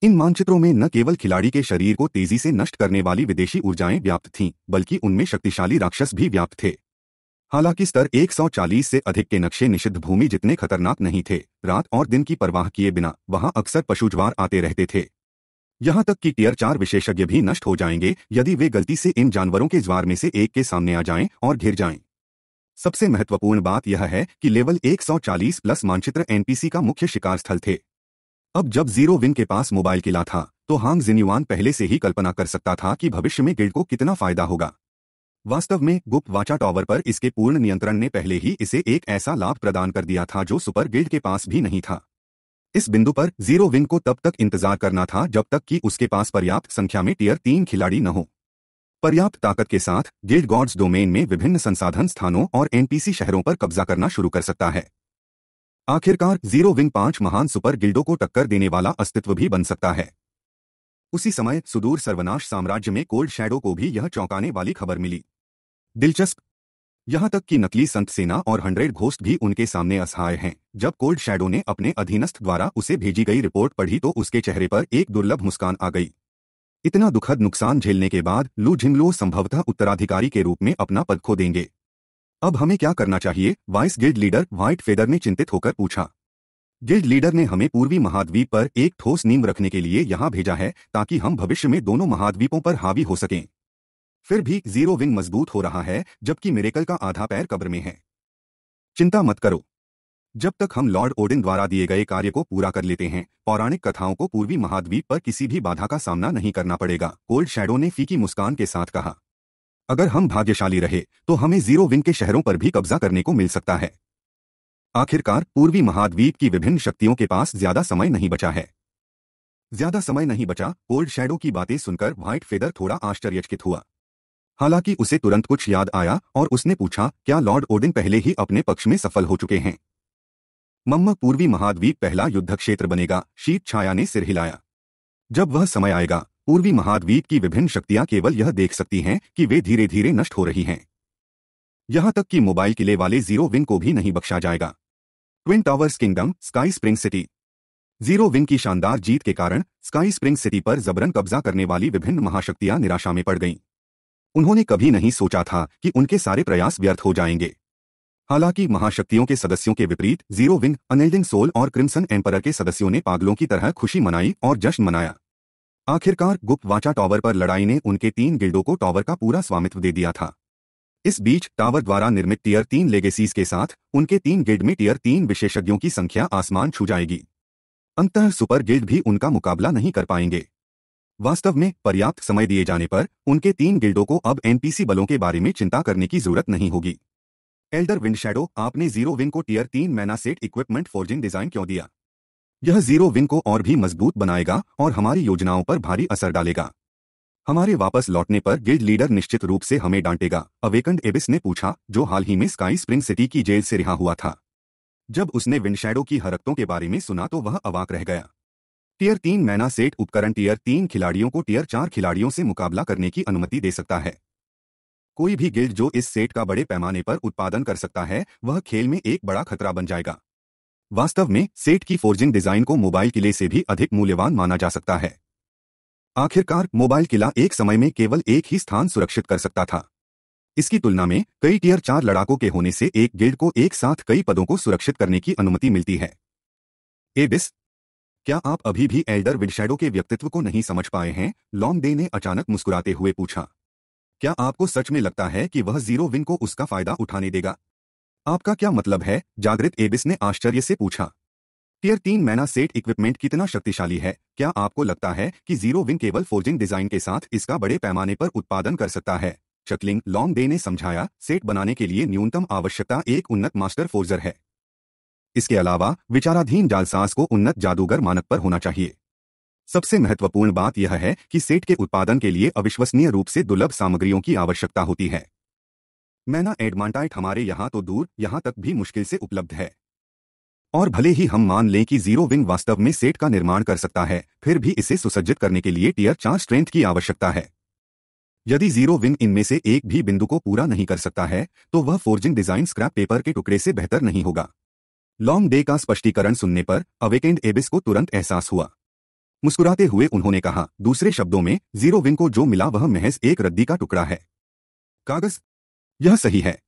इन मानचित्रों में न केवल खिलाड़ी के शरीर को तेजी से नष्ट करने वाली विदेशी ऊर्जाएं व्याप्त थीं बल्कि उनमें शक्तिशाली राक्षस भी व्याप्त थे हालांकि स्तर 140 से अधिक के नक्शे निषिद्ध भूमि जितने खतरनाक नहीं थे रात और दिन की परवाह किए बिना वहां अक्सर पशुज्वार आते रहते थे यहां तक कि टीयर चार विशेषज्ञ भी नष्ट हो जाएंगे यदि वे गलती से इन जानवरों के ज्वार में से एक के सामने आ जाएं और घिर जाएं। सबसे महत्वपूर्ण बात यह है कि लेवल 140 प्लस मानचित्र एनपीसी का मुख्य शिकार स्थल थे अब जब जीरो विन के पास मोबाइल किला था तो हांग जिन्युआन पहले से ही कल्पना कर सकता था कि भविष्य में गिल्ड को कितना फायदा होगा वास्तव में गुप्त वाचा टॉवर पर इसके पूर्ण नियंत्रण ने पहले ही इसे एक ऐसा लाभ प्रदान कर दिया था जो सुपर गिल्ड के पास भी नहीं था इस बिंदु पर जीरो विंग को तब तक इंतजार करना था जब तक कि उसके पास पर्याप्त संख्या में टीयर तीन खिलाड़ी न हो पर्याप्त ताकत के साथ गिल्ड गॉड्स डोमेन में विभिन्न संसाधन स्थानों और एनपीसी शहरों पर कब्जा करना शुरू कर सकता है आखिरकार जीरो विंग पांच महान सुपर गिल्डों को टक्कर देने वाला अस्तित्व भी बन सकता है उसी समय सुदूर सर्वनाश साम्राज्य में कोल्ड शैडो को भी यह चौंकाने वाली खबर मिली दिलचस्प यहां तक कि नकली संत सेना और हंड्रेड घोस्ट भी उनके सामने असहाय हैं जब कोल्ड शैडो ने अपने अधीनस्थ द्वारा उसे भेजी गई रिपोर्ट पढ़ी तो उसके चेहरे पर एक दुर्लभ मुस्कान आ गई इतना दुखद नुकसान झेलने के बाद लू झिंगलो संभवतः उत्तराधिकारी के रूप में अपना पद खो देंगे अब हमें क्या करना चाहिए vice guild leader White Feather ने चिंतित होकर पूछा गिल्ड लीडर ने हमें पूर्वी महाद्वीप पर एक ठोस नींव रखने के लिए यहां भेजा है ताकि हम भविष्य में दोनों महाद्वीपों पर हावी हो सकें फिर भी जीरो विंग मजबूत हो रहा है जबकि मेरेकल का आधा पैर कब्र में है चिंता मत करो जब तक हम लॉर्ड ओडिन द्वारा दिए गए कार्य को पूरा कर लेते हैं पौराणिक कथाओं को पूर्वी महाद्वीप पर किसी भी बाधा का सामना नहीं करना पड़ेगा कोल्ड शैडो ने फीकी मुस्कान के साथ कहा अगर हम भाग्यशाली रहे तो हमें जीरो विंग के शहरों पर भी कब्जा करने को मिल सकता है आखिरकार पूर्वी महाद्वीप की विभिन्न शक्तियों के पास ज्यादा समय नहीं बचा है ज्यादा समय नहीं बचा कोल्ड शैडो की बातें सुनकर व्हाइट फेदर थोड़ा आश्चर्यचकित हुआ हालांकि उसे तुरंत कुछ याद आया और उसने पूछा क्या लॉर्ड ओडिन पहले ही अपने पक्ष में सफल हो चुके हैं मम्मा पूर्वी महाद्वीप पहला युद्ध क्षेत्र बनेगा शीत छाया ने सिर हिलाया जब वह समय आएगा पूर्वी महाद्वीप की विभिन्न शक्तियां केवल यह देख सकती हैं कि वे धीरे धीरे नष्ट हो रही हैं यहां तक कि मोबाइल किले वाले जीरो विंग को भी नहीं बख्शा जाएगा Twin Towers Kingdom Sky Spring City Zero Wing की शानदार जीत के कारण स्काई स्प्रिंग सिटी पर जबरन कब्जा करने वाली विभिन्न महाशक्तियां निराशा में पड़ गईं उन्होंने कभी नहीं सोचा था कि उनके सारे प्रयास व्यर्थ हो जाएंगे हालांकि महाशक्तियों के सदस्यों के विपरीत जीरो विंग अनेल्डिंग सोल और क्रिम्सन एम्पर के सदस्यों ने पागलों की तरह खुशी मनाई और जश्न मनाया आखिरकार गुप्त वाचा टॉवर पर लड़ाई ने उनके तीन गिल्डों को टॉवर का पूरा स्वामित्व दे दिया था इस बीच टावर द्वारा निर्मित टीयर तीन लेगेसीज के साथ उनके तीन गिल्ड में टीयर तीन विशेषज्ञों की संख्या आसमान छू जाएगी अंतर सुपर गिल्ड भी उनका मुकाबला नहीं कर पाएंगे वास्तव में पर्याप्त समय दिए जाने पर उनके तीन गिल्डों को अब एनपीसी बलों के बारे में चिंता करने की जरूरत नहीं होगी एल्डर विंडशैडो आपने जीरो विन को टीयर तीन मैना सेट इक्विपमेंट फोर्जिंग डिजाइन क्यों दिया यह जीरो विन को और भी मजबूत बनाएगा और हमारी योजनाओं पर भारी असर डालेगा हमारे वापस लौटने पर गिल्ड लीडर निश्चित रूप से हमें डांटेगा अवेकंड एबिस ने पूछा जो हाल ही में स्काई स्प्रिंग सिटी की जेल से रिहा हुआ था जब उसने विंडशैडो की हरकतों के बारे में सुना तो वह अवाक रह गया टीयर तीन मैना सेट उपकरण टीयर तीन खिलाड़ियों को टीयर चार खिलाड़ियों से मुकाबला करने की अनुमति दे सकता है कोई भी गिल्ड जो इस सेट का बड़े पैमाने पर उत्पादन कर सकता है वह खेल में एक बड़ा खतरा बन जाएगा वास्तव में सेट की फोर्जिंग डिजाइन को मोबाइल किले से भी अधिक मूल्यवान माना जा सकता है आखिरकार मोबाइल किला एक समय में केवल एक ही स्थान सुरक्षित कर सकता था इसकी तुलना में कई टीयर चार लड़ाकों के होने से एक गिल्ड को एक साथ कई पदों को सुरक्षित करने की अनुमति मिलती है एबिस क्या आप अभी भी एल्डर विडशैडो के व्यक्तित्व को नहीं समझ पाए हैं लॉन्ग डे ने अचानक मुस्कुराते हुए पूछा क्या आपको सच में लगता है कि वह जीरो विन को उसका फायदा उठाने देगा आपका क्या मतलब है जागृत एबिस ने आश्चर्य से पूछा टीयर तीन मैना सेट इक्विपमेंट कितना शक्तिशाली है क्या आपको लगता है कि जीरो विन केवल फोर्जिंग डिजाइन के साथ इसका बड़े पैमाने पर उत्पादन कर सकता है चकलिंग लॉन्ग डे ने समझाया सेट बनाने के लिए न्यूनतम आवश्यकता एक उन्नत मास्टर फोर्जर है इसके अलावा विचाराधीन जालसाज को उन्नत जादूगर मानक पर होना चाहिए सबसे महत्वपूर्ण बात यह है कि सेट के उत्पादन के लिए अविश्वसनीय रूप से दुर्लभ सामग्रियों की आवश्यकता होती है मैना एडमांटाइट हमारे यहां तो दूर यहां तक भी मुश्किल से उपलब्ध है और भले ही हम मान लें कि जीरो विंग वास्तव में सेट का निर्माण कर सकता है फिर भी इसे सुसज्जित करने के लिए टीयर चार स्ट्रेंथ की आवश्यकता है यदि जीरो विंग इनमें से एक भी बिंदु को पूरा नहीं कर सकता है तो वह फोर्जिंग डिजाइन स्क्रैप पेपर के टुकड़े से बेहतर नहीं होगा लॉन्ग डे का स्पष्टीकरण सुनने पर अवेकेंड एबिस को तुरंत एहसास हुआ मुस्कुराते हुए उन्होंने कहा दूसरे शब्दों में जीरो विंग को जो मिला वह महज एक रद्दी का टुकड़ा है कागज यह सही है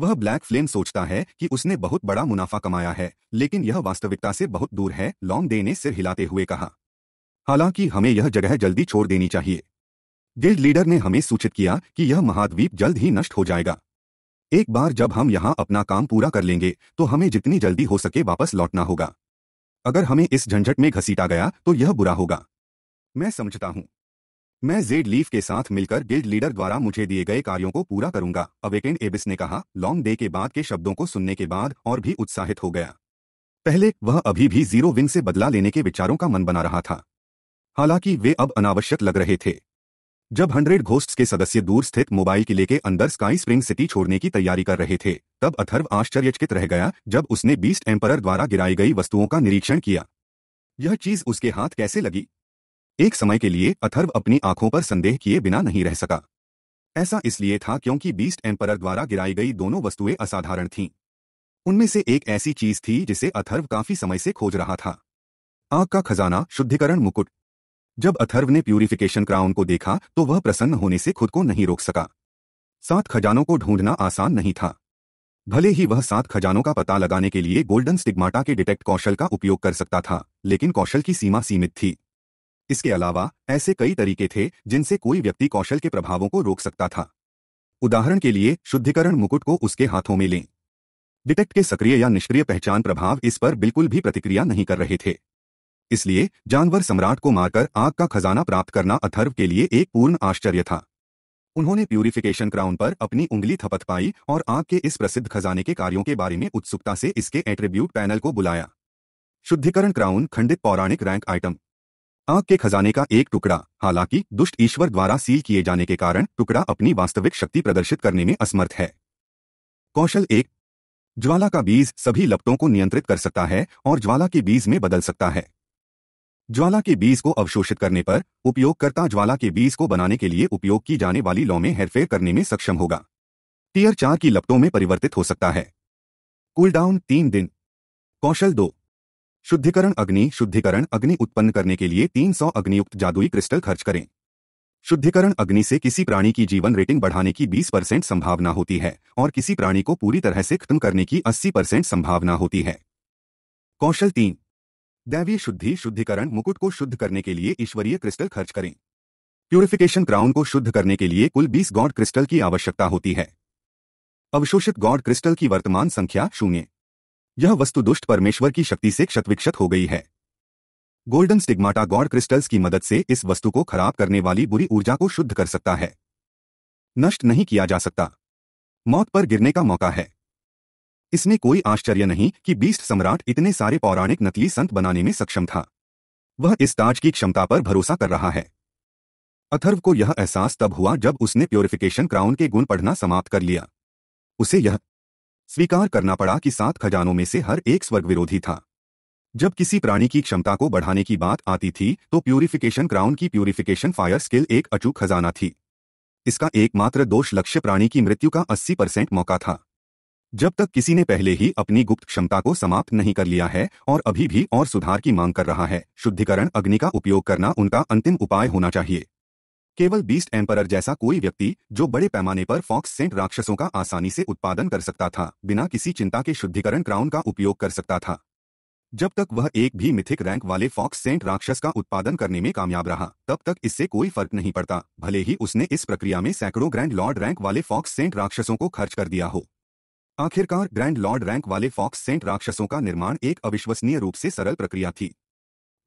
वह ब्लैक फ्लेम सोचता है कि उसने बहुत बड़ा मुनाफा कमाया है लेकिन यह वास्तविकता से बहुत दूर है लॉन्ग डे ने सिर हिलाते हुए कहा हालांकि हमें यह जगह जल्दी छोड़ देनी चाहिए गिल्ड लीडर ने हमें सूचित किया कि यह महाद्वीप जल्द ही नष्ट हो जाएगा एक बार जब हम यहाँ अपना काम पूरा कर लेंगे तो हमें जितनी जल्दी हो सके वापस लौटना होगा अगर हमें इस झंझट में घसीटा गया तो यह बुरा होगा मैं समझता हूँ मैं जेड लीफ के साथ मिलकर गिल्ड लीडर द्वारा मुझे दिए गए कार्यों को पूरा करूंगा अवेकेंड एबिस ने कहा लॉन्ग डे के बाद के शब्दों को सुनने के बाद और भी उत्साहित हो गया पहले वह अभी भी जीरो विंग से बदला लेने के विचारों का मन बना रहा था हालांकि वे अब अनावश्यक लग रहे थे जब हंड्रेड घोस्ट्स के सदस्य दूर स्थित मोबाइल किले के अंदर स्काई स्प्रिंग सिटी छोड़ने की तैयारी कर रहे थे तब अथर्व आश्चर्यचकित रह गया जब उसने बीस्ट एम्पर द्वारा गिराई गई वस्तुओं का निरीक्षण किया यह चीज उसके हाथ कैसे लगी एक समय के लिए अथर्व अपनी आंखों पर संदेह किए बिना नहीं रह सका ऐसा इसलिए था क्योंकि बीस्ट एम्पर द्वारा गिराई गई दोनों वस्तुएं असाधारण थीं उनमें से एक ऐसी चीज थी जिसे अथर्व काफी समय से खोज रहा था आग का खजाना शुद्धिकरण मुकुट जब अथर्व ने प्यूरिफिकेशन क्राउन को देखा तो वह प्रसन्न होने से खुद को नहीं रोक सका सात खजानों को ढूंढना आसान नहीं था भले ही वह सात खजानों का पता लगाने के लिए गोल्डन स्टिग्माटा के डिटेक्ट कौशल का उपयोग कर सकता था लेकिन कौशल की सीमा सीमित थी इसके अलावा ऐसे कई तरीके थे जिनसे कोई व्यक्ति कौशल के प्रभावों को रोक सकता था उदाहरण के लिए शुद्धिकरण मुकुट को उसके हाथों में लें डिटेक्ट के सक्रिय या निष्क्रिय पहचान प्रभाव इस पर बिल्कुल भी प्रतिक्रिया नहीं कर रहे थे इसलिए जानवर सम्राट को मारकर आग का खजाना प्राप्त करना अथर्व के लिए एक पूर्ण आश्चर्य था उन्होंने प्यूरिफिकेशन क्राउन पर अपनी उंगली थपत पाई और आग के इस प्रसिद्ध खजाने के कार्यों के बारे में उत्सुकता से इसके एट्रीब्यूट पैनल को बुलाया शुद्धिकरण क्राउन खंडित पौराणिक रैंक आइटम आग के खजाने का एक टुकड़ा हालांकि दुष्ट ईश्वर द्वारा सील किए जाने के कारण टुकड़ा अपनी वास्तविक शक्ति प्रदर्शित करने में असमर्थ है कौशल एक ज्वाला का बीज सभी लपटों को नियंत्रित कर सकता है और ज्वाला के बीज में बदल सकता है ज्वाला के बीज को अवशोषित करने पर उपयोगकर्ता ज्वाला के बीज को बनाने के लिए उपयोग की जाने वाली लॉ में हेरफेर करने में सक्षम होगा टीयर चार की लपटों में परिवर्तित हो सकता है कूल डाउन तीन दिन कौशल दो शुद्धिकरण अग्नि शुद्धिकरण अग्नि उत्पन्न करने के लिए 300 अग्नियुक्त जादुई क्रिस्टल खर्च करें शुद्धिकरण अग्नि से किसी प्राणी की जीवन रेटिंग बढ़ाने की 20 परसेंट संभावना होती है और किसी प्राणी को पूरी तरह से खत्म करने की 80 परसेंट संभावना होती है कौशल तीन दैवीय शुद्धि शुद्धिकरण मुकुट को शुद्ध करने के लिए ईश्वरीय क्रिस्टल खर्च करें प्यूरिफिकेशन क्राउन को शुद्ध करने के लिए कुल 20 गॉड क्रिस्टल की आवश्यकता होती है अवशोषित गॉड क्रिस्टल की वर्तमान संख्या शून्य यह वस्तु दुष्ट परमेश्वर की शक्ति से क्षतविक्षत हो गई है गोल्डन स्टिग्माटा गॉड क्रिस्टल्स की मदद से इस वस्तु को खराब करने वाली बुरी ऊर्जा को शुद्ध कर सकता है नष्ट नहीं किया जा सकता मौत पर गिरने का मौका है इसमें कोई आश्चर्य नहीं कि बीस्ट सम्राट इतने सारे पौराणिक नकली संत बनाने में सक्षम था वह इस ताज की क्षमता पर भरोसा कर रहा है अथर्व को यह एहसास तब हुआ जब उसने प्योरिफिकेशन क्राउन के गुण पढ़ना समाप्त कर लिया उसे यह स्वीकार करना पड़ा कि सात खजानों में से हर एक स्वर्ग विरोधी था जब किसी प्राणी की क्षमता को बढ़ाने की बात आती थी तो प्यूरिफिकेशन क्राउन की प्यूरिफिकेशन फायर स्किल एक अचूक खजाना थी इसका एकमात्र दोष लक्ष्य प्राणी की मृत्यु का 80 परसेंट मौका था जब तक किसी ने पहले ही अपनी गुप्त क्षमता को समाप्त नहीं कर लिया है और अभी भी और सुधार की मांग कर रहा है शुद्धिकरण अग्नि का उपयोग करना उनका अंतिम उपाय होना चाहिए केवल बीस्ट एम्परर जैसा कोई व्यक्ति जो बड़े पैमाने पर फॉक्स सेंट राक्षसों का आसानी से उत्पादन कर सकता था बिना किसी चिंता के शुद्धिकरण क्राउन का उपयोग कर सकता था जब तक वह एक भी मिथिक रैंक वाले फॉक्स सेंट राक्षस का उत्पादन करने में कामयाब रहा तब तक इससे कोई फर्क नहीं पड़ता भले ही उसने इस प्रक्रिया में सैकड़ों ग्रैंड लॉर्ड रैंक वाले फॉक्स सेंट राक्षसों को खर्च कर दिया हो आखिरकार ग्रैंड लॉर्ड रैंक वाले फॉक्स सेंट राक्षसों का निर्माण एक अविश्वसनीय रूप से सरल प्रक्रिया थी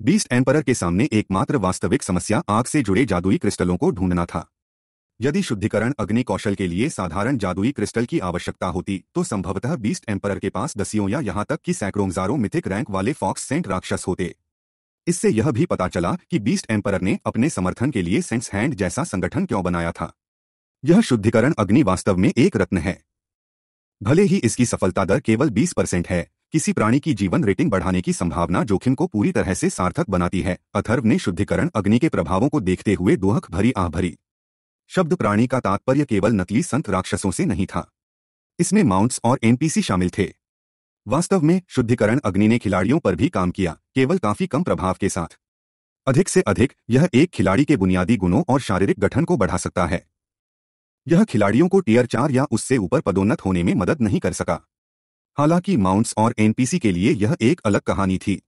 बीस्ट एम्परर के सामने एकमात्र वास्तविक समस्या आग से जुड़े जादुई क्रिस्टलों को ढूंढना था यदि शुद्धिकरण अग्नि कौशल के लिए साधारण जादुई क्रिस्टल की आवश्यकता होती तो संभवतः बीस्ट एम्परर के पास दसियों या यहां तक कि सैकड़ों हजारों मिथिक रैंक वाले फॉक्स सेंट राक्षस होते इससे यह भी पता चला कि बीस्ट एम्परर ने अपने समर्थन के लिए सेंट्स हैंड जैसा संगठन क्यों बनाया था यह शुद्धिकरण अग्नि वास्तव में एक रत्न है भले ही इसकी सफलता दर केवल 20 परसेंट है किसी प्राणी की जीवन रेटिंग बढ़ाने की संभावना जोखिम को पूरी तरह से सार्थक बनाती है अथर्व ने शुद्धिकरण अग्नि के प्रभावों को देखते हुए दोहक भरी आह भरी शब्द प्राणी का तात्पर्य केवल नकली संत राक्षसों से नहीं था इसमें माउंट्स और एनपीसी शामिल थे वास्तव में शुद्धिकरण अग्नि ने खिलाड़ियों पर भी काम किया केवल काफी कम प्रभाव के साथ अधिक से अधिक यह एक खिलाड़ी के बुनियादी गुणों और शारीरिक गठन को बढ़ा सकता है यह खिलाड़ियों को टीयर चार या उससे ऊपर पदोन्नत होने में मदद नहीं कर सका हालांकि माउंट्स और एनपीसी के लिए यह एक अलग कहानी थी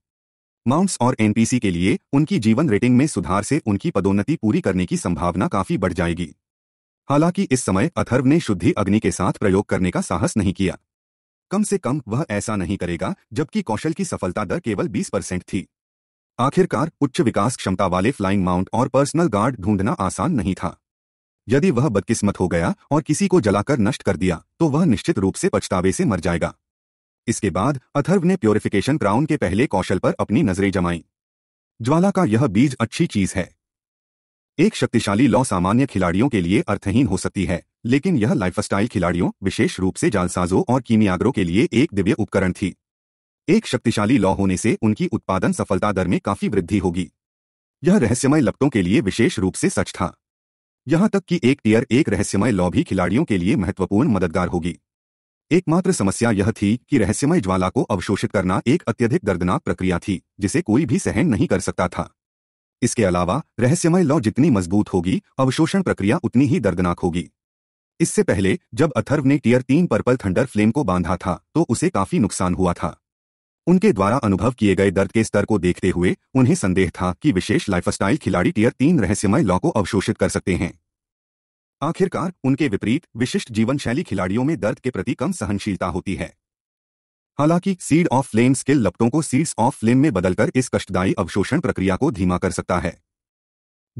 माउंट्स और एनपीसी के लिए उनकी जीवन रेटिंग में सुधार से उनकी पदोन्नति पूरी करने की संभावना काफी बढ़ जाएगी हालांकि इस समय अथर्व ने शुद्धि अग्नि के साथ प्रयोग करने का साहस नहीं किया कम से कम वह ऐसा नहीं करेगा जबकि कौशल की सफलता दर केवल 20 परसेंट थी आखिरकार उच्च विकास क्षमता वाले फ्लाइंग माउंट और पर्सनल गार्ड ढूंढना आसान नहीं था यदि वह बदकिस्मत हो गया और किसी को जलाकर नष्ट कर दिया तो वह निश्चित रूप से पछतावे से मर जाएगा इसके बाद अथर्व ने प्योरिफिकेशन क्राउन के पहले कौशल पर अपनी नजरें जमाई ज्वाला का यह बीज अच्छी चीज है एक शक्तिशाली लॉ सामान्य खिलाड़ियों के लिए अर्थहीन हो सकती है लेकिन यह लाइफस्टाइल खिलाड़ियों विशेष रूप से जालसाजों और कीमियागरों के लिए एक दिव्य उपकरण थी एक शक्तिशाली लॉ होने से उनकी उत्पादन सफलता दर में काफी वृद्धि होगी यह रहस्यमय लपटों के लिए विशेष रूप से सच था यहां तक कि एक टीयर एक रहस्यमय लॉ भी खिलाड़ियों के लिए महत्वपूर्ण मददगार होगी एकमात्र समस्या यह थी कि रहस्यमय ज्वाला को अवशोषित करना एक अत्यधिक दर्दनाक प्रक्रिया थी जिसे कोई भी सहन नहीं कर सकता था इसके अलावा रहस्यमय लॉ जितनी मजबूत होगी अवशोषण प्रक्रिया उतनी ही दर्दनाक होगी इससे पहले जब अथर्व ने टीयर तीन पर्पल थंडर फ्लेम को बांधा था तो उसे काफी नुकसान हुआ था उनके द्वारा अनुभव किए गए दर्द के स्तर को देखते हुए उन्हें संदेह था कि विशेष लाइफस्टाइल खिलाड़ी टीयर तीन रहस्यमय लॉ को अवशोषित कर सकते हैं आखिरकार उनके विपरीत विशिष्ट जीवनशैली खिलाड़ियों में दर्द के प्रति कम सहनशीलता होती है हालांकि सीड ऑफ फ्लेम स्किल लपटों को सीड्स ऑफ फ्लेम में बदलकर इस कष्टदायी अवशोषण प्रक्रिया को धीमा कर सकता है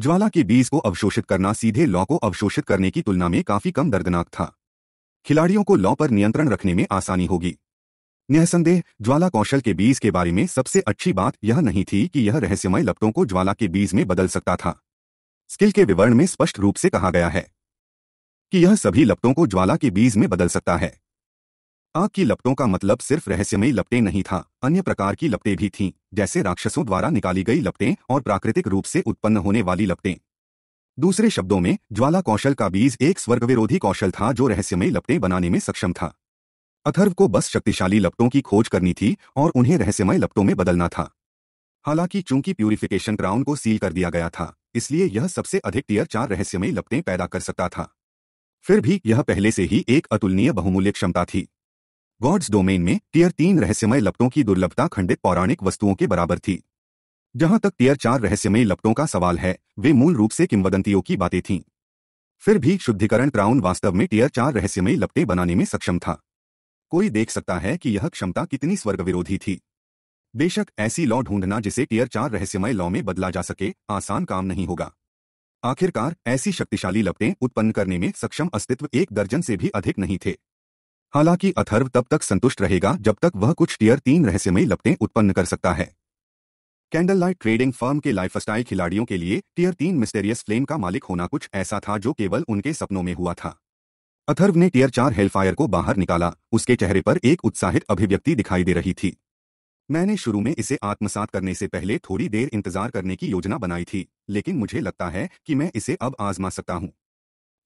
ज्वाला के बीज को अवशोषित करना सीधे लॉ को अवशोषित करने की तुलना में काफी कम दर्दनाक था खिलाड़ियों को लॉ पर नियंत्रण रखने में आसानी होगी निसंदेह ज्वाला कौशल के बीज के बारे में सबसे अच्छी बात यह नहीं थी कि यह रहस्यमय लपटों को ज्वाला के बीज में बदल सकता था स्किल के विवरण में स्पष्ट रूप से कहा गया है कि यह सभी लपटों को ज्वाला के बीज में बदल सकता है आग की लपटों का मतलब सिर्फ रहस्यमयी लपटें नहीं था अन्य प्रकार की लपटें भी थीं जैसे राक्षसों द्वारा निकाली गई लपटें और प्राकृतिक रूप से उत्पन्न होने वाली लपटें दूसरे शब्दों में ज्वाला कौशल का बीज एक स्वर्गविरोधी कौशल था जो रहस्यमयी लपटें बनाने में सक्षम था अथर्व को बस शक्तिशाली लपटों की खोज करनी थी और उन्हें रहस्यमय लपटों में बदलना था हालांकि चूंकि प्यूरिफिकेशन क्राउन को सील कर दिया गया था इसलिए यह सबसे अधिक टीयर चार रहस्यमय लपटें पैदा कर सकता था फिर भी यह पहले से ही एक अतुलनीय बहुमूल्य क्षमता थी गॉड्स डोमेन में टीयर तीन रहस्यमय लपटों की दुर्लभता खंडित पौराणिक वस्तुओं के बराबर थी जहां तक टीयर चार रहस्यमय लपटों का सवाल है वे मूल रूप से किंवदंतियों की बातें थीं फिर भी शुद्धिकरण क्राउन वास्तव में टीयर चार रहस्यमय लपटें बनाने में सक्षम था कोई देख सकता है कि यह क्षमता कितनी स्वर्ग विरोधी थी बेशक ऐसी लॉ ढूंढना जिसे टीयर चार रहस्यमय लॉ में बदला जा सके आसान काम नहीं होगा आखिरकार ऐसी शक्तिशाली लपटें उत्पन्न करने में सक्षम अस्तित्व एक दर्जन से भी अधिक नहीं थे हालांकि अथर्व तब तक संतुष्ट रहेगा जब तक वह कुछ टीयर तीन रहस्यमय लपटें उत्पन्न कर सकता है कैंडल लाइट ट्रेडिंग फर्म के लाइफस्टाइल खिलाड़ियों के लिए टीयर तीन मिस्टेरियस फ्लेम का मालिक होना कुछ ऐसा था जो केवल उनके सपनों में हुआ था अथर्व ने टीयर चार हेलफायर को बाहर निकाला उसके चेहरे पर एक उत्साहित अभिव्यक्ति दिखाई दे रही थी मैंने शुरू में इसे आत्मसात करने से पहले थोड़ी देर इंतजार करने की योजना बनाई थी लेकिन मुझे लगता है कि मैं इसे अब आजमा सकता हूं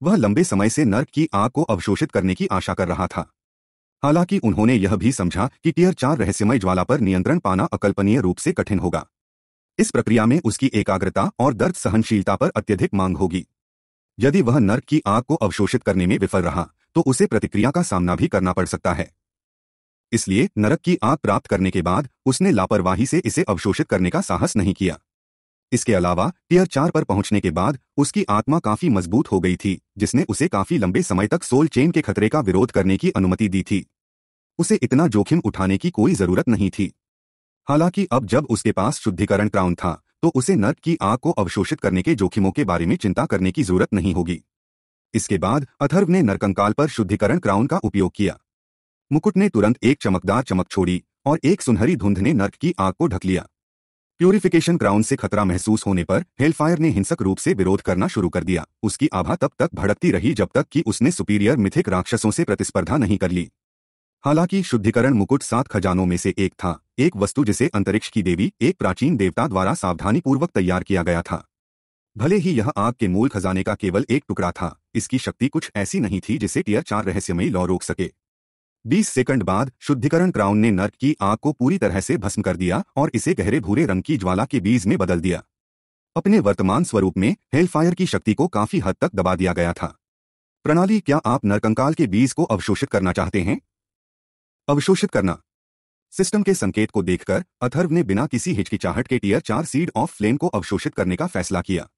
वह लंबे समय से नर्क की आग को अवशोषित करने की आशा कर रहा था हालांकि उन्होंने यह भी समझा कि टीयर चार रहस्यमय ज्वाला पर नियंत्रण पाना अकल्पनीय रूप से कठिन होगा इस प्रक्रिया में उसकी एकाग्रता और दर्द सहनशीलता पर अत्यधिक मांग होगी यदि वह नर्क की आग को अवशोषित करने में विफल रहा तो उसे प्रतिक्रिया का सामना भी करना पड़ सकता है इसलिए नरक की आग प्राप्त करने के बाद उसने लापरवाही से इसे अवशोषित करने का साहस नहीं किया इसके अलावा टीयर चार पर पहुंचने के बाद उसकी आत्मा काफी मजबूत हो गई थी जिसने उसे काफी लंबे समय तक सोल चेन के खतरे का विरोध करने की अनुमति दी थी उसे इतना जोखिम उठाने की कोई जरूरत नहीं थी हालांकि अब जब उसके पास शुद्धिकरण क्राउन था तो उसे नर्क की आंख को अवशोषित करने के जोखिमों के बारे में चिंता करने की जरूरत नहीं होगी इसके बाद अथर्व ने नरकंकाल पर शुद्धिकरण क्राउन का उपयोग किया मुकुट ने तुरंत एक चमकदार चमक छोड़ी और एक सुनहरी धुंध ने नर्क की आंख को ढक लिया प्योरिफिकेशन क्राउन से खतरा महसूस होने पर हेलफायर ने हिंसक रूप से विरोध करना शुरू कर दिया उसकी आभा तब तक भड़कती रही जब तक कि उसने सुपीरियर मिथिक राक्षसों से प्रतिस्पर्धा नहीं कर ली हालांकि शुद्धिकरण मुकुट सात खजानों में से एक था एक वस्तु जिसे अंतरिक्ष की देवी एक प्राचीन देवता द्वारा सावधानीपूर्वक तैयार किया गया था भले ही यह आग के मूल खजाने का केवल एक टुकड़ा था इसकी शक्ति कुछ ऐसी नहीं थी जिसे टीयर चार रहस्यमयी लौ रोक सके 20 सेकंड बाद शुद्धिकरण क्राउन ने नर्क की आग को पूरी तरह से भस्म कर दिया और इसे गहरे भूरे रंग की ज्वाला के बीज में बदल दिया अपने वर्तमान स्वरूप में हेलफायर की शक्ति को काफी हद तक दबा दिया गया था प्रणाली क्या आप नरकंकाल के बीज को अवशोषित करना चाहते हैं अवशोषित करना सिस्टम के संकेत को देखकर अथर्व ने बिना किसी हिचकिचाहट के टीयर चार सीड ऑफ फ्लेम को अवशोषित करने का फैसला किया